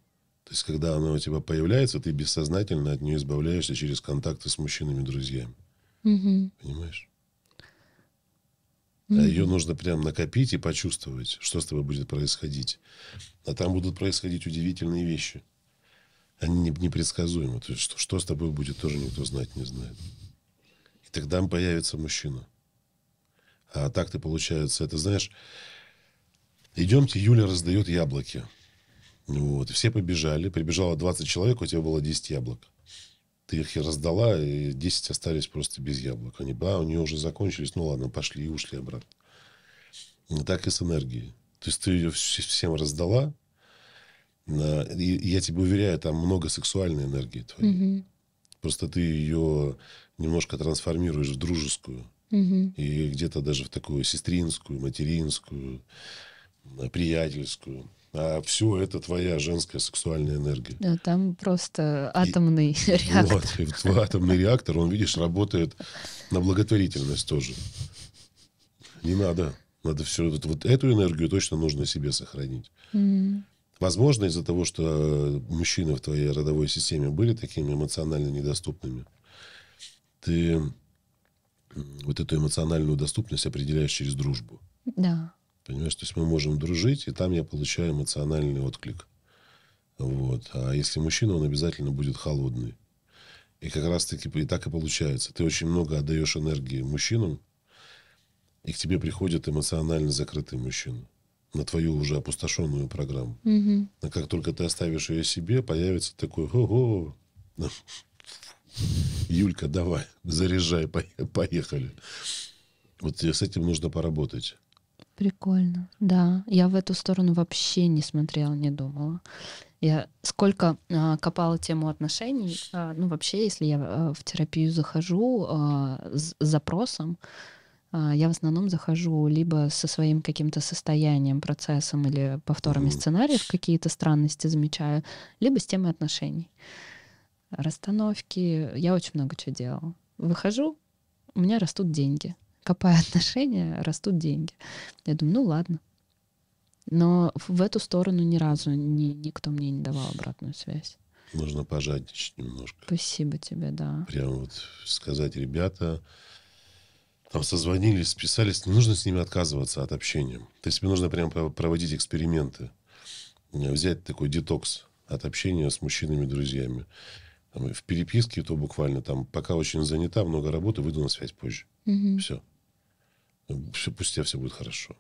Speaker 2: То есть, когда она у тебя появляется, ты бессознательно от нее избавляешься через контакты с мужчинами, друзьями. Угу. Понимаешь? Угу. А ее нужно прям накопить и почувствовать, что с тобой будет происходить. А там будут происходить удивительные вещи. Они непредсказуемы. То есть, что, что с тобой будет, тоже никто знать не знает. И тогда появится мужчина. А так ты, получается, это знаешь... Идемте, Юля раздает яблоки. Вот, все побежали, прибежало 20 человек, у тебя было 10 яблок. Ты их и раздала, и 10 остались просто без яблок. Они, а, у нее уже закончились, ну ладно, пошли и ушли обратно. Ну, так и с энергией. То есть ты ее всем раздала, и я тебе уверяю, там много сексуальной энергии
Speaker 3: твоей. Mm -hmm.
Speaker 2: Просто ты ее немножко трансформируешь в дружескую. Mm -hmm. И где-то даже в такую сестринскую, материнскую, приятельскую а все это твоя женская сексуальная энергия.
Speaker 1: Да, там просто атомный и, реактор.
Speaker 2: Вот, и твой атомный реактор, он, видишь, работает на благотворительность тоже. Не надо. Надо все, вот, вот эту энергию точно нужно себе сохранить. Mm. Возможно, из-за того, что мужчины в твоей родовой системе были такими эмоционально недоступными, ты вот эту эмоциональную доступность определяешь через дружбу. Да. Понимаешь, то есть мы можем дружить, и там я получаю эмоциональный отклик. Вот. А если мужчина, он обязательно будет холодный. И как раз-таки и так и получается. Ты очень много отдаешь энергии мужчинам, и к тебе приходит эмоционально закрытый мужчина на твою уже опустошенную программу. Угу. А как только ты оставишь ее себе, появится такой «Ого!» «Юлька, давай, заряжай, поехали». Вот с этим нужно поработать.
Speaker 1: Прикольно. Да, я в эту сторону вообще не смотрела, не думала. Я сколько э, копала тему отношений, э, ну вообще, если я э, в терапию захожу э, с запросом, э, я в основном захожу либо со своим каким-то состоянием, процессом или повторами сценариев, какие-то странности замечаю, либо с темой отношений. Расстановки, я очень много чего делала. Выхожу, у меня растут деньги копая отношения, растут деньги. Я думаю, ну ладно. Но в эту сторону ни разу ни, никто мне не давал обратную связь.
Speaker 2: Нужно пожадничать немножко.
Speaker 1: Спасибо тебе, да. Прям вот
Speaker 2: сказать, ребята, там созвонились, списались, не нужно с ними отказываться от общения. То есть тебе нужно прям проводить эксперименты. Взять такой детокс от общения с мужчинами, друзьями. Там, в переписке то буквально там, пока очень занята, много работы, выйду на связь позже. Угу. Все. Ну, все, пусть у тебя все будет хорошо.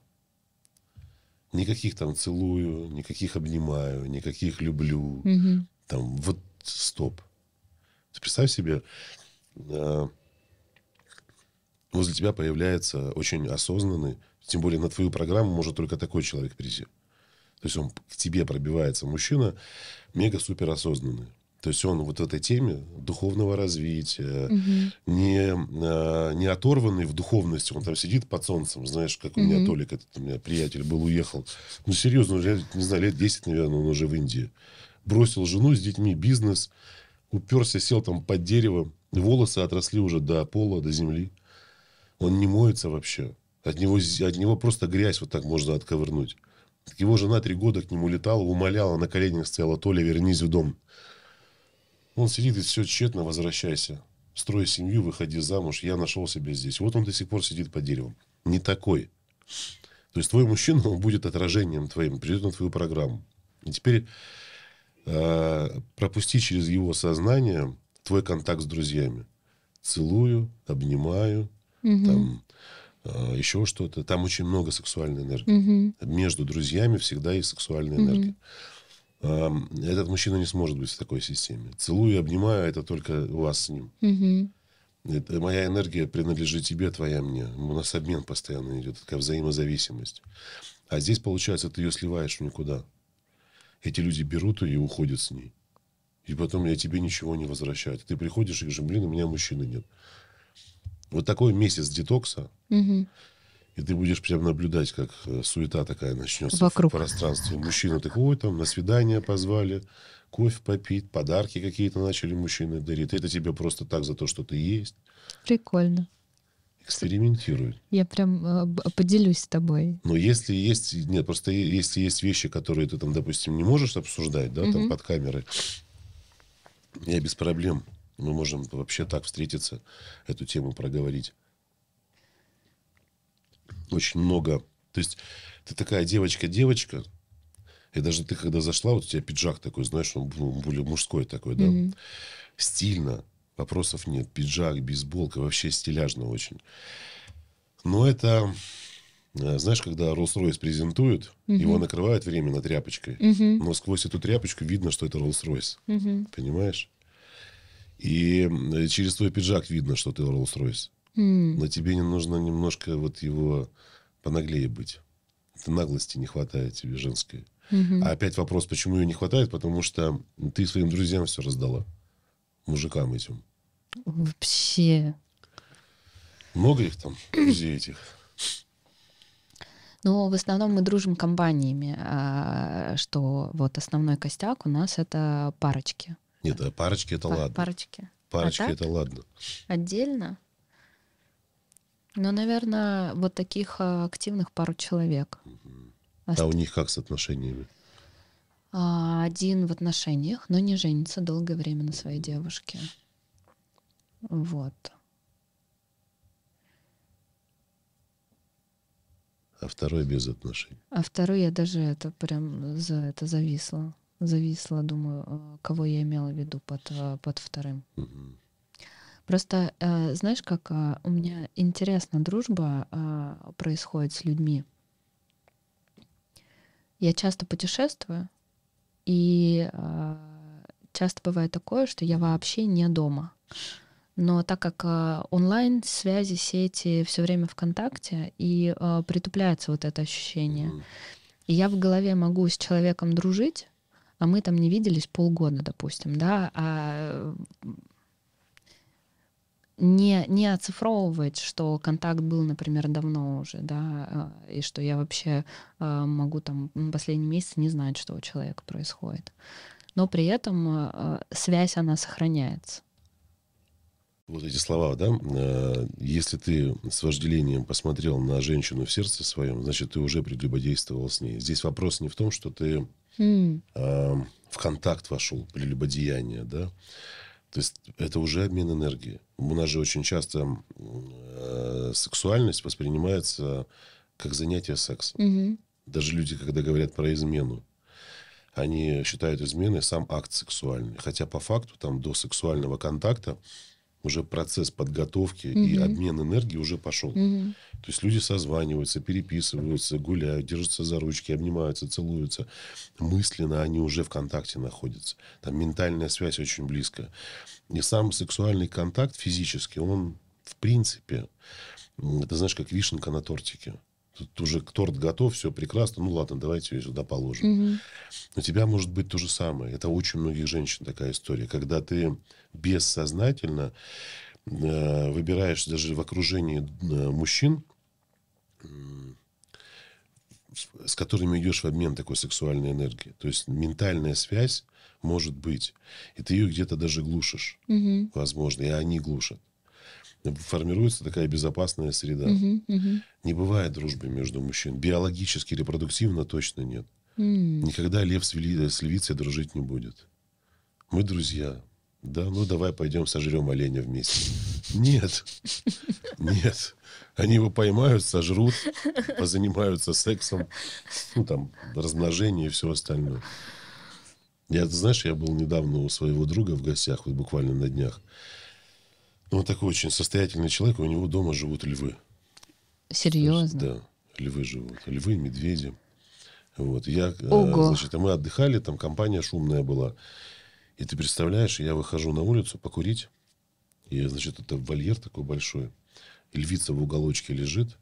Speaker 2: Никаких там целую, никаких обнимаю, никаких люблю. Угу. Там вот стоп. Ты представь себе, э, возле тебя появляется очень осознанный, тем более на твою программу может только такой человек прийти. То есть он к тебе пробивается мужчина мега суперосознанный. То есть он вот в этой теме духовного развития, угу. не, а, не оторванный в духовности, он там сидит под солнцем, знаешь, как у меня угу. Толик, этот у меня приятель был, уехал. Ну, серьезно, уже, не знаю, лет 10, наверное, он уже в Индии. Бросил жену с детьми, бизнес, уперся, сел там под дерево волосы отросли уже до пола, до земли. Он не моется вообще. От него, от него просто грязь вот так можно отковырнуть. Его жена три года к нему летала, умоляла, на коленях стояла, Толя, вернись в дом. Он сидит и все тщетно, возвращайся. Строй семью, выходи замуж, я нашел себя здесь. Вот он до сих пор сидит под деревом. Не такой. То есть твой мужчина, он будет отражением твоим, придет на твою программу. И теперь э, пропусти через его сознание твой контакт с друзьями. Целую, обнимаю,
Speaker 3: угу. там
Speaker 2: э, еще что-то. Там очень много сексуальной энергии. Угу. Между друзьями всегда есть сексуальная энергия. Угу этот мужчина не сможет быть в такой системе. Целую и обнимаю, это только у вас с ним. Это, моя энергия принадлежит тебе, твоя мне. У нас обмен постоянно идет, такая взаимозависимость. А здесь, получается, ты ее сливаешь в никуда. Эти люди берут ее и уходят с ней. И потом я тебе ничего не возвращаю. Ты приходишь и говоришь, блин, у меня мужчины нет. Вот такой месяц детокса. Угу. И ты будешь прям наблюдать, как э, суета такая начнется Вокруг. в пространстве. Мужчина, так, ой, там на свидание позвали, кофе попить, подарки какие-то начали мужчины дарить. Это тебе просто так за то, что ты есть.
Speaker 1: Прикольно.
Speaker 2: Экспериментируй.
Speaker 1: Я прям э, поделюсь с тобой.
Speaker 2: Но если есть, нет, просто если есть вещи, которые ты там, допустим, не можешь обсуждать, да, угу. там под камерой, я без проблем. Мы можем вообще так встретиться, эту тему проговорить очень много. То есть ты такая девочка-девочка, и даже ты, когда зашла, вот у тебя пиджак такой, знаешь, он более мужской такой, да, mm-hmm. стильно, вопросов нет. Пиджак, бейсболка, вообще стиляжно очень. Но это, э, знаешь, когда Rolls-Royce презентуют, mm-hmm. его накрывают временно тряпочкой, mm-hmm. но сквозь эту тряпочку видно, что это Rolls-Royce, mm-hmm. понимаешь? И через твой пиджак видно, что ты Rolls-Royce. Но тебе не нужно немножко вот его понаглее быть. Это наглости не хватает тебе женской.
Speaker 3: mm
Speaker 1: А
Speaker 2: опять вопрос, почему ее не хватает? Потому что ты своим друзьям все раздала. Мужикам этим.
Speaker 1: Вообще.
Speaker 2: Много их там, друзей этих?
Speaker 1: Ну, в основном мы дружим компаниями, а, что вот основной костяк у нас это парочки.
Speaker 2: Нет, а парочки это Пар- ладно.
Speaker 1: Парочки. А парочки а это ладно. Отдельно? Ну, наверное, вот таких а, активных пару человек. Угу.
Speaker 2: А, а у них как с отношениями?
Speaker 1: А, один в отношениях, но не женится долгое время на своей девушке. Вот. А второй без отношений. А второй я даже это прям за это зависла. Зависла, думаю, а, кого я имела в виду под, под вторым. Угу. Просто, э, знаешь, как э, у меня интересна дружба э, происходит с людьми. Я часто путешествую, и часто бывает такое, что я вообще не дома. Но так как э, онлайн связи, сети все время ВКонтакте, и э, притупляется вот это ощущение. И я в голове могу с человеком дружить, а мы там не виделись полгода, допустим, да, а не, не оцифровывать, что контакт был, например, давно уже, да, э, и что я вообще э, могу там последний месяц не знать, что у человека происходит. Но при этом э, связь, она сохраняется.
Speaker 2: Вот эти слова, да? Если ты с вожделением посмотрел на женщину в сердце своем, значит, ты уже прелюбодействовал с ней. Здесь вопрос не в том, что ты mm. в контакт вошел, прелюбодеяние, да? То есть это уже обмен энергии. У нас же очень часто э, сексуальность воспринимается как занятие сексом. Угу. Даже люди, когда говорят про измену, они считают изменой сам акт сексуальный. Хотя по факту там до сексуального контакта уже процесс подготовки угу. и обмен энергии уже пошел. Угу. То есть люди созваниваются, переписываются, гуляют, держатся за ручки, обнимаются, целуются. Мысленно они уже в контакте находятся. Там ментальная связь очень близко. И сам сексуальный контакт физически, он в принципе, это знаешь, как вишенка на тортике. Тут уже торт готов, все прекрасно, ну ладно, давайте ее сюда положим. Угу. У тебя может быть то же самое. Это у очень многих женщин такая история, когда ты бессознательно э, выбираешь даже в окружении э, мужчин, с которыми идешь в обмен такой сексуальной энергии, То есть ментальная связь может быть. И ты ее где-то даже глушишь, угу. возможно, и они глушат. Формируется такая безопасная среда. Угу, угу. Не бывает дружбы между мужчин. Биологически, репродуктивно точно нет.
Speaker 3: Угу. Никогда
Speaker 2: лев с, левицей э, дружить не будет. Мы друзья, да, ну давай пойдем сожрем оленя вместе. Нет, нет. Они его поймают, сожрут, позанимаются сексом, ну там, размножение и все остальное. Я, знаешь, я был недавно у своего друга в гостях, вот буквально на днях. Ну Он такой очень состоятельный человек, у него дома живут львы.
Speaker 1: Серьезно? да,
Speaker 2: львы живут. Львы, медведи. Вот, я, э, Ого. значит, мы отдыхали, там компания шумная была. И ты представляешь, я выхожу на улицу покурить, и, значит, это вольер такой большой, и львица в уголочке лежит,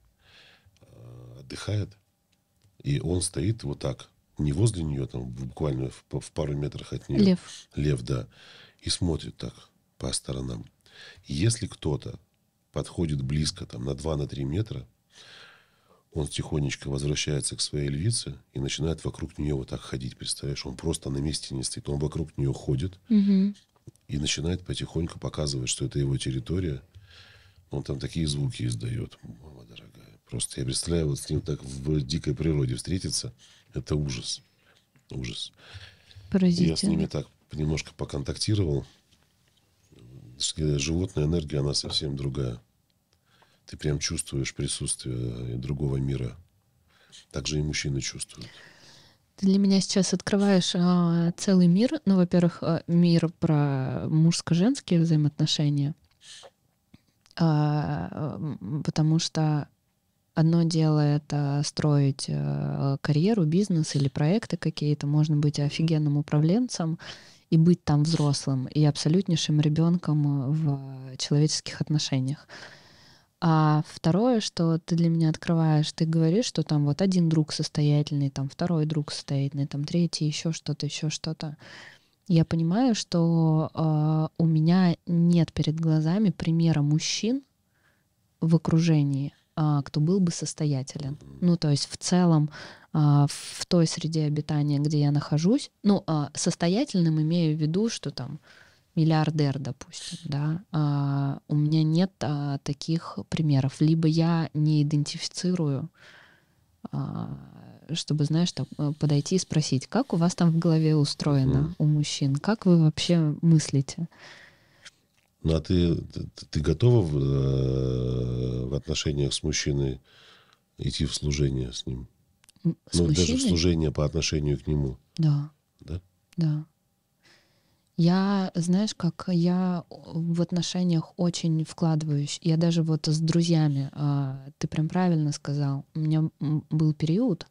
Speaker 2: э, отдыхает, и он стоит вот так, не возле нее, там буквально в, в пару метрах от нее. Лев. Лев, да. И смотрит так по сторонам. Если кто-то подходит близко, там, на 2-3 на метра, он тихонечко возвращается к своей львице и начинает вокруг нее вот так ходить, представляешь? Он просто на месте не стоит, он вокруг нее ходит угу. и начинает потихоньку показывать, что это его территория. Он там такие звуки издает, мама дорогая. Просто я представляю, вот с ним так в дикой природе встретиться, это ужас. Ужас.
Speaker 1: Поразительно. Я с ними
Speaker 2: так немножко поконтактировал. Э, животная энергия, она совсем другая. Ты прям чувствуешь присутствие э, другого мира. Также и мужчины чувствуют.
Speaker 1: Ты для меня сейчас открываешь э, целый мир. Ну, во-первых, э, мир про мужско-женские взаимоотношения. Э, потому что одно дело это строить э, карьеру, бизнес или проекты какие-то. Можно быть офигенным управленцем и быть там взрослым и абсолютнейшим ребенком э, в человеческих отношениях. А второе, что ты для меня открываешь, ты говоришь, что там вот один друг состоятельный, там второй друг состоятельный, там третий, еще что-то, еще что-то. Я понимаю, что э, у меня нет перед глазами примера мужчин в окружении, э, кто был бы состоятелен. Ну, то есть в целом э, в той среде обитания, где я нахожусь, ну, э, состоятельным имею в виду, что там миллиардер, допустим, да, а, у меня нет а, таких примеров. Либо я не идентифицирую, а, чтобы, знаешь, так, э, подойти и спросить, как у вас там в голове устроено угу. у мужчин, как вы вообще мыслите?
Speaker 2: Ну а ты, ты, ты готова в, э, в отношениях с мужчиной идти в служение с ним? С ну, мужчиной? даже в служение по отношению к нему.
Speaker 1: Да. Да? Да. Я, знаешь, как я в отношениях очень вкладываюсь. Я даже вот с друзьями, а, ты прям правильно сказал, у меня был период,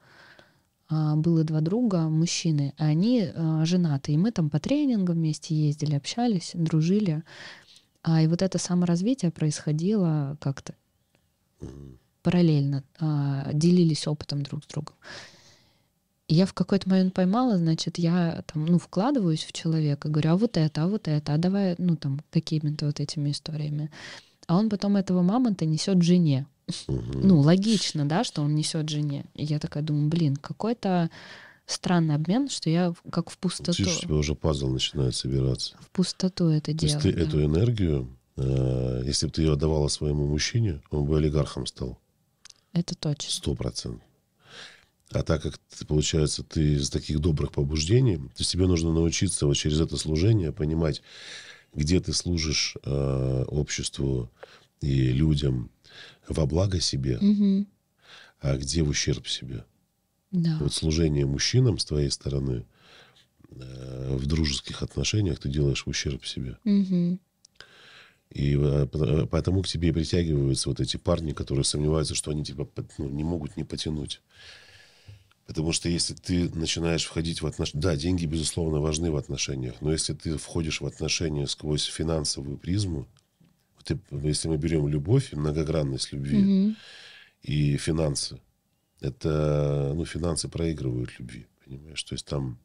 Speaker 1: а, было два друга, мужчины, а они женаты, и мы там по тренингам вместе ездили, общались, дружили. И вот это саморазвитие происходило как-то параллельно, делились опытом друг с другом. И я в какой-то момент поймала, значит, я там, ну, вкладываюсь в человека, говорю, а вот это, а вот это, а давай, ну, там, какими-то вот этими историями. А он потом этого мамонта несет жене. Угу. Ну, логично, да, что он несет жене. И я такая думаю, блин, какой-то странный обмен, что я как в пустоту. Тише, у тебя
Speaker 2: уже пазл начинает собираться.
Speaker 1: В пустоту это дело. То есть ты да. эту
Speaker 2: энергию, э, если бы ты ее отдавала своему мужчине, он бы олигархом стал. Это точно. Сто процентов. А так как, получается, ты из таких добрых побуждений, то есть тебе нужно научиться вот через это служение понимать, где ты служишь э, обществу и людям во благо себе, угу. а где в ущерб себе. Да. Вот служение мужчинам с твоей стороны э, в дружеских отношениях ты делаешь в ущерб себе. Угу. И э, поэтому к тебе притягиваются вот эти парни, которые сомневаются, что они тебя ну, не могут не потянуть. Потому что если ты начинаешь входить в отношения... Да, деньги, безусловно, важны в отношениях, но если ты входишь в отношения сквозь финансовую призму, ты, если мы берем любовь и многогранность любви угу. и финансы, это, ну, финансы проигрывают любви, понимаешь? То есть там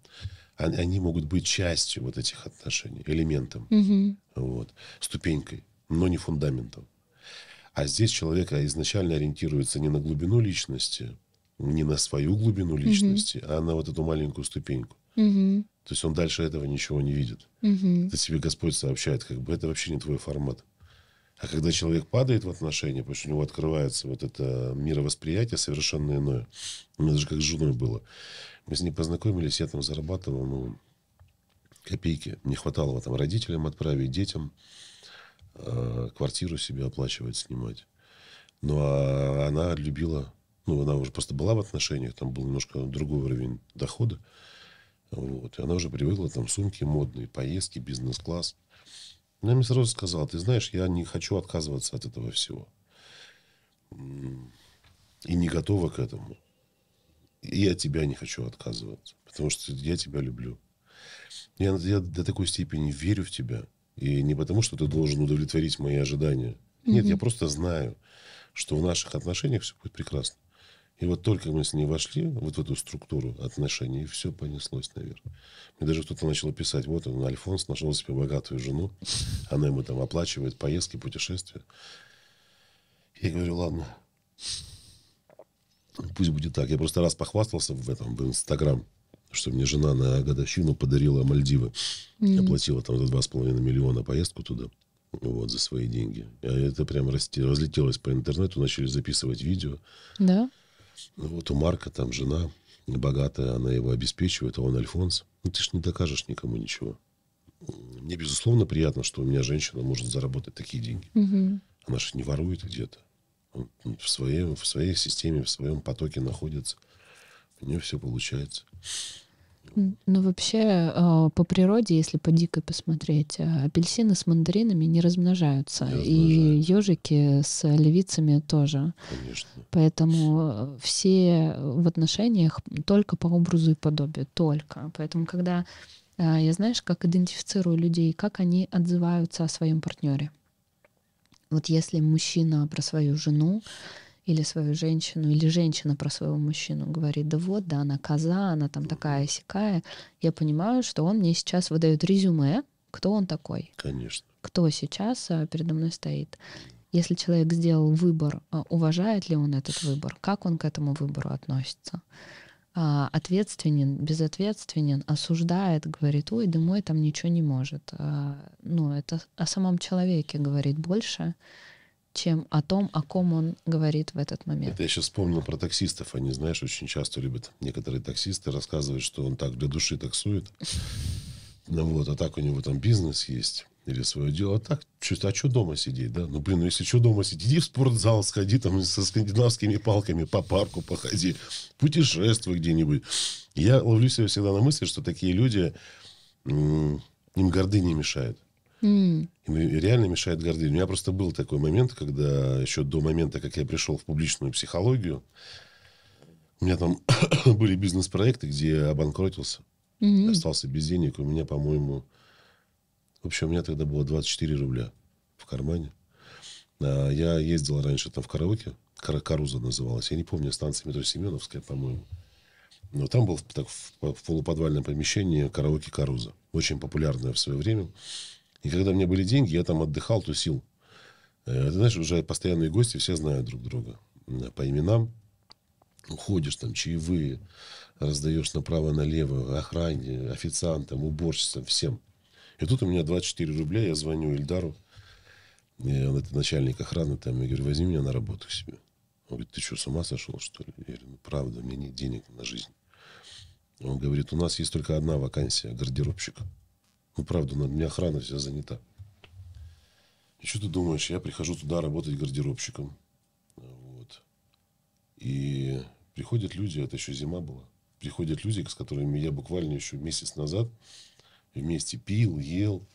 Speaker 2: они могут быть частью вот этих отношений, элементом, угу. вот, ступенькой, но не фундаментом. А здесь человек изначально ориентируется не на глубину личности, не на свою глубину личности, угу. а на вот эту маленькую ступеньку. Угу. То есть он дальше этого ничего не видит. Угу. Это тебе Господь сообщает, как бы это вообще не твой формат. А когда человек падает в отношения, потому что у него открывается вот это мировосприятие совершенно иное. У меня даже как с женой было. Мы с ней познакомились, я там зарабатывал, ну, копейки. Не хватало там родителям отправить, детям э, квартиру себе оплачивать, снимать. Ну, а она любила ну, она уже просто была в отношениях, там был немножко другой уровень дохода. Вот. И она уже привыкла, там, сумки модные, поездки, бизнес-класс. Она мне сразу сказала, ты знаешь, я не хочу отказываться от этого всего. И не готова к этому. И от тебя не хочу отказываться, потому что я тебя люблю. Я, я до такой степени верю в тебя. И не потому, что ты должен удовлетворить мои ожидания. Нет, mm-hmm. я просто знаю, что в наших отношениях все будет прекрасно. И вот только мы с ней вошли вот в эту структуру отношений, и все понеслось наверх. Мне даже кто-то начал писать, вот он, Альфонс, нашел себе богатую жену, она ему там оплачивает поездки, путешествия. Я говорю, ладно, пусть будет так. Я просто раз похвастался в этом, в Инстаграм, что мне жена на годовщину подарила Мальдивы.
Speaker 3: mm Оплатила
Speaker 2: там за 2,5 миллиона поездку туда. Вот, за свои деньги. А это прям разлетелось по интернету, начали записывать видео. Да? Ну вот у Марка там жена богатая, она его обеспечивает, а он Альфонс. Ну ты ж не докажешь никому ничего. Мне, безусловно, приятно, что у меня женщина может заработать такие деньги. Угу. Она же не ворует где-то. в, своей, в своей системе, в своем потоке находится. У нее все получается.
Speaker 1: Ну, вообще, а, по природе, если по дикой посмотреть, а, апельсины с мандаринами не размножаются. Не И ежики с левицами тоже. Конечно. Поэтому э, все в отношениях только по образу и подобию. Только. Поэтому, когда а, я знаешь, как идентифицирую людей, как они отзываются о своем партнере. Вот если мужчина про свою жену, или свою женщину, или женщина про своего мужчину говорит, да вот, да, она коза, она там такая сякая, я понимаю, что он мне сейчас выдает резюме, кто он такой. Конечно. Кто сейчас а, передо мной стоит. Если человек сделал выбор, а, уважает ли он этот выбор, как он к этому выбору относится а, ответственен, безответственен, осуждает, говорит, ой, да мой там ничего не может. Ну, это о самом человеке говорит больше, чем о том, о ком он говорит в этот момент.
Speaker 2: Это я сейчас вспомнил про таксистов. Они, знаешь, очень часто любят некоторые таксисты рассказывать, что он так для души таксует. Ну вот, а так у него там бизнес есть или свое дело. А так, что, а что дома сидеть, да? Ну, блин, ну если что дома сидеть, иди в спортзал, сходи там со скандинавскими палками по парку походи, путешествуй где-нибудь. Я ловлю себя всегда на мысли, что такие люди, им гордыня мешает. Mm. И реально мешает гордыне. У меня просто был такой момент, когда еще до момента, как я пришел в публичную психологию, у меня там были бизнес-проекты, где я обанкротился, mm-hmm. остался без денег. У меня, по-моему, вообще у меня тогда было 24 рубля в кармане. А я ездил раньше там в караоке, Кар- Каруза называлась, я не помню, станция метро Семеновская, по-моему. Но там был так, в, в полуподвальном помещении караоке Каруза. Очень популярное в свое время. И когда у меня были деньги, я там отдыхал, тусил. Э, ты знаешь, уже постоянные гости все знают друг друга э, по именам. Уходишь там, чаевые, раздаешь направо-налево, охране, официантам, уборщицам, всем. И тут у меня 24 рубля, я звоню Ильдару, и он это начальник охраны там, я говорю, возьми меня на работу к себе. Он говорит, ты что, с ума сошел, что ли? Я говорю, ну правда, у меня нет денег на жизнь. Он говорит, у нас есть только одна вакансия, гардеробщик. Какую ну, правду надо? У меня охрана вся занята. И что ты думаешь? Я прихожу туда работать гардеробщиком. Вот. И приходят люди, это еще зима была. Приходят люди, с которыми я буквально еще месяц назад вместе пил, ел.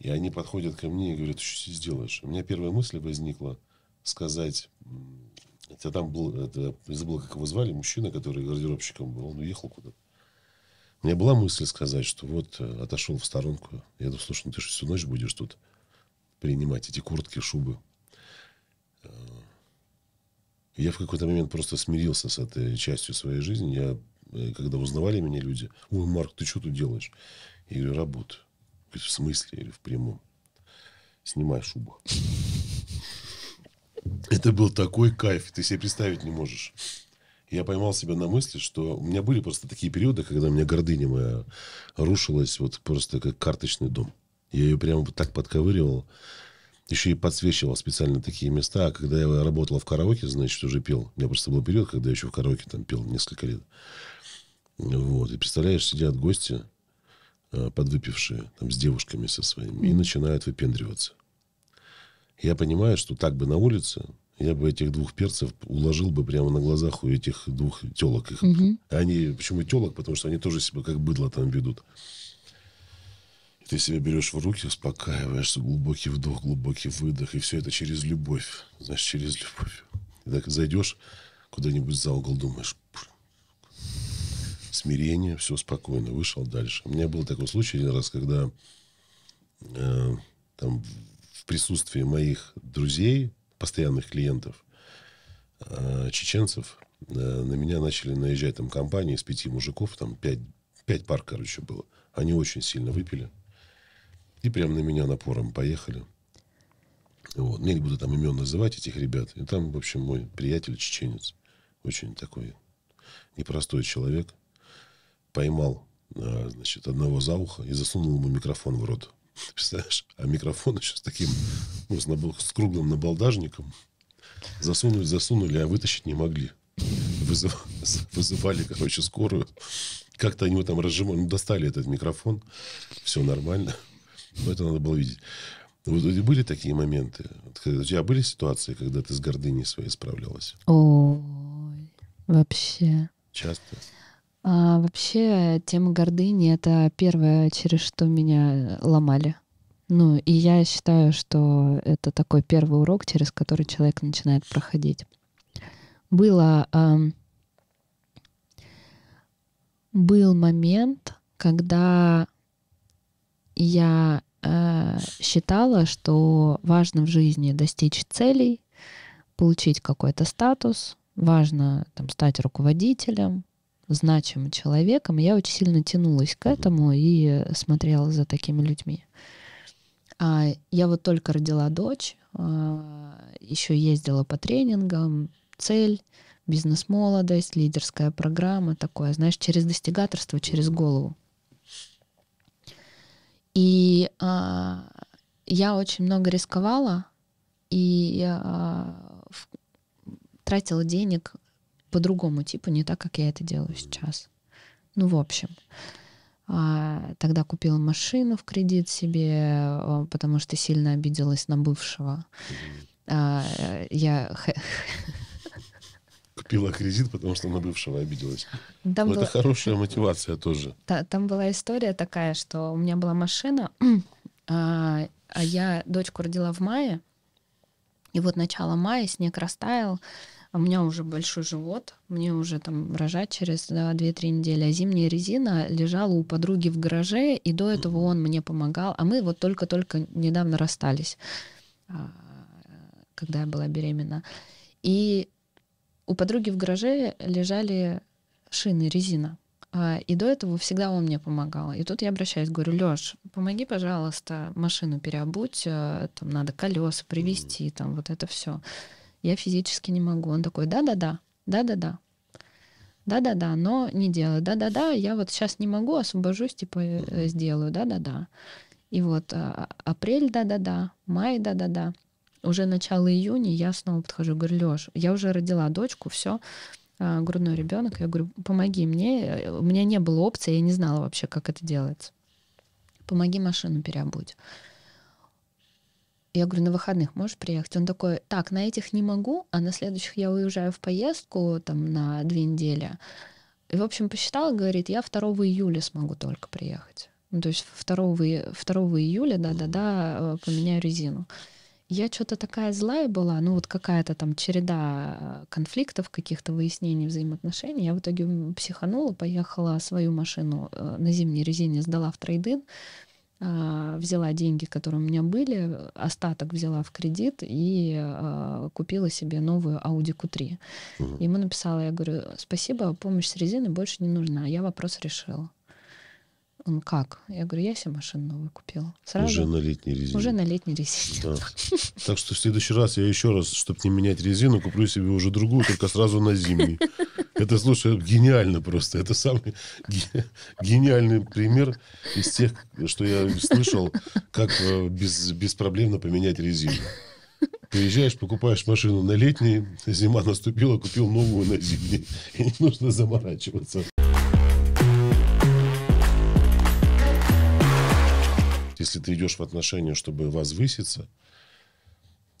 Speaker 2: И они подходят ко мне и говорят, что ты сделаешь? У меня первая мысль возникла сказать, это там был, это, забыл, как его звали, мужчина, который гардеробщиком был, он уехал куда-то. У меня была мысль сказать, что вот э, отошел в сторонку. Я думаю, слушай, ну ты же всю ночь будешь тут принимать эти куртки, шубы. Э, я в какой-то момент просто смирился с этой частью своей жизни. Я, э, когда узнавали меня люди, ой, Марк, ты что тут делаешь? Я говорю, работаю. в смысле? или в прямом. Снимай шубу. Это был такой кайф, ты себе представить не можешь я поймал себя на мысли, что у меня были просто такие периоды, когда у меня гордыня моя рушилась вот просто как карточный дом. Я ее прямо так подковыривал. Еще и подсвечивал специально такие места. А когда я работал в караоке, значит, уже пел. У меня просто был период, когда я еще в караоке там пел несколько лет. Вот. И представляешь, сидят гости, э, подвыпившие, там, с девушками со своими, и начинают выпендриваться. Я понимаю, что так бы на улице я бы этих двух перцев уложил бы прямо на глазах у этих двух телок их. Угу. Они, почему телок? Потому что они тоже себя как быдло там ведут. И ты себя берешь в руки, успокаиваешься, глубокий вдох, глубокий выдох, и все это через любовь. Знаешь, через любовь. И так зайдешь куда-нибудь за угол, думаешь, смирение, все спокойно, вышел дальше. У меня был такой случай один раз, когда э, там в присутствии моих друзей, постоянных клиентов э, чеченцев, э, на меня начали наезжать там компании из пяти мужиков, там пять, пять пар, короче, было. Они очень сильно выпили. И прям на меня напором поехали. Вот. Ну, я не буду там имен называть этих ребят. И там, в общем, мой приятель чеченец, очень такой непростой человек, поймал, э, значит, одного за ухо и засунул ему микрофон в рот. Представляешь? А микрофон еще с таким, ну, с, набол, с круглым набалдажником. Засунули, засунули, а вытащить не могли. Вызыв, вызывали, короче, скорую. Как-то они его там разжимали, ну, достали этот микрофон. Все нормально. Но это надо было видеть. Вот были такие моменты. У тебя были ситуации, когда ты с гордыней своей справлялась?
Speaker 3: Ой,
Speaker 1: вообще. Часто? А, вообще, тема гордыни — это первое, через что меня э, ломали. Ну, и я считаю, что это такой первый урок, через который человек начинает проходить. Было... А, был момент, когда я э, считала, что важно в жизни достичь целей, получить какой-то статус, важно там, стать руководителем, значимым человеком. Я очень сильно тянулась к этому и смотрела за такими людьми. А я вот только родила дочь, а, еще ездила по тренингам, цель, бизнес-молодость, лидерская программа, такое, знаешь, через достигаторство, через голову. И а, я очень много рисковала и а, в, тратила денег по другому типу, не так, как я это делаю сейчас. Ну, в общем. А, тогда купила машину в кредит себе, а, потому что сильно обиделась на бывшего. А, я
Speaker 2: купила кредит, потому что на бывшего обиделась.
Speaker 1: Там Но ну, Это хорошая
Speaker 2: мотивация тоже.
Speaker 1: Та, там была история такая, что у меня была машина, а, а я дочку родила в мае, и вот начало мая, снег растаял, у меня уже большой живот, мне уже там рожать через да, 2-3 недели, а зимняя резина лежала у подруги в гараже, и до этого он мне помогал, а мы вот только-только недавно расстались, а, когда я была беременна. И у подруги в гараже лежали шины, резина. А, и до этого всегда он мне помогал. И тут я обращаюсь, говорю, Лёш, помоги, пожалуйста, машину переобуть, а, там надо колеса привезти, там вот это все я физически не могу. Он такой, да-да-да, да-да-да, да-да-да, но не делаю, да-да-да, я вот сейчас не могу, освобожусь, типа э, э, сделаю, да-да-да. И вот а, а, апрель, да-да-да, май, да-да-да. Уже начало июня я снова подхожу, говорю, Лёш, я уже родила дочку, все, а, грудной ребенок, я говорю, помоги мне, э, у меня не было опции, я не знала вообще, как это делается. Помоги машину переобуть. Я говорю, на выходных можешь приехать? Он такой, так, на этих не могу, а на следующих я уезжаю в поездку там на две недели. И, в общем, посчитал, говорит, я 2 июля смогу только приехать. Ну, то есть 2, 2 июля, да-да-да, э, поменяю резину. Я что-то такая злая была, ну вот какая-то там череда э, конфликтов, каких-то выяснений взаимоотношений. Я в итоге психанула, поехала свою машину э, на зимней резине, сдала в трейдинг. А, взяла деньги, которые у меня были, остаток взяла в кредит и э, купила себе новую Audi Q3. Угу. Ему написала, я говорю, спасибо, помощь с резиной больше не нужна, я вопрос решила. Он как? Я говорю, я себе машину новую купила. Сразу? Уже на
Speaker 2: летней резине. Уже
Speaker 1: на летней резине.
Speaker 2: Да. Так что в следующий раз я еще раз, чтобы не менять резину, куплю себе уже другую, только сразу на зимний. Это, слушай, гениально просто. Это самый гениальный пример из тех, что я слышал, как э, без, беспроблемно поменять резину. Приезжаешь, покупаешь машину на летний, зима наступила, купил новую на зимний. И не нужно заморачиваться. если ты идешь в отношения, чтобы возвыситься,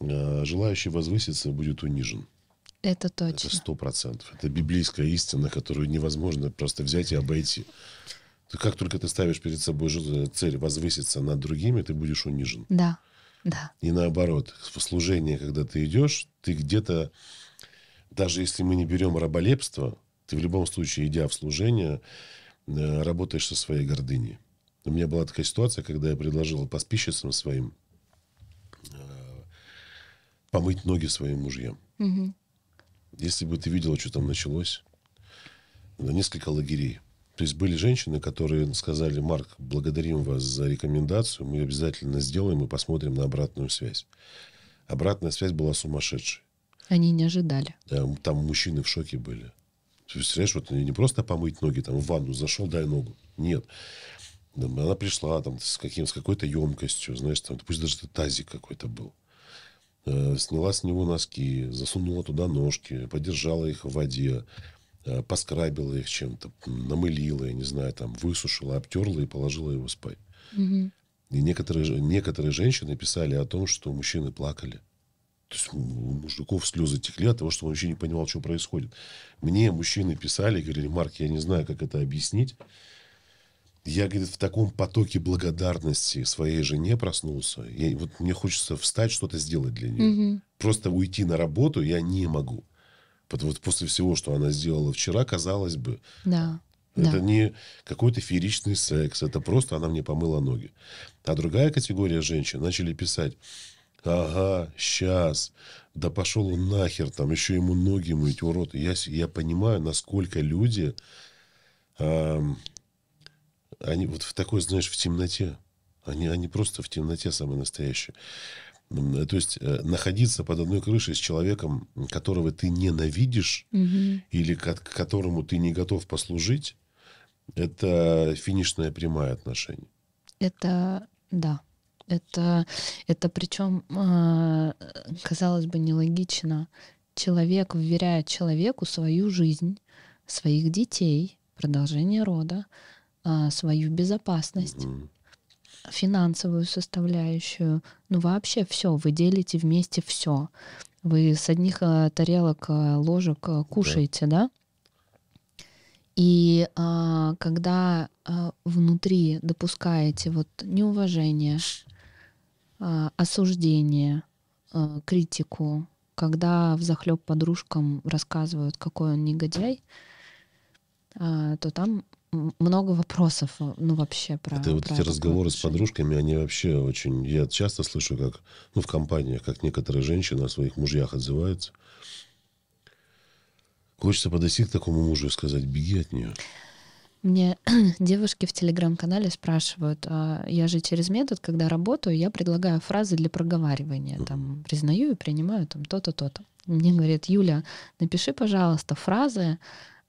Speaker 2: э, желающий возвыситься будет унижен.
Speaker 1: Это точно. Это
Speaker 2: сто процентов. Это библейская истина, которую невозможно просто взять и обойти. Как только ты ставишь перед собой э, цель возвыситься над другими, ты будешь унижен.
Speaker 1: Да, да.
Speaker 2: И наоборот, в служении, когда ты идешь, ты где-то, даже если мы не берем раболепство, ты в любом случае, идя в служение, э, работаешь со своей гордыней. У меня была такая ситуация, когда я предложил по поспищицам своим э, помыть ноги своим мужьям. Угу. Если бы ты видела, что там началось, на несколько лагерей. То есть были женщины, которые сказали, Марк, благодарим вас за рекомендацию, мы обязательно сделаем и посмотрим на обратную связь. Обратная связь была сумасшедшей.
Speaker 1: Они не ожидали.
Speaker 2: Да, там мужчины в шоке были. Ты представляешь, вот они не просто помыть ноги, там в ванну зашел, дай ногу. Нет. Она пришла там с, каким, с какой-то емкостью, знаешь, там, пусть даже это тазик какой-то был. Э, сняла с него носки, засунула туда ножки, подержала их в воде, э, поскрабила их чем-то, намылила, я не знаю, там, высушила, обтерла и положила его спать. Угу. И некоторые, некоторые женщины писали о том, что мужчины плакали. То есть у мужиков слезы текли от того, что он вообще не понимал, что происходит. Мне мужчины писали, говорили, Марк, я не знаю, как это объяснить. Я, говорит, в таком потоке благодарности своей жене проснулся. Я, вот мне хочется встать, что-то сделать для нее. Угу. Просто уйти на работу я не могу. Потому что после всего, что она сделала вчера, казалось бы,
Speaker 1: да. это да.
Speaker 2: не какой-то фееричный секс, это просто она мне помыла ноги. А другая категория женщин начали писать, ага, сейчас, да пошел он нахер, там еще ему ноги мыть, урод. Я, я понимаю, насколько люди э, они вот в такой, знаешь, в темноте. Они, они просто в темноте самые настоящие. Э, то есть э, находиться под одной крышей с человеком, которого ты ненавидишь угу. или к, к которому ты не готов послужить, это финишная прямая отношений.
Speaker 1: Это да. Это, это причем, а, казалось бы, нелогично. Человек вверяет человеку свою жизнь, своих детей, продолжение рода, а, свою безопасность, финансовую составляющую. Ну вообще все, вы делите вместе все. Вы с одних а, тарелок, а, ложек кушаете, да? да? И а, когда а, внутри допускаете вот неуважение, а, осуждение, а, критику, когда в захлеб подружкам рассказывают, какой он негодяй, а, то там много вопросов, э, ну, вообще про... Это вот про эти разговоры
Speaker 2: отношения. с подружками, они вообще очень... Я часто слышу, как, ну, в компаниях, как некоторые женщины о своих мужьях отзываются. Хочется подойти к такому мужу и сказать, беги от нее.
Speaker 1: Мне девушки в телеграм-канале спрашивают, а я же через метод, когда работаю, я предлагаю фразы для проговаривания, там, признаю и принимаю, там, то-то, то-то. Мне говорит Юля, напиши, пожалуйста, фразы,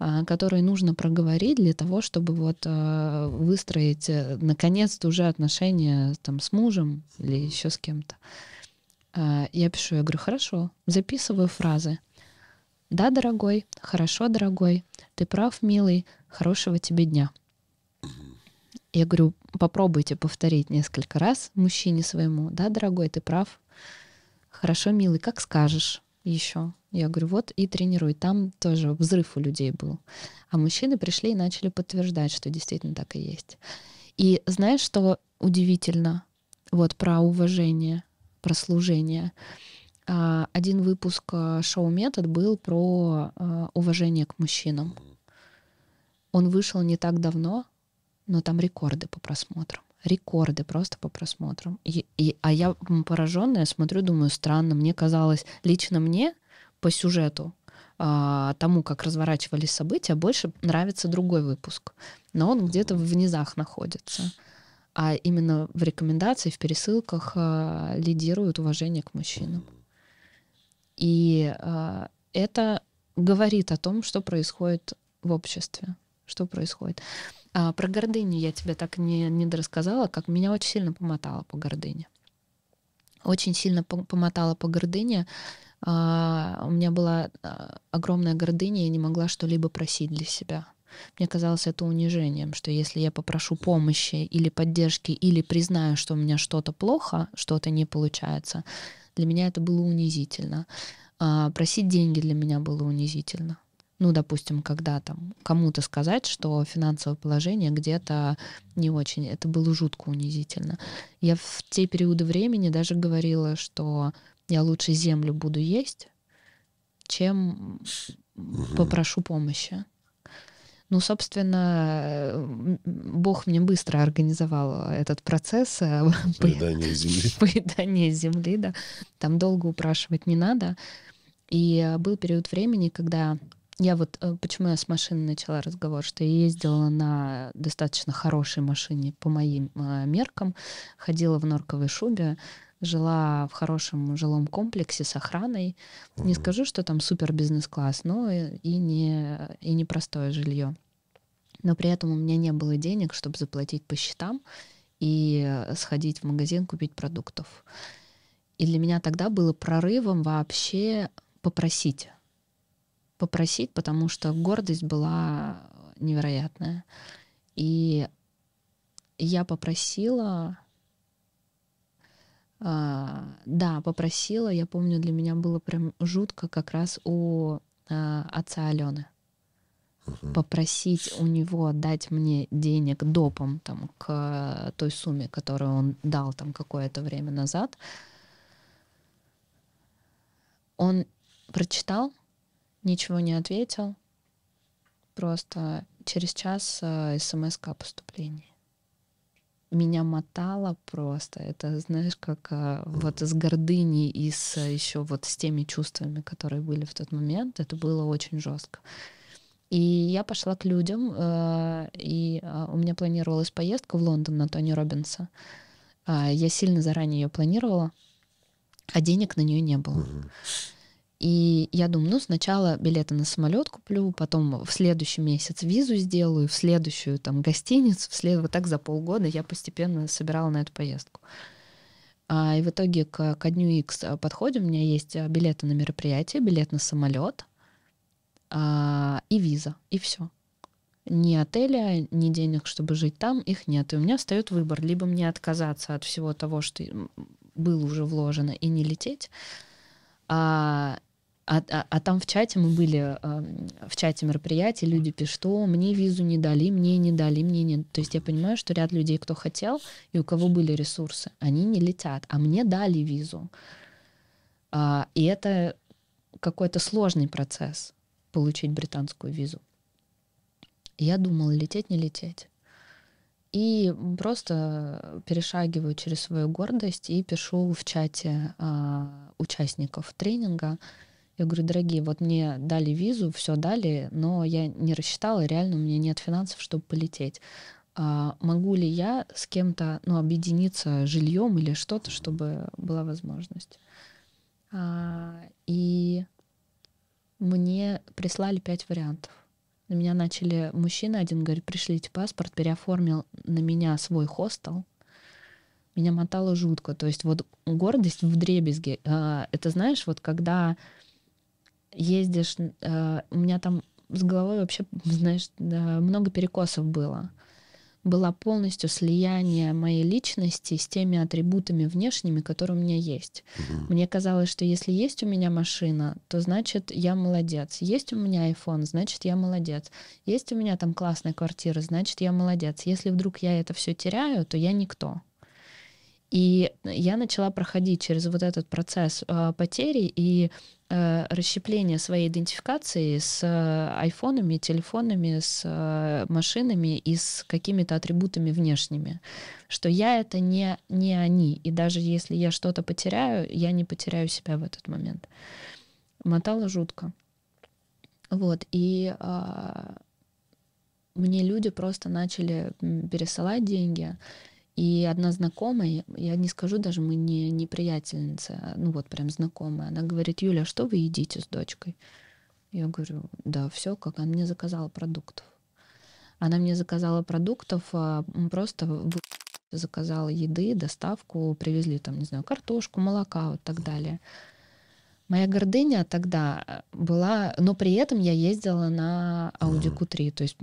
Speaker 1: а, которые нужно проговорить для того, чтобы вот а, выстроить э, наконец-то уже отношения там с мужем или еще с кем-то. А, я пишу, я говорю, хорошо, записываю фразы. Да, дорогой, хорошо, дорогой, ты прав, милый, хорошего тебе дня. Я говорю, попробуйте повторить несколько раз мужчине своему. Да, дорогой, ты прав. Хорошо, милый, как скажешь еще. Я говорю, вот, и тренируй. Там тоже взрыв у людей был. А мужчины пришли и начали подтверждать, что действительно так и есть. И знаешь, что удивительно? Вот про уважение, про служение. А, один выпуск э, шоу «Метод» был про э, уважение к мужчинам. Он вышел не так давно, но там рекорды по просмотрам рекорды просто по просмотрам. И, и, а я пораженная смотрю, думаю, странно. Мне казалось, лично мне по сюжету, э, тому, как разворачивались события, больше нравится другой выпуск. Но он где-то в низах находится. А именно в рекомендации, в пересылках э, лидирует уважение к мужчинам. И э, это говорит о том, что происходит в обществе, что происходит. А, про гордыню я тебе так не, не рассказала, как меня очень сильно помотало по гордыне. Очень сильно помотала по гордыне. А, у меня была а, огромная гордыня, я не могла что-либо просить для себя. Мне казалось это унижением, что если я попрошу помощи или поддержки, или признаю, что у меня что-то плохо, что-то не получается, для меня это было унизительно. А, просить деньги для меня было унизительно ну, допустим, когда там кому-то сказать, что финансовое положение где-то не очень, это было жутко унизительно. Я в те периоды времени даже говорила, что я лучше землю буду есть, чем угу. попрошу помощи. Ну, собственно, Бог мне быстро организовал этот процесс. Э, поедание земли. Поедание земли, да. Там долго упрашивать не надо. И э, был период времени, когда я вот, э, почему я с машины начала разговор, что я ездила на достаточно хорошей машине по моим а, меркам, ходила в норковой шубе, жила в хорошем жилом комплексе с охраной. Mm-hmm. Не скажу, что там супер бизнес-класс, но и не, и не простое жилье. Но при этом у меня не было денег, чтобы заплатить по счетам и э, сходить в магазин купить продуктов. И для меня тогда было прорывом вообще попросить попросить, потому что гордость была невероятная. И я попросила, а, да, попросила, я помню, для меня было прям жутко как раз у а, отца Алены. Попросить у него дать мне денег допом там, к той сумме, которую он дал там какое-то время назад. Он прочитал, ничего не ответил. Просто через час э, смс о поступлении. Меня мотало просто. Это, знаешь, как э, вот с гордыней и с э, еще вот с теми чувствами, которые были в тот момент, это было очень жестко. И я пошла к людям, и у меня планировалась поездка в Лондон на Тони Робинса. А, я сильно заранее ее планировала, а денег на нее не было. Mm-hmm. И я думаю, ну, сначала билеты на самолет куплю, потом в следующий месяц визу сделаю, в следующую там гостиницу, в след... вот так за полгода я постепенно собирала на эту поездку. А, и в итоге к, ко дню X а, подходим, у меня есть а, билеты на мероприятие, билет на самолет а, и виза, и все. Ни отеля, ни денег, чтобы жить там, их нет. И у меня встает выбор, либо мне отказаться от всего того, что было уже вложено, и не лететь, а, а, а, а там в чате мы были, эм, в чате мероприятий, люди пишут, что мне визу не дали, мне не дали, мне не... То есть я понимаю, что ряд людей, кто хотел и у кого были ресурсы, они не летят, а мне дали визу. А, и это какой-то сложный процесс получить британскую визу. Я думала, лететь, не лететь. И просто перешагиваю через свою гордость и пишу в чате а, участников тренинга я говорю, дорогие, вот мне дали визу, все дали, но я не рассчитала, реально у меня нет финансов, чтобы полететь. А могу ли я с кем-то ну, объединиться жильем или что-то, чтобы была возможность? А, и мне прислали пять вариантов. На меня начали мужчины, один говорит, пришлите паспорт, переоформил на меня свой хостел. Меня мотало жутко. То есть вот гордость в дребезге. А это знаешь, вот когда ездишь, э, у меня там с головой вообще, знаешь, много перекосов было. Было полностью слияние моей личности с теми атрибутами внешними, которые у меня есть. Угу. Мне казалось, что если есть у меня машина, то значит я молодец. Есть у меня iPhone, значит я молодец. Есть у меня там классная квартира, значит я молодец. Если вдруг я это все теряю, то я никто. И я начала проходить через вот этот процесс э, потери и э, расщепления своей идентификации с э, айфонами, телефонами, с э, машинами и с какими-то атрибутами внешними, что я это не, не они, и даже если я что-то потеряю, я не потеряю себя в этот момент. Мотала жутко. Вот, и э, мне люди просто начали пересылать деньги, и одна знакомая, я не скажу даже, мы не, не приятельница, ну вот прям знакомая, она говорит, Юля, а что вы едите с дочкой? Я говорю, да, все, как она мне заказала продуктов. Она мне заказала продуктов, а, просто заказала еды, доставку, привезли там, не знаю, картошку, молока, вот так далее. Моя гордыня тогда а, была, но при этом я ездила на Audi Q3, то есть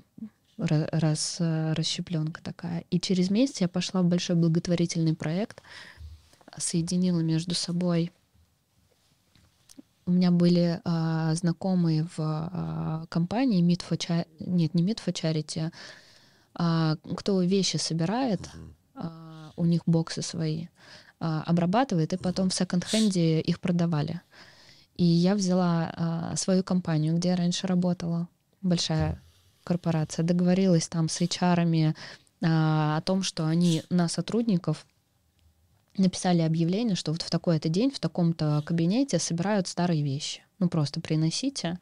Speaker 1: раз, э, расщепленка такая. И через месяц я пошла в большой благотворительный проект, соединила между собой. У меня были а, знакомые в а, компании Meet for Char... нет, не Meet for Charity, а, кто вещи собирает, а, у них боксы свои, а, обрабатывает, и потом в секонд-хенде их продавали. И я взяла а, свою компанию, где я раньше работала, большая корпорация договорилась там с HR а, о том, что они на сотрудников написали объявление, что вот в такой-то день в таком-то кабинете собирают старые вещи. Ну просто приносите.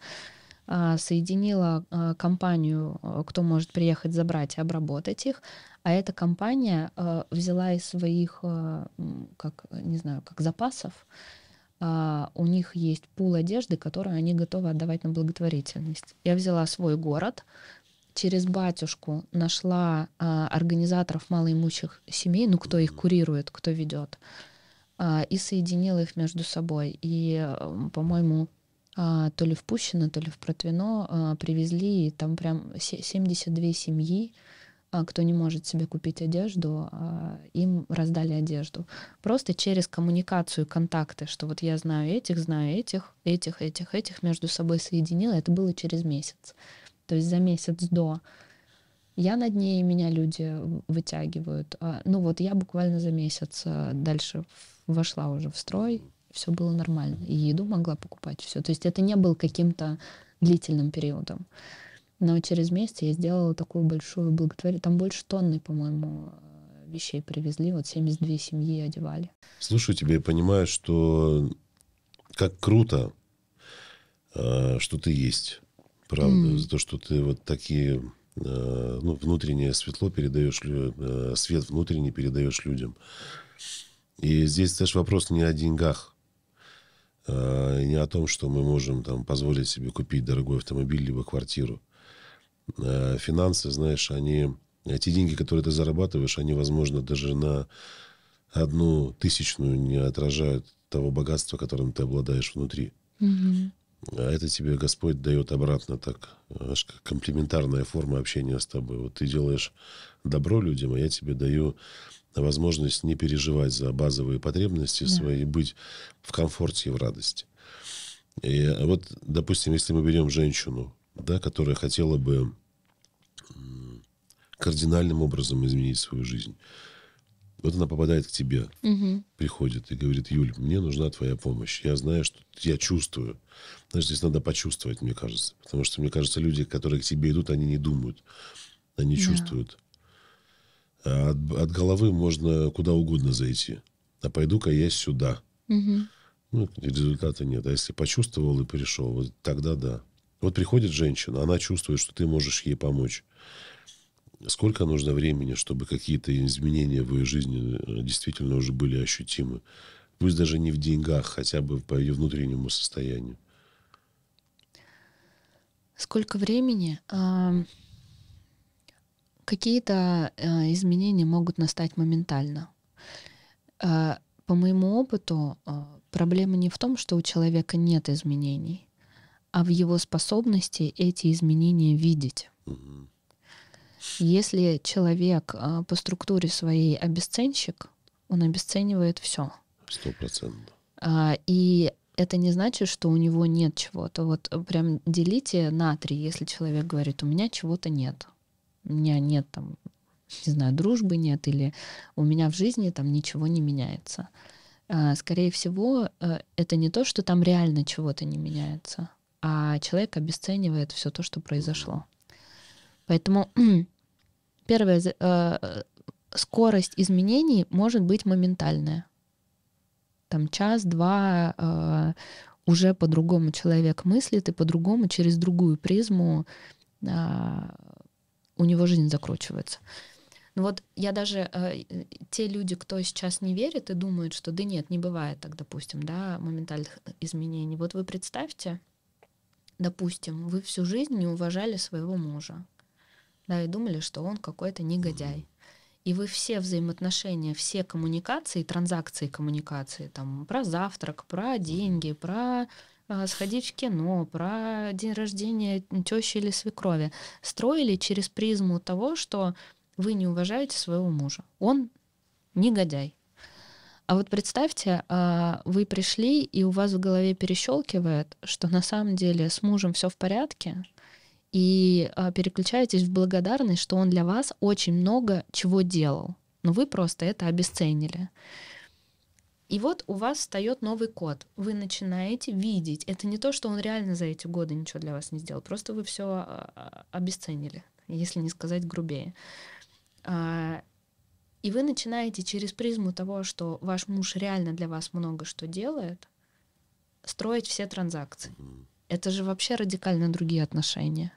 Speaker 1: А, соединила а, компанию, а, кто может приехать забрать и обработать их. А эта компания а, взяла из своих, а, как, не знаю, как запасов а, у них есть пул одежды, которую они готовы отдавать на благотворительность. Я взяла свой город, через батюшку нашла а, организаторов малоимущих семей, ну кто их курирует, кто ведет, а, и соединила их между собой. И, по-моему, а, то ли в Пущино, то ли в Протвино а, привезли, там прям 72 семьи а, кто не может себе купить одежду, а, им раздали одежду. Просто через коммуникацию, контакты, что вот я знаю этих, знаю этих, этих, этих, этих, между собой соединила, это было через месяц. То есть за месяц до я над ней, меня люди вытягивают. А, ну вот я буквально за месяц дальше вошла уже в строй, все было нормально. И еду могла покупать, все. То есть это не был каким-то длительным периодом. Но через месяц я сделала такую большую благотворительность. Там больше тонны, по-моему, э, вещей привезли. Вот 72 семьи одевали.
Speaker 2: Слушаю тебя и понимаю, что как круто, э, что ты есть. Правда. Mm. За то, что ты вот такие э, ну, внутреннее светло передаешь, свет внутренний передаешь людям. И здесь, знаешь, вопрос не о деньгах, не о том, что мы можем там позволить себе купить дорогой автомобиль либо квартиру. Э, финансы, знаешь, они, те деньги, которые ты зарабатываешь, они, возможно, даже на одну тысячную не отражают того богатства, которым ты обладаешь внутри. А это тебе Господь дает обратно так, аж как комплементарная форма общения с тобой. Вот ты делаешь добро людям, а я тебе даю возможность не переживать за базовые потребности да. свои, быть в комфорте и в радости. И вот, допустим, если мы берем женщину, да, которая хотела бы кардинальным образом изменить свою жизнь. Вот она попадает к тебе, угу. приходит и говорит, Юль, мне нужна твоя помощь. Я знаю, что я чувствую. Знаешь, здесь надо почувствовать, мне кажется. Потому что, мне кажется, люди, которые к тебе идут, они не думают. Они да. чувствуют. А от, от головы можно куда угодно зайти. А пойду-ка я сюда. Угу. Ну, результата нет. А если почувствовал и пришел, вот тогда да. Вот приходит женщина, она чувствует, что ты можешь ей помочь. Сколько нужно времени, чтобы какие-то изменения в ее жизни э, действительно уже были ощутимы? Пусть даже не в деньгах, хотя бы по ее внутреннему состоянию.
Speaker 1: Сколько времени? А, какие-то э, изменения могут настать моментально. А, по моему опыту, а, проблема не в том, что у человека нет изменений а в его способности эти изменения видеть. Угу. Если человек а, по структуре своей обесценщик, он обесценивает все. Сто процентов. А, и это не значит, что у него нет чего-то. Вот прям делите на три, если человек говорит, у меня чего-то нет. У меня нет там, не знаю, дружбы нет, или у меня в жизни там ничего не меняется. А, скорее всего, э, это не то, что там реально чего-то не меняется а человек обесценивает все то, что произошло. Поэтому первое, э, скорость изменений может быть моментальная. Там час-два э, уже по-другому человек мыслит и по-другому через другую призму э, у него жизнь закручивается. Ну вот я даже э, те люди, кто сейчас не верит и думают, что да нет, не бывает так, допустим, да, моментальных изменений. Вот вы представьте, допустим, вы всю жизнь не уважали своего мужа, да, и думали, что он какой-то негодяй. И вы все взаимоотношения, все коммуникации, транзакции коммуникации, там, про завтрак, про деньги, про э, сходить в кино, про день рождения тещи или свекрови, строили через призму того, что вы не уважаете своего мужа. Он негодяй. А вот представьте, а, вы пришли, и у вас в голове перещелкивает, что на самом деле с мужем все в порядке, и а, переключаетесь в благодарность, что он для вас очень много чего делал. Но вы просто это обесценили. И вот у вас встает новый код. Вы начинаете видеть. Это не то, что он реально за эти годы ничего для вас не сделал. Просто вы все а, обесценили, если не сказать грубее. И вы начинаете через призму того, что ваш муж реально для вас много что делает, строить все транзакции. Mm-hmm. Это же вообще радикально другие отношения.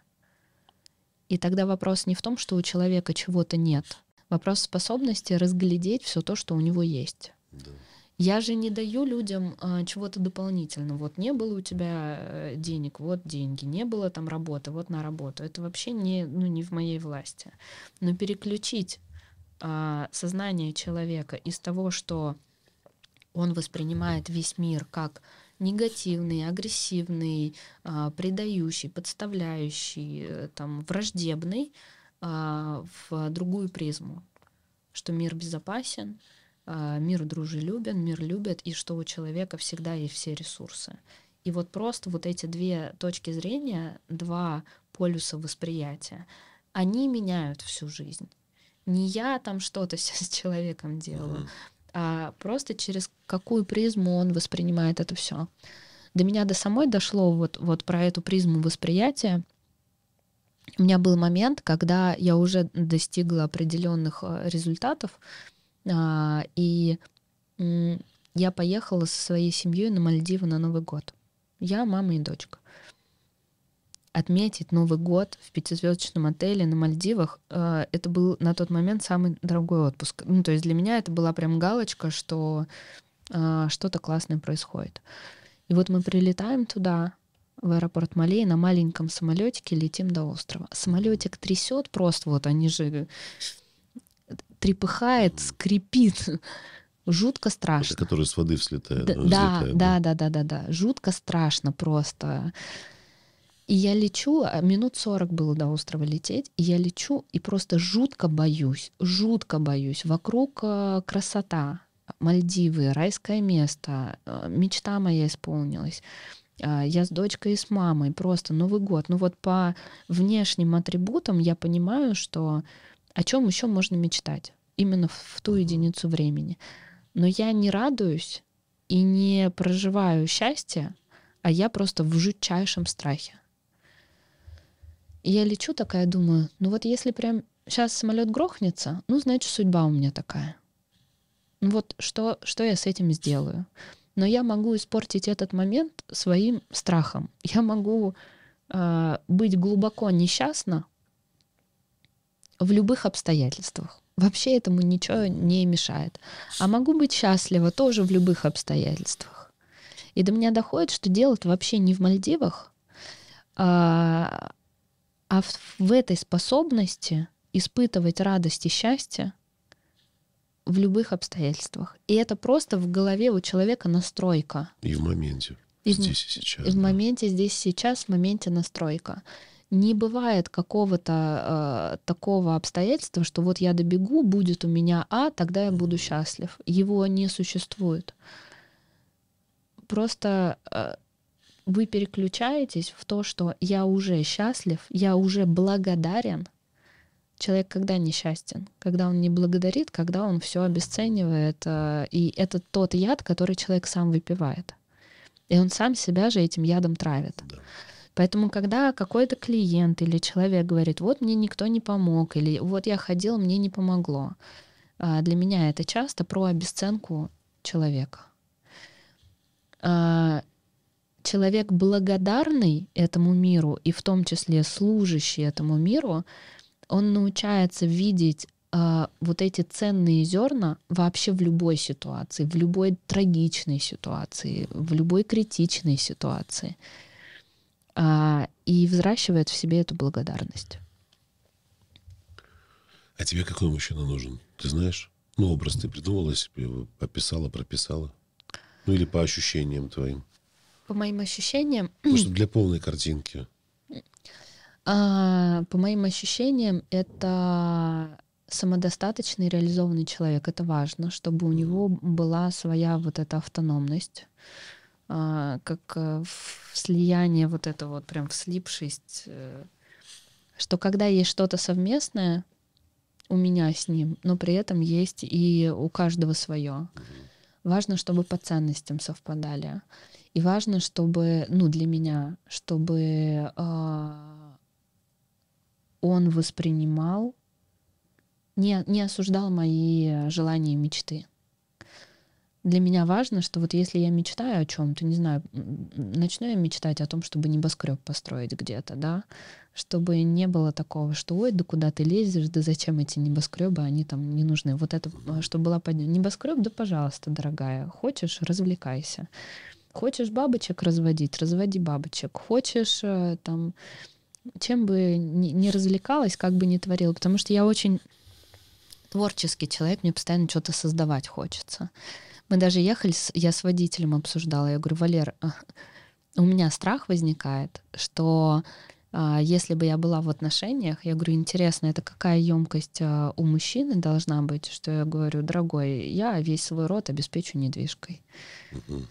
Speaker 1: И тогда вопрос не в том, что у человека чего-то нет. Вопрос способности разглядеть все то, что у него есть. Да. Я же не даю людям а, чего-то дополнительно. Вот не было у тебя э, денег, вот деньги, не было там работы, вот на работу. Это вообще не, ну, не в моей власти. Но переключить э, сознание человека из того, что он воспринимает весь мир как негативный, агрессивный, э, предающий, подставляющий, э, там, враждебный, э, в другую призму, что мир безопасен, мир дружелюбен, мир любит, и что у человека всегда есть все ресурсы. И вот просто вот эти две точки зрения, два полюса восприятия, они меняют всю жизнь. Не я там что-то с человеком делаю, mm-hmm. а просто через какую призму он воспринимает это все. До меня до самой дошло вот, вот про эту призму восприятия. У меня был момент, когда я уже достигла определенных э, результатов, а, и я поехала со своей семьей на Мальдивы на Новый год. Я мама и дочка отметить Новый год в пятизвездочном отеле на Мальдивах, э, это был на тот момент самый дорогой отпуск. Ну, то есть для меня это была прям галочка, что э, что-то классное происходит. И вот мы прилетаем туда, в аэропорт Малей на маленьком самолетике летим до острова. Самолетик трясет просто, вот они же трепыхает, скрипит. Жутко страшно. Это
Speaker 2: который с воды взлетает. Да,
Speaker 1: да, да, да, да, да, да. Жутко страшно просто. И я лечу, а минут 40 было до острова лететь, и я лечу и просто жутко боюсь, жутко боюсь. Вокруг э, красота, Мальдивы, райское место, э, мечта моя исполнилась. А, я с дочкой и с мамой, просто Новый год. Ну вот по внешним атрибутам я понимаю, что о чем еще можно мечтать именно в ту единицу времени. Но я не радуюсь и не проживаю счастье, а я просто в жутчайшем страхе я лечу такая, думаю, ну вот если прям сейчас самолет грохнется, ну значит судьба у меня такая. Ну вот что, что я с этим сделаю? Но я могу испортить этот момент своим страхом. Я могу э, быть глубоко несчастна в любых обстоятельствах. Вообще этому ничего не мешает. А могу быть счастлива тоже в любых обстоятельствах. И до меня доходит, что дело вообще не в Мальдивах, а, а в, в этой способности испытывать радость и счастье в любых обстоятельствах. И это просто в голове у человека настройка.
Speaker 2: И в моменте.
Speaker 1: И здесь и сейчас. И в моменте здесь сейчас, в моменте настройка. Не бывает какого-то э, такого обстоятельства, что вот я добегу, будет у меня А, тогда я буду счастлив. Его не существует. Просто э, вы переключаетесь в то, что я уже счастлив, я уже благодарен. Человек когда несчастен? Когда он не благодарит, когда он все обесценивает. Э, и это тот яд, который человек сам выпивает. И он сам себя же этим ядом травит. Да. Поэтому, когда какой-то клиент или человек говорит, вот мне никто не помог, или вот я ходил, мне не помогло, э, для меня это часто про обесценку человека э, человек благодарный этому миру, и в том числе служащий этому миру, он научается видеть э, вот эти ценные зерна вообще в любой ситуации, в любой трагичной ситуации, в любой критичной ситуации. Э, и взращивает в себе эту благодарность.
Speaker 2: А тебе какой мужчина нужен? Ты знаешь? Ну, образ ты придумала себе, описала, прописала. Ну, или по ощущениям твоим
Speaker 1: по моим ощущениям... Просто
Speaker 2: для полной картинки.
Speaker 1: А, по моим ощущениям, это самодостаточный, реализованный человек. Это важно, чтобы у него была своя вот эта автономность, а, как э, в слияние вот это вот, прям в слипшесть, э, что когда есть что-то совместное у меня с ним, но при этом есть и у каждого свое. Важно, чтобы по ценностям совпадали. И важно, чтобы, ну, для меня, чтобы э, он воспринимал, не, не осуждал мои желания и мечты. Для меня важно, что вот если я мечтаю о чем-то, не знаю, начну я мечтать о том, чтобы небоскреб построить где-то, да, чтобы не было такого, что ой, да куда ты лезешь, да зачем эти небоскребы, они там не нужны. Вот это, а, чтобы была поднята. Небоскреб, да пожалуйста, дорогая, хочешь, развлекайся. Хочешь бабочек разводить, разводи бабочек. Хочешь э, там чем бы не развлекалась, как бы не творила, потому что я очень творческий человек, мне постоянно что-то создавать хочется. Мы даже ехали, с, я с водителем обсуждала, я говорю, Валер, э, у меня страх возникает, что а, если бы я была в отношениях, я говорю, интересно, это какая емкость э, у мужчины должна быть, что я говорю, дорогой, я весь свой рот обеспечу недвижкой. Mm-hmm.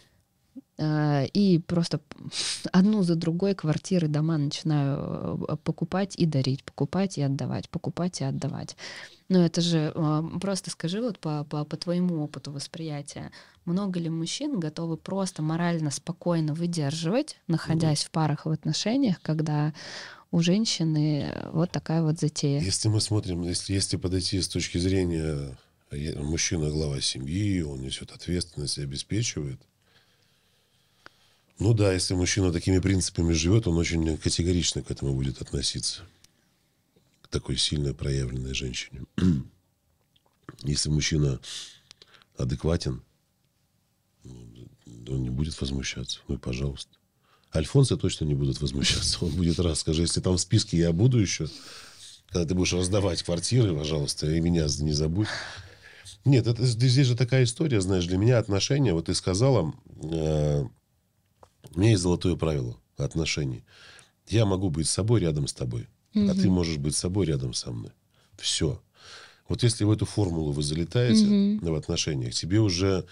Speaker 1: Э, и просто одну за другой квартиры, дома начинаю э, покупать и дарить, покупать и отдавать, покупать и отдавать. Но это же а, просто скажи вот по, по, по твоему опыту восприятия, много ли мужчин готовы просто морально спокойно выдерживать, находясь mm. в парах, в отношениях, когда у женщины вот такая вот затея.
Speaker 2: Если мы смотрим, если, если подойти с точки зрения э, мужчина глава семьи, он несет ответственность и обеспечивает – ну да, если мужчина такими принципами живет, он очень категорично к этому будет относиться. К такой сильно проявленной женщине. Если мужчина адекватен, он не будет возмущаться. Ну и пожалуйста. Альфонсы точно не будут возмущаться. Он будет раз. Скажи, если там в списке я буду еще, когда ты будешь раздавать квартиры, пожалуйста, и меня не забудь. Нет, это, здесь же такая история, знаешь, для меня отношения, вот ты сказала, э, у меня есть золотое правило отношений. Я могу быть с собой рядом с тобой, угу. а ты можешь быть с собой рядом со мной. Все. Вот если в эту формулу вы залетаете угу. в отношениях, тебе уже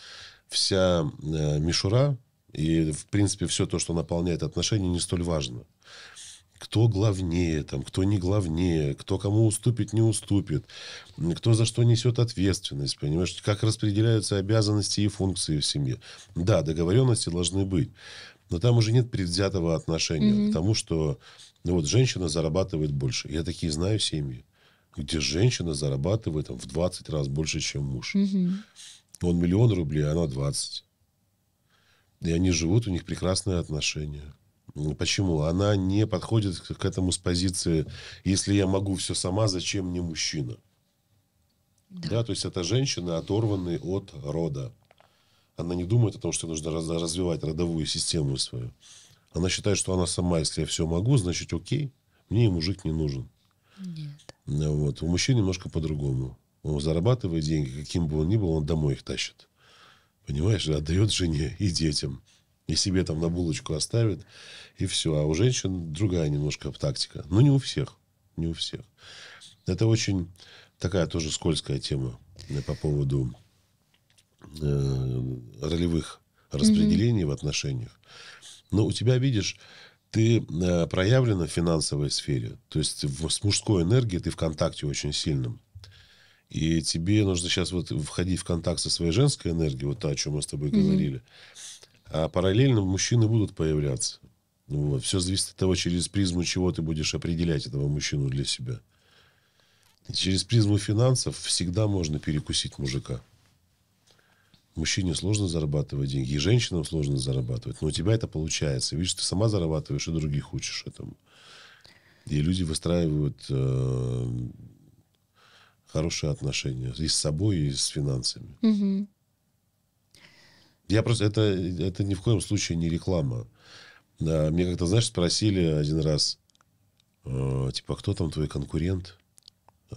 Speaker 2: вся э, мишура и, в принципе, все то, что наполняет отношения, не столь важно. Кто главнее, там, кто не главнее, кто кому уступит, не уступит, кто за что несет ответственность, понимаешь, как распределяются обязанности и функции в семье. Да, договоренности должны быть, но там уже нет предвзятого отношения mm-hmm. к тому, что ну, вот женщина зарабатывает больше. Я такие знаю семьи, где женщина зарабатывает там, в 20 раз больше, чем муж. Mm-hmm. Он миллион рублей, а она 20. И они живут, у них прекрасные отношения. Ну, почему? Она не подходит к этому с позиции, если я могу все сама, зачем мне мужчина? Да. да, то есть это женщины, оторванные от рода. Она не думает о том, что нужно развивать родовую систему свою. Она считает, что она сама, если я все могу, значит, окей, мне и мужик не нужен. Нет. Ну вот. У мужчин немножко по-другому. Он зарабатывает деньги, каким бы он ни был, он домой их тащит. Понимаешь, отдает жене и детям. И себе там на булочку оставит, и все. А у женщин другая немножко тактика. Но не у всех. Не у всех. Это очень такая тоже скользкая тема э, по поводу Э, ролевых
Speaker 1: распределений
Speaker 2: mm-hmm. в отношениях. Но у тебя, видишь, ты э, проявлена в финансовой сфере. То есть в, с мужской энергией ты в контакте очень сильным. И тебе нужно сейчас вот входить в контакт со своей женской энергией, вот то, о чем мы с тобой mm-hmm. говорили. А параллельно мужчины будут появляться. Ну вот. Все зависит от того, через призму чего ты будешь определять этого мужчину для себя. Через призму финансов всегда можно перекусить мужика. Мужчине сложно зарабатывать деньги, и женщинам сложно зарабатывать. Но у тебя это получается. Видишь, ты сама зарабатываешь и других учишь этому. И люди выстраивают э, хорошие отношения и с собой, и с финансами. Угу. Я просто это это ни в коем случае не реклама. Да, мне как-то знаешь спросили один раз, э, типа «А кто там твой конкурент, э,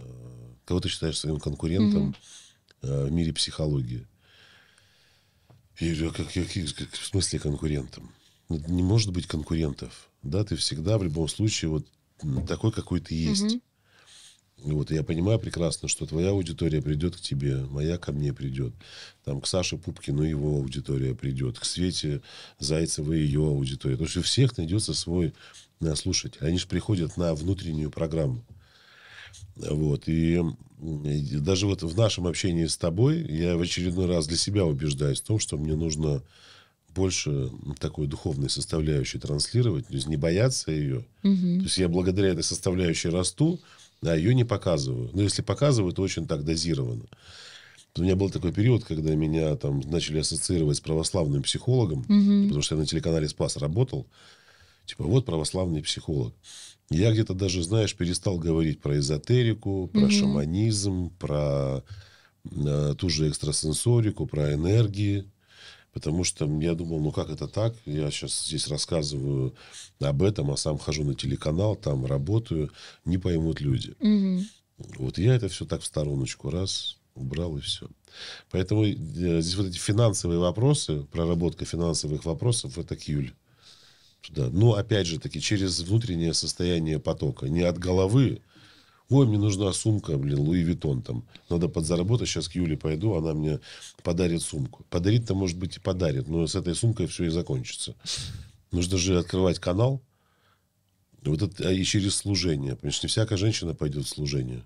Speaker 2: кого ты считаешь своим конкурентом угу. э, в мире психологии. Я говорю, а как, как, как, в смысле конкурентом? Ну, не может быть конкурентов. Да, ты всегда в любом случае вот такой, какой ты есть. Угу. Вот, я понимаю прекрасно, что твоя аудитория придет к тебе, моя ко мне придет. Там к Саше Пупкину его аудитория придет, к Свете Зайцевой ее аудитория. То есть у всех найдется свой э, слушатель. Они же приходят на внутреннюю программу. Вот, и, даже вот в нашем общении с тобой я в очередной раз для себя убеждаюсь в том, что мне нужно больше такой духовной составляющей транслировать, то есть не бояться ее. Угу. То есть я благодаря этой составляющей расту, а ее не показываю. Но если показываю, то очень так дозированно. У меня был такой период, когда меня там начали ассоциировать с православным психологом, угу. потому что я на телеканале Спас работал. Типа, вот православный психолог. Я где-то даже, знаешь, перестал говорить про эзотерику, про угу. шаманизм, про э, ту же экстрасенсорику, про энергии. Потому что я думал, ну как это так? Я сейчас здесь рассказываю об этом, а сам хожу на телеканал, там работаю, не поймут люди. Угу. Вот я это все так в стороночку раз убрал и все. Поэтому э, здесь вот эти финансовые вопросы, проработка финансовых вопросов, это к Юль туда. Но опять же таки через внутреннее состояние потока, не от головы. Ой, мне нужна сумка, блин, Луи Витон там. Надо подзаработать, сейчас к Юле пойду, она мне подарит сумку. Подарит-то, может быть, и подарит, но с этой сумкой все и закончится. Нужно же открывать канал, вот это а, и через служение. Потому что не всякая женщина пойдет в служение.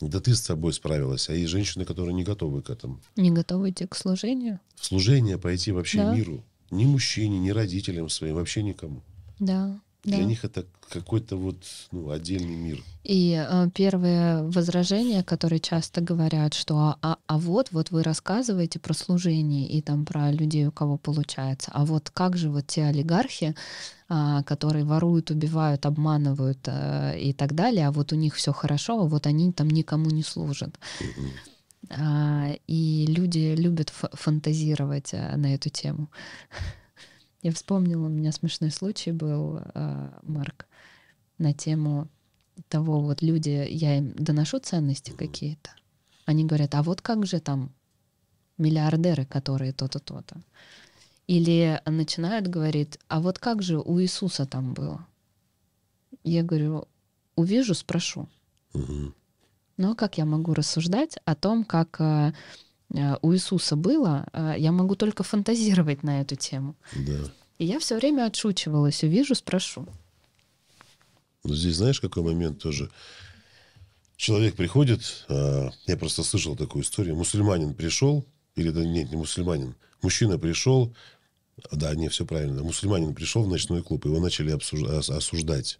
Speaker 2: Да ты с собой справилась, а есть женщины, которые не готовы к этому.
Speaker 1: Не готовы идти к служению?
Speaker 2: В служение пойти вообще да. миру. Ни мужчине, ни родителям своим, вообще никому.
Speaker 1: Да. Для да. них
Speaker 2: это какой-то вот ну, отдельный мир.
Speaker 1: И э, первые возражения, которые часто говорят, что «А, а, а вот вот вы рассказываете про служение и там про людей, у кого получается, а вот как же вот те олигархи, э, которые воруют, убивают, обманывают э, и так далее, а вот у них все хорошо, а вот они там никому не служат. Mm-hmm. А, и люди любят фантазировать а, на эту тему. Я вспомнила, у меня смешной случай был, а, Марк, на тему того, вот люди, я им доношу ценности какие-то. Они говорят, а вот как же там миллиардеры, которые то-то, то-то. Или начинают говорить, а вот как же у Иисуса там было? Я говорю, увижу, спрошу. Угу. Но как я могу рассуждать о том, как э, э, у Иисуса было, э, я могу только фантазировать на эту тему. Да. И я все время отшучивалась, увижу, спрошу.
Speaker 2: Ну, здесь знаешь, какой момент тоже? Человек приходит, я просто слышал такую историю, мусульманин пришел, или да нет, не мусульманин, мужчина пришел, да, не, все правильно, мусульманин пришел в ночной клуб, его начали обсуждать, осуждать.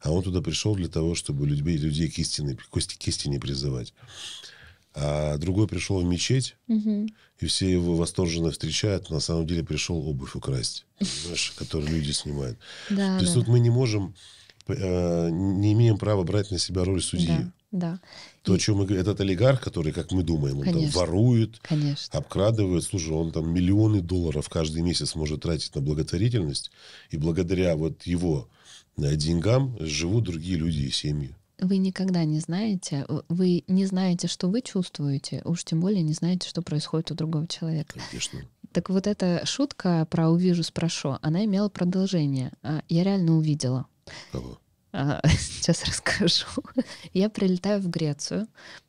Speaker 2: А он туда пришел для того, чтобы людей, людей к, истине, к истине призывать. А другой пришел в мечеть, угу. и все его восторженно встречают, но на самом деле пришел обувь украсть, знаешь, которую люди снимают.
Speaker 1: Да, То да. есть тут
Speaker 2: мы не можем, э, не имеем права брать на себя роль судьи. Да. Да. То, и... чем мы говорим, этот олигарх, который, как мы думаем, он там ворует, Конечно. обкрадывает. Слушай, он там миллионы долларов каждый месяц может тратить на благотворительность, и благодаря вот его Э, деньгам живут другие люди и семьи.
Speaker 1: Вы никогда не знаете, э, вы не знаете, что вы чувствуете, уж тем более не знаете, что происходит у другого человека. Конечно. Так вот эта шутка про «увижу, спрошу», она имела продолжение. А я реально увидела. Кого? А, сейчас расскажу. Я прилетаю в Грецию.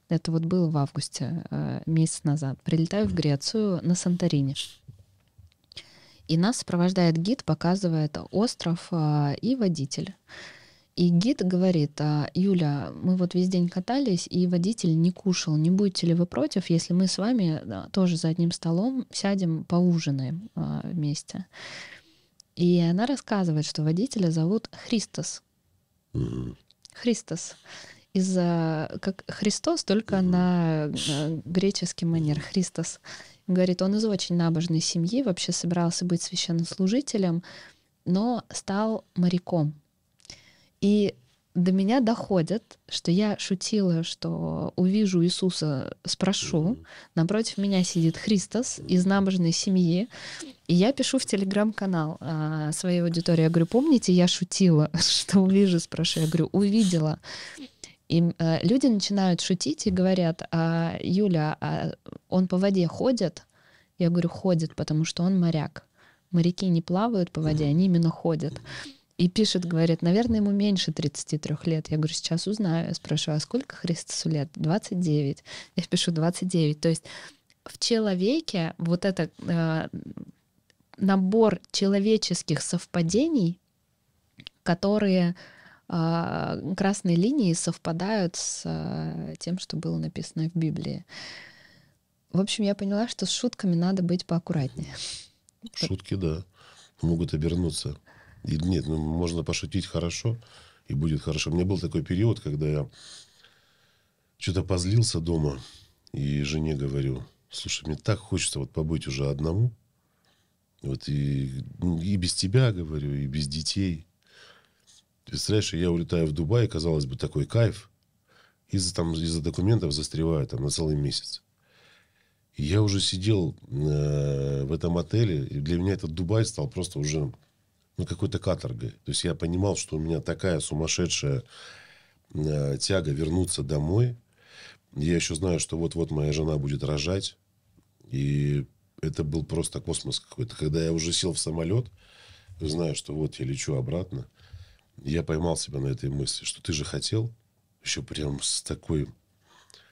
Speaker 1: Это вот было в августе, э, месяц назад. Прилетаю в Грецию на Санторини. И нас сопровождает гид, показывает остров а, и водитель. И гид говорит, «А, Юля, мы вот весь день катались, и водитель не кушал. Не будете ли вы против, если мы с вами тоже за одним столом сядем, поужинаем а, вместе? И она рассказывает, что водителя зовут Христос. Христос. Из-за как Христос, только на э, греческий манер Христос. Говорит, он из очень набожной семьи, вообще собирался быть священнослужителем, но стал моряком. И до меня доходит, что я шутила, что увижу Иисуса, спрошу. Напротив меня сидит Христос из набожной семьи. И я пишу в телеграм-канал а, своей аудитории. Я говорю, помните, я шутила, что увижу, спрошу. Я говорю, увидела. И э, люди начинают шутить и говорят, а, Юля, а он по воде ходит? Я говорю, ходит, потому что он моряк. Моряки не плавают по воде, они именно ходят. И пишет, говорит, наверное, ему меньше 33 лет. Я говорю, сейчас узнаю. Я спрашиваю, а сколько Христосу лет? 29. Я пишу 29. То есть в человеке вот это э, набор человеческих совпадений, которые а, красные линии совпадают с а, тем, что было написано в Библии. В общем, я поняла, что с шутками надо быть поаккуратнее.
Speaker 2: Шутки, да, могут обернуться. И нет, ну, можно пошутить хорошо, и будет хорошо. У меня был такой период, когда я что-то позлился дома, и жене говорю, слушай, мне так хочется вот побыть уже одному, вот и, ну, и без тебя, говорю, и без детей. Представляешь, я улетаю в Дубай, казалось бы, такой кайф. Из-за там, из-за документов застреваю там на целый месяц. И я уже сидел э, в этом отеле, и для меня этот Дубай стал просто уже ну, какой-то каторгой. То есть я понимал, что у меня такая сумасшедшая э, тяга вернуться домой. Я еще знаю, что вот-вот моя жена будет рожать. И это был просто космос какой-то. Когда я уже сел в самолет, знаю, что вот я лечу обратно – я поймал себя на этой мысли, что ты же хотел, еще прям с такой,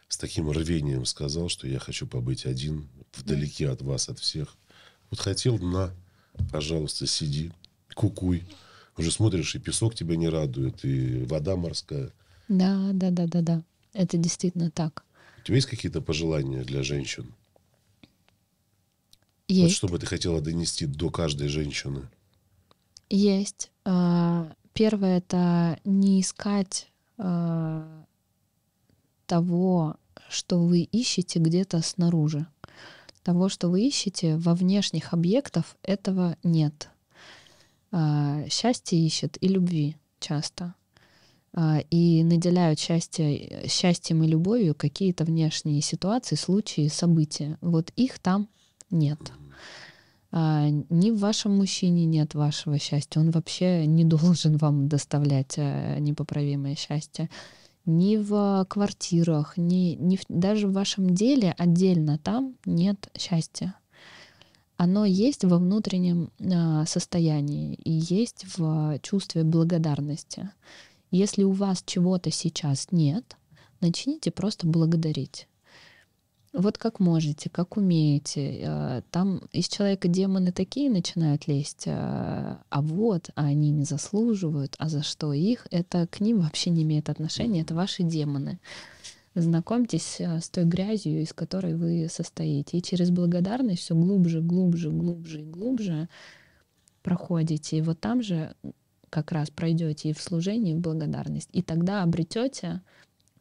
Speaker 2: с таким рвением сказал, что я хочу побыть один, вдалеке от вас, от всех. Вот хотел, на, пожалуйста, сиди, кукуй. Уже смотришь, и песок тебя не радует, и вода морская.
Speaker 1: Да, да, да, да, да. Это действительно так.
Speaker 2: У тебя есть какие-то пожелания для женщин? Есть. Вот что бы ты хотела донести до каждой женщины?
Speaker 1: Есть. А, Первое — это не искать э, того, что вы ищете где-то снаружи. Того, что вы ищете во внешних объектов этого нет. Э, счастье ищет и любви часто. Э, и наделяют счастье, счастьем и любовью какие-то внешние ситуации, случаи, события. Вот их там нет. А, ни в вашем мужчине нет вашего счастья. Он вообще не должен вам доставлять э, непоправимое счастье. Ни в квартирах, ни, ни в, даже в вашем деле отдельно там нет счастья. Оно есть во внутреннем а, состоянии и есть в чувстве благодарности. Если у вас чего-то сейчас нет, начните просто благодарить. Вот как можете, как умеете. А, там из человека демоны такие начинают лезть, а, а вот, а они не заслуживают, а за что их, это к ним вообще не имеет отношения, это ваши демоны. Знакомьтесь а, с той грязью, из которой вы состоите. И через благодарность все глубже, глубже, глубже и глубже проходите. И вот там же как раз пройдете и в служении, и в благодарность. И тогда обретете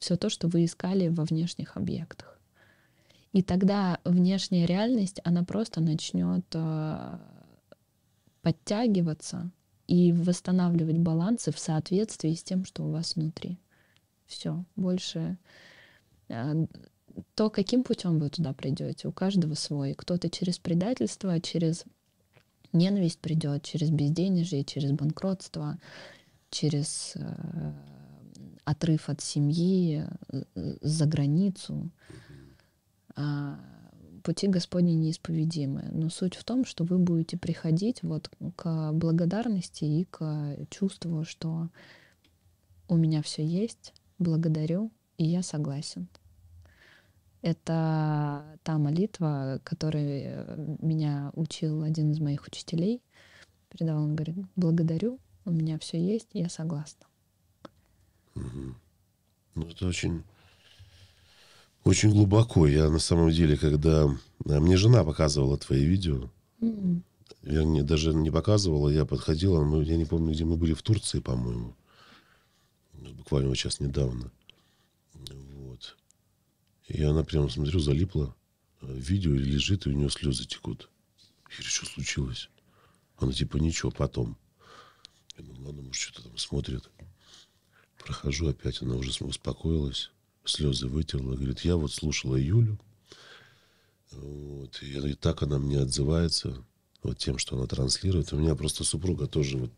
Speaker 1: все то, что вы искали во внешних объектах. И тогда внешняя реальность, она просто начнет а, подтягиваться и восстанавливать балансы в соответствии с тем, что у вас внутри. Все, больше а, то, каким путем вы туда придете, у каждого свой. Кто-то через предательство, через ненависть придет, через безденежье, через банкротство, через а, отрыв от семьи, э, э, за границу. А, пути Господни неисповедимы. Но суть в том, что вы будете приходить вот к благодарности и к чувству, что у меня все есть, благодарю, и я согласен. Это та молитва, которой э, меня учил один из моих учителей. Передал он, говорит, благодарю, у меня все есть, я согласна.
Speaker 2: Угу. Ну, это очень очень глубоко. Я на самом деле, когда... Э, мне жена показывала твои видео. Mm-hmm. Вернее, даже не показывала, я подходила. Мы, я не помню, где мы были, в Турции, по-моему. Буквально вот сейчас недавно. Вот. И она прямо смотрю, залипла. Видео лежит, и у нее слезы текут. Я говорю, что случилось? Она типа, ничего, потом. Я думаю, ладно, может, что-то там смотрит. Прохожу опять, она уже успокоилась слезы вытерла. Говорит, я вот слушала Юлю, вот, и, и так она мне отзывается, вот тем, что она транслирует. У меня просто супруга тоже, вот,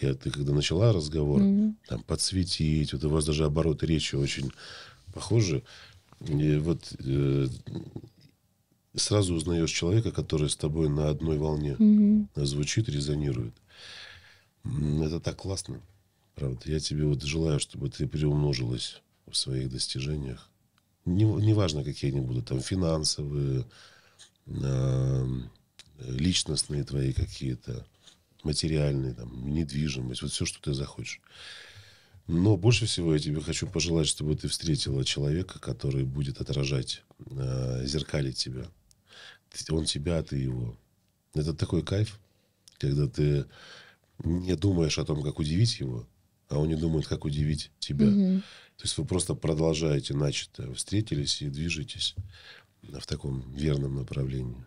Speaker 2: я, ты когда начала разговор, mm-hmm. там, подсветить, вот у вас даже обороты речи очень похожи. И вот э, сразу узнаешь человека, который с тобой на одной волне mm-hmm. звучит, резонирует. Это так классно, правда. Я тебе вот желаю, чтобы ты приумножилась в своих достижениях. Неважно, не, не какие они будут, там финансовые, э, личностные твои какие-то, материальные, там, недвижимость, вот все, что ты захочешь. Но больше всего я тебе хочу пожелать, чтобы ты встретила человека, который будет отражать, э, зеркалить тебя. Он тебя, а ты его. Это такой кайф, когда ты не думаешь о том, как удивить его, а он не думает, как удивить тебя. Mm-hmm. То есть вы просто продолжаете начатое. Встретились и движетесь в таком верном направлении.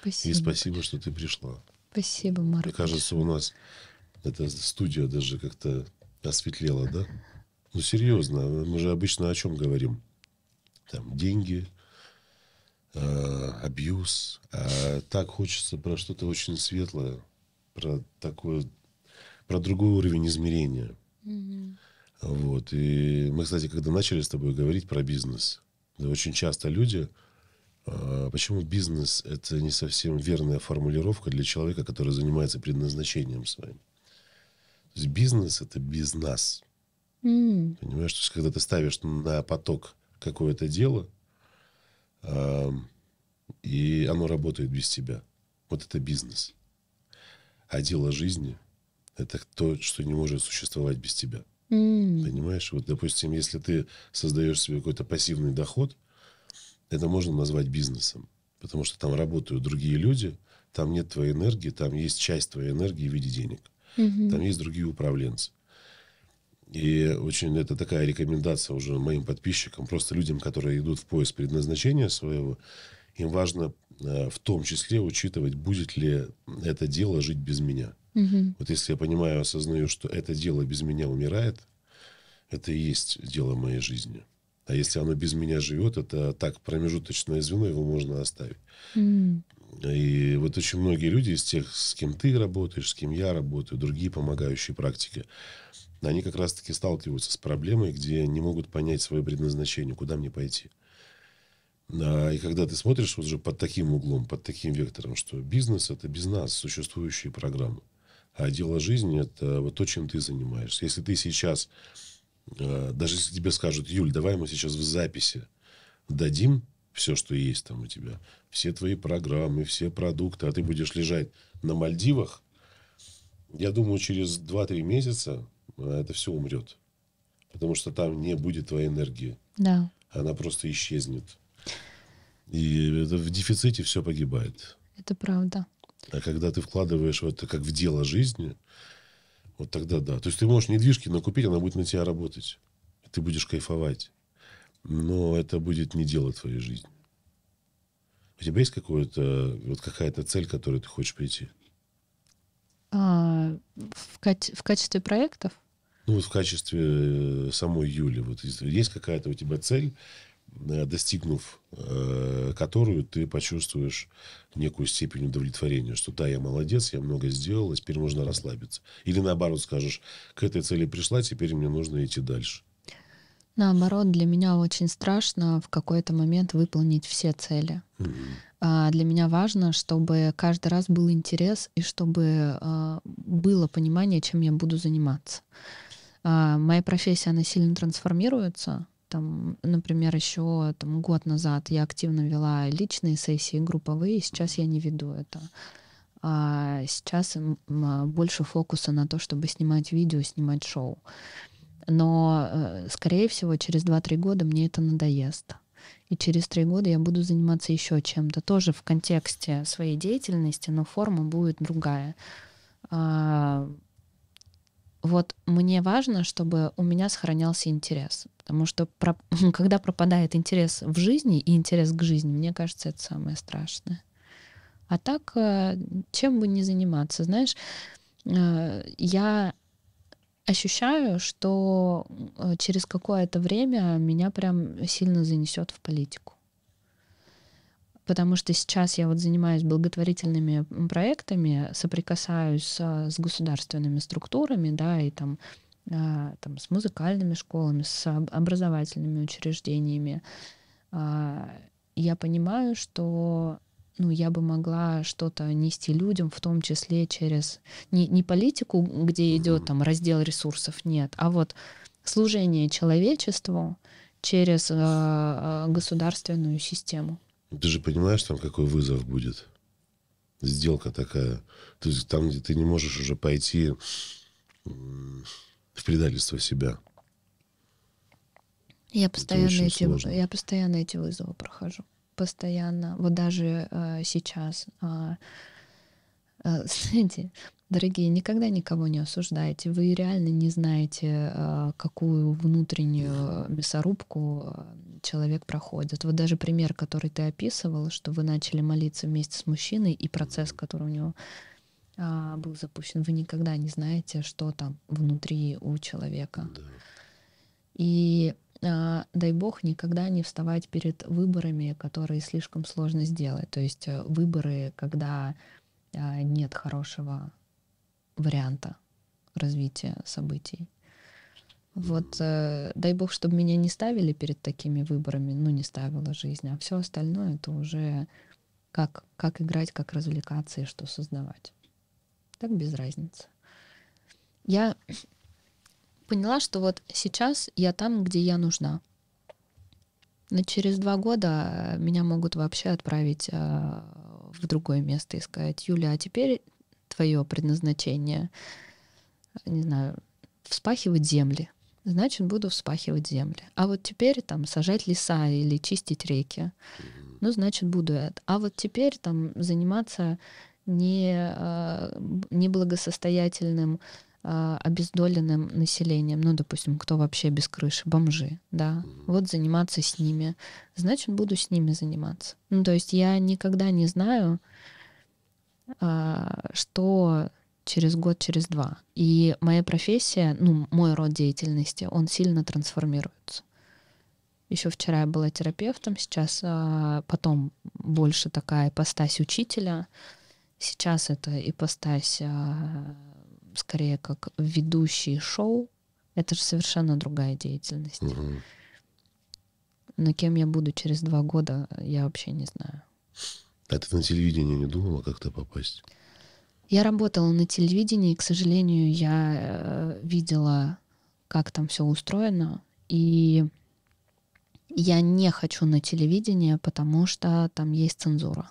Speaker 2: Спасибо. И спасибо, что ты пришла.
Speaker 1: Спасибо, Марк. Мне
Speaker 2: кажется, у нас эта студия даже как-то осветлела, да? Ну, серьезно, мы же обычно о чем говорим? Там деньги, а, абьюз. А так хочется про что-то очень светлое, про такое, про другой уровень измерения. Угу. Вот. И мы, кстати, когда начали с тобой говорить про бизнес, очень часто люди... А, почему бизнес – это не совсем верная формулировка для человека, который занимается предназначением своим? То есть бизнес – это бизнес. Mm. Понимаешь, что когда ты ставишь на поток какое-то дело, и оно работает без тебя. Вот это бизнес. А дело жизни – это то, что не может существовать без тебя. Mm. Понимаешь, вот, допустим, если ты создаешь себе какой-то пассивный доход, это можно назвать бизнесом, потому что там работают другие люди, там нет твоей энергии, там есть часть твоей энергии в виде денег, mm-hmm. там есть другие управленцы. И очень это такая рекомендация уже моим подписчикам, просто людям, которые идут в поиск предназначения своего, им важно э, в том числе учитывать, будет ли это дело жить без меня. Угу. Вот если я понимаю, осознаю, что это дело без меня умирает, это и есть дело моей жизни. А если оно без меня живет, это так, промежуточное звено, его можно оставить. Mm. И вот очень многие люди из тех, с кем ты работаешь, с кем я работаю, другие помогающие практики, они как раз-таки сталкиваются с проблемой, где не могут понять свое предназначение, куда мне пойти. А, и когда ты смотришь вот же под таким углом, под таким вектором, что бизнес – это без нас существующие программы. А дело жизни – это вот то, чем ты занимаешься. Если ты сейчас, э, даже если тебе скажут, Юль, давай мы сейчас в записи дадим все, что есть там у тебя, все твои программы, все продукты, а ты будешь лежать на Мальдивах, я думаю, через 2-3 месяца э, это все умрет. Потому что там не будет твоей энергии. Да. Она просто исчезнет. И в дефиците все погибает.
Speaker 1: Это правда.
Speaker 2: А когда ты вкладываешь в это как в дело жизни, вот тогда да. То есть ты можешь недвижки накупить, она будет на тебя работать. И ты будешь кайфовать. Но это будет не дело твоей жизни. У тебя есть какое-то, вот какая-то цель, к которой ты хочешь прийти?
Speaker 1: А, в, каче- в качестве проектов?
Speaker 2: Ну, вот в качестве э, самой Юли. Вот есть какая-то у тебя цель, Э, достигнув э, которую ты почувствуешь некую степень удовлетворения, что да, я молодец, я много сделал, и а теперь можно расслабиться. Или наоборот скажешь, к этой цели пришла, теперь мне нужно идти дальше.
Speaker 1: Наоборот, для меня очень страшно в какой-то момент выполнить все цели. Mm-hmm. А для меня важно, чтобы каждый раз был интерес и чтобы а, было понимание, чем я буду заниматься. А, моя профессия, она сильно трансформируется там, например, еще там, год назад я активно вела личные сессии, групповые, сейчас я не веду это. А сейчас а, больше фокуса на то, чтобы снимать видео, снимать шоу. Но, э, скорее всего, через 2-3 года мне это надоест. И через 3 года я буду заниматься еще чем-то, тоже в контексте своей деятельности, но форма будет другая. А, вот мне важно, чтобы у меня сохранялся интерес. Потому что про... когда пропадает интерес в жизни и интерес к жизни, мне кажется, это самое страшное. А так, э, чем бы не заниматься, знаешь, э, я ощущаю, что э, через какое-то время меня прям сильно занесет в политику потому что сейчас я вот занимаюсь благотворительными проектами, соприкасаюсь с государственными структурами, да, и там, а, там с музыкальными школами, с образовательными учреждениями. А, я понимаю, что ну, я бы могла что-то нести людям, в том числе через не, не политику, где идет там раздел ресурсов, нет, а вот служение человечеству через э, государственную систему.
Speaker 2: Ты же понимаешь, там какой вызов будет. Сделка такая. То есть там, где ты не можешь уже пойти в предательство себя.
Speaker 1: Я постоянно, эти, сложно. я постоянно эти вызовы прохожу. Постоянно. Вот даже э, сейчас. А, э, э, знаете, Дорогие, никогда никого не осуждайте. Вы реально не знаете, а, какую внутреннюю мясорубку а, человек проходит. Вот даже пример, который ты описывала, что вы начали молиться вместе с мужчиной, и процесс, который у него а, был запущен, вы никогда не знаете, что там внутри у человека. И дай бог никогда не вставать перед выборами, которые слишком сложно сделать. То есть э, выборы, когда нет хорошего варианта развития событий. Вот э, дай бог, чтобы меня не ставили перед такими выборами, ну не ставила жизнь, а все остальное это уже как, как играть, как развлекаться и что создавать. Так без разницы. Я поняла, что вот сейчас я там, где я нужна. Но через два года э, меня могут вообще отправить э, в другое место и сказать, Юля, а теперь твое предназначение, не знаю, вспахивать земли, значит, буду вспахивать земли. А вот теперь там сажать леса или чистить реки, ну, значит, буду это. А вот теперь там заниматься не, а, неблагосостоятельным а, обездоленным населением, ну, допустим, кто вообще без крыши, бомжи, да, вот заниматься с ними, значит, буду с ними заниматься. Ну, то есть я никогда не знаю, а, что через год, через два. И моя профессия, ну, мой род деятельности, он сильно трансформируется. Еще вчера я была терапевтом, сейчас а, потом больше такая ипостась учителя. Сейчас это ипостась а, скорее как ведущий шоу. Это же совершенно другая деятельность. Угу. Но кем я буду через два года, я вообще не знаю.
Speaker 2: А ты на телевидение не думала как-то попасть?
Speaker 1: Я работала на телевидении, и, к сожалению, я э, видела, как там все устроено, и я не хочу на телевидение, потому что там есть цензура.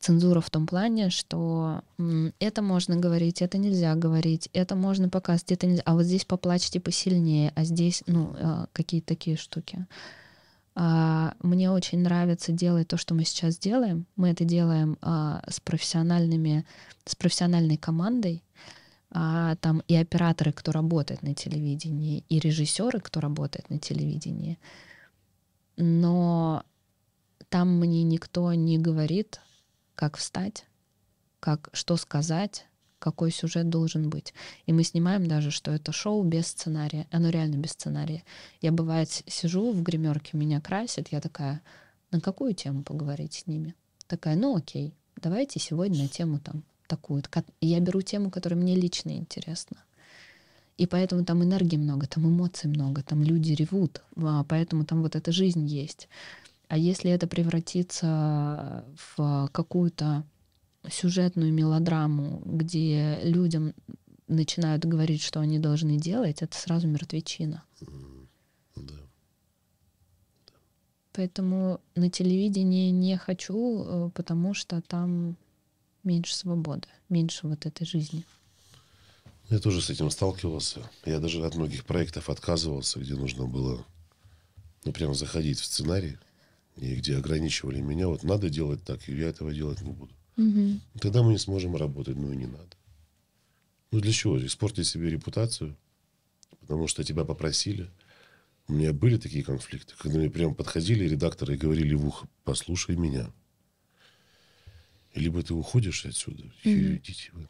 Speaker 1: Цензура в том плане, что это можно говорить, это нельзя говорить, это можно показать, это нельзя, а вот здесь поплачьте посильнее, а здесь, ну, э, какие-то такие штуки. А, мне очень нравится делать то, что мы сейчас делаем. Мы это делаем а, с профессиональными, с профессиональной командой. А, там и операторы, кто работает на телевидении, и режиссеры, кто работает на телевидении. Но там мне никто не говорит, как встать, как что сказать, какой сюжет должен быть. И мы снимаем даже, что это шоу без сценария. Оно реально без сценария. Я, бывает, сижу в гримерке, меня красят, я такая, на какую тему поговорить с ними? Такая, ну окей, давайте сегодня на тему там такую. я беру тему, которая мне лично интересна. И поэтому там энергии много, там эмоций много, там люди ревут, а поэтому там вот эта жизнь есть. А если это превратится в какую-то сюжетную мелодраму, где людям начинают говорить, что они должны делать, это сразу мертвечина. Ну да. Поэтому на телевидении не хочу, э, потому что там меньше свободы, меньше вот этой жизни.
Speaker 2: Я тоже с этим сталкивался. Я даже от многих проектов отказывался, где нужно было ну, прям заходить в сценарий, и где ограничивали меня. Вот надо делать так, и я этого делать не буду. Угу. Тогда мы не сможем работать, ну и не надо. Ну для чего? Испортить себе репутацию, потому что тебя попросили. У меня были такие конфликты, когда мне прям подходили редакторы и говорили в ухо, послушай меня. Либо ты уходишь отсюда, угу. и идите вы.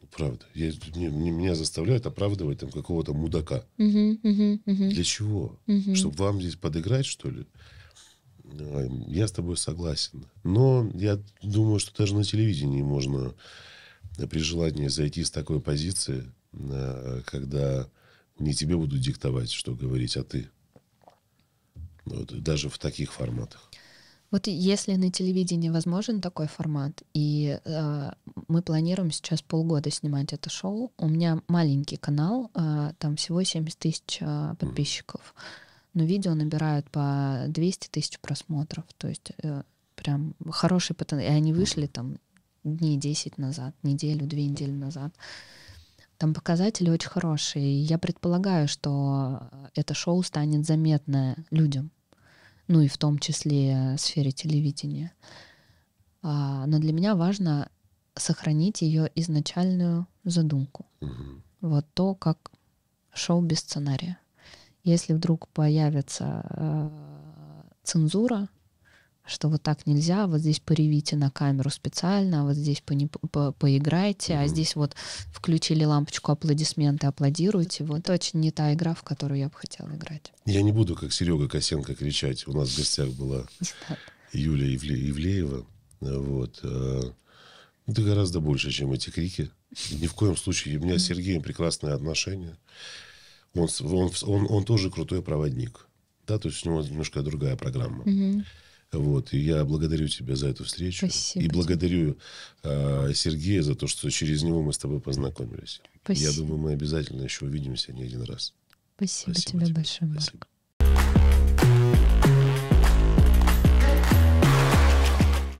Speaker 2: Ну, правда. Я, мне, мне, меня заставляют оправдывать там какого-то мудака.
Speaker 3: Угу, угу, угу. Для чего? Угу. Чтобы
Speaker 2: вам здесь подыграть, что ли? Я с тобой согласен. Но я думаю, что даже на телевидении можно э, при желании зайти с такой позиции, э, когда не тебе будут диктовать, что говорить, а ты. Вот, даже в таких форматах.
Speaker 1: Вот если на телевидении возможен такой формат, и э, мы планируем сейчас полгода снимать это шоу, у меня маленький канал, э, там всего 70 тысяч э, подписчиков. Mm но видео набирают по 200 тысяч просмотров. То есть э, прям хороший потенциал. И они вышли там дней 10 назад, неделю, две недели назад. Там показатели очень хорошие. И я предполагаю, что это шоу станет заметное людям. Ну и в том числе в сфере телевидения. А, но для меня важно сохранить ее изначальную задумку. Угу. Вот то, как шоу без сценария. Если вдруг появится э, цензура, что вот так нельзя, вот здесь поревите на камеру специально, а вот здесь по по поиграйте, mm-hmm. а здесь вот включили лампочку аплодисменты, аплодируйте. Вот это очень не та игра, в которую я бы хотела играть.
Speaker 2: Я не буду, как Серега Косенко, кричать. У нас в гостях была Юлия Ивлеева. Вот. Э, это гораздо больше, чем эти крики. Ни в коем случае. У меня с Сергеем прекрасные отношения он, он, он, он тоже крутой проводник. Да, то есть у него немножко другая программа. Угу. Вот, и я благодарю тебя за эту встречу. Спасибо. И благодарю э, Сергея за то, что через него мы с тобой познакомились. Спасибо. Я думаю, мы обязательно еще увидимся не один раз.
Speaker 1: Спасибо,
Speaker 3: Спасибо тебе, большое, Марк. Спасибо.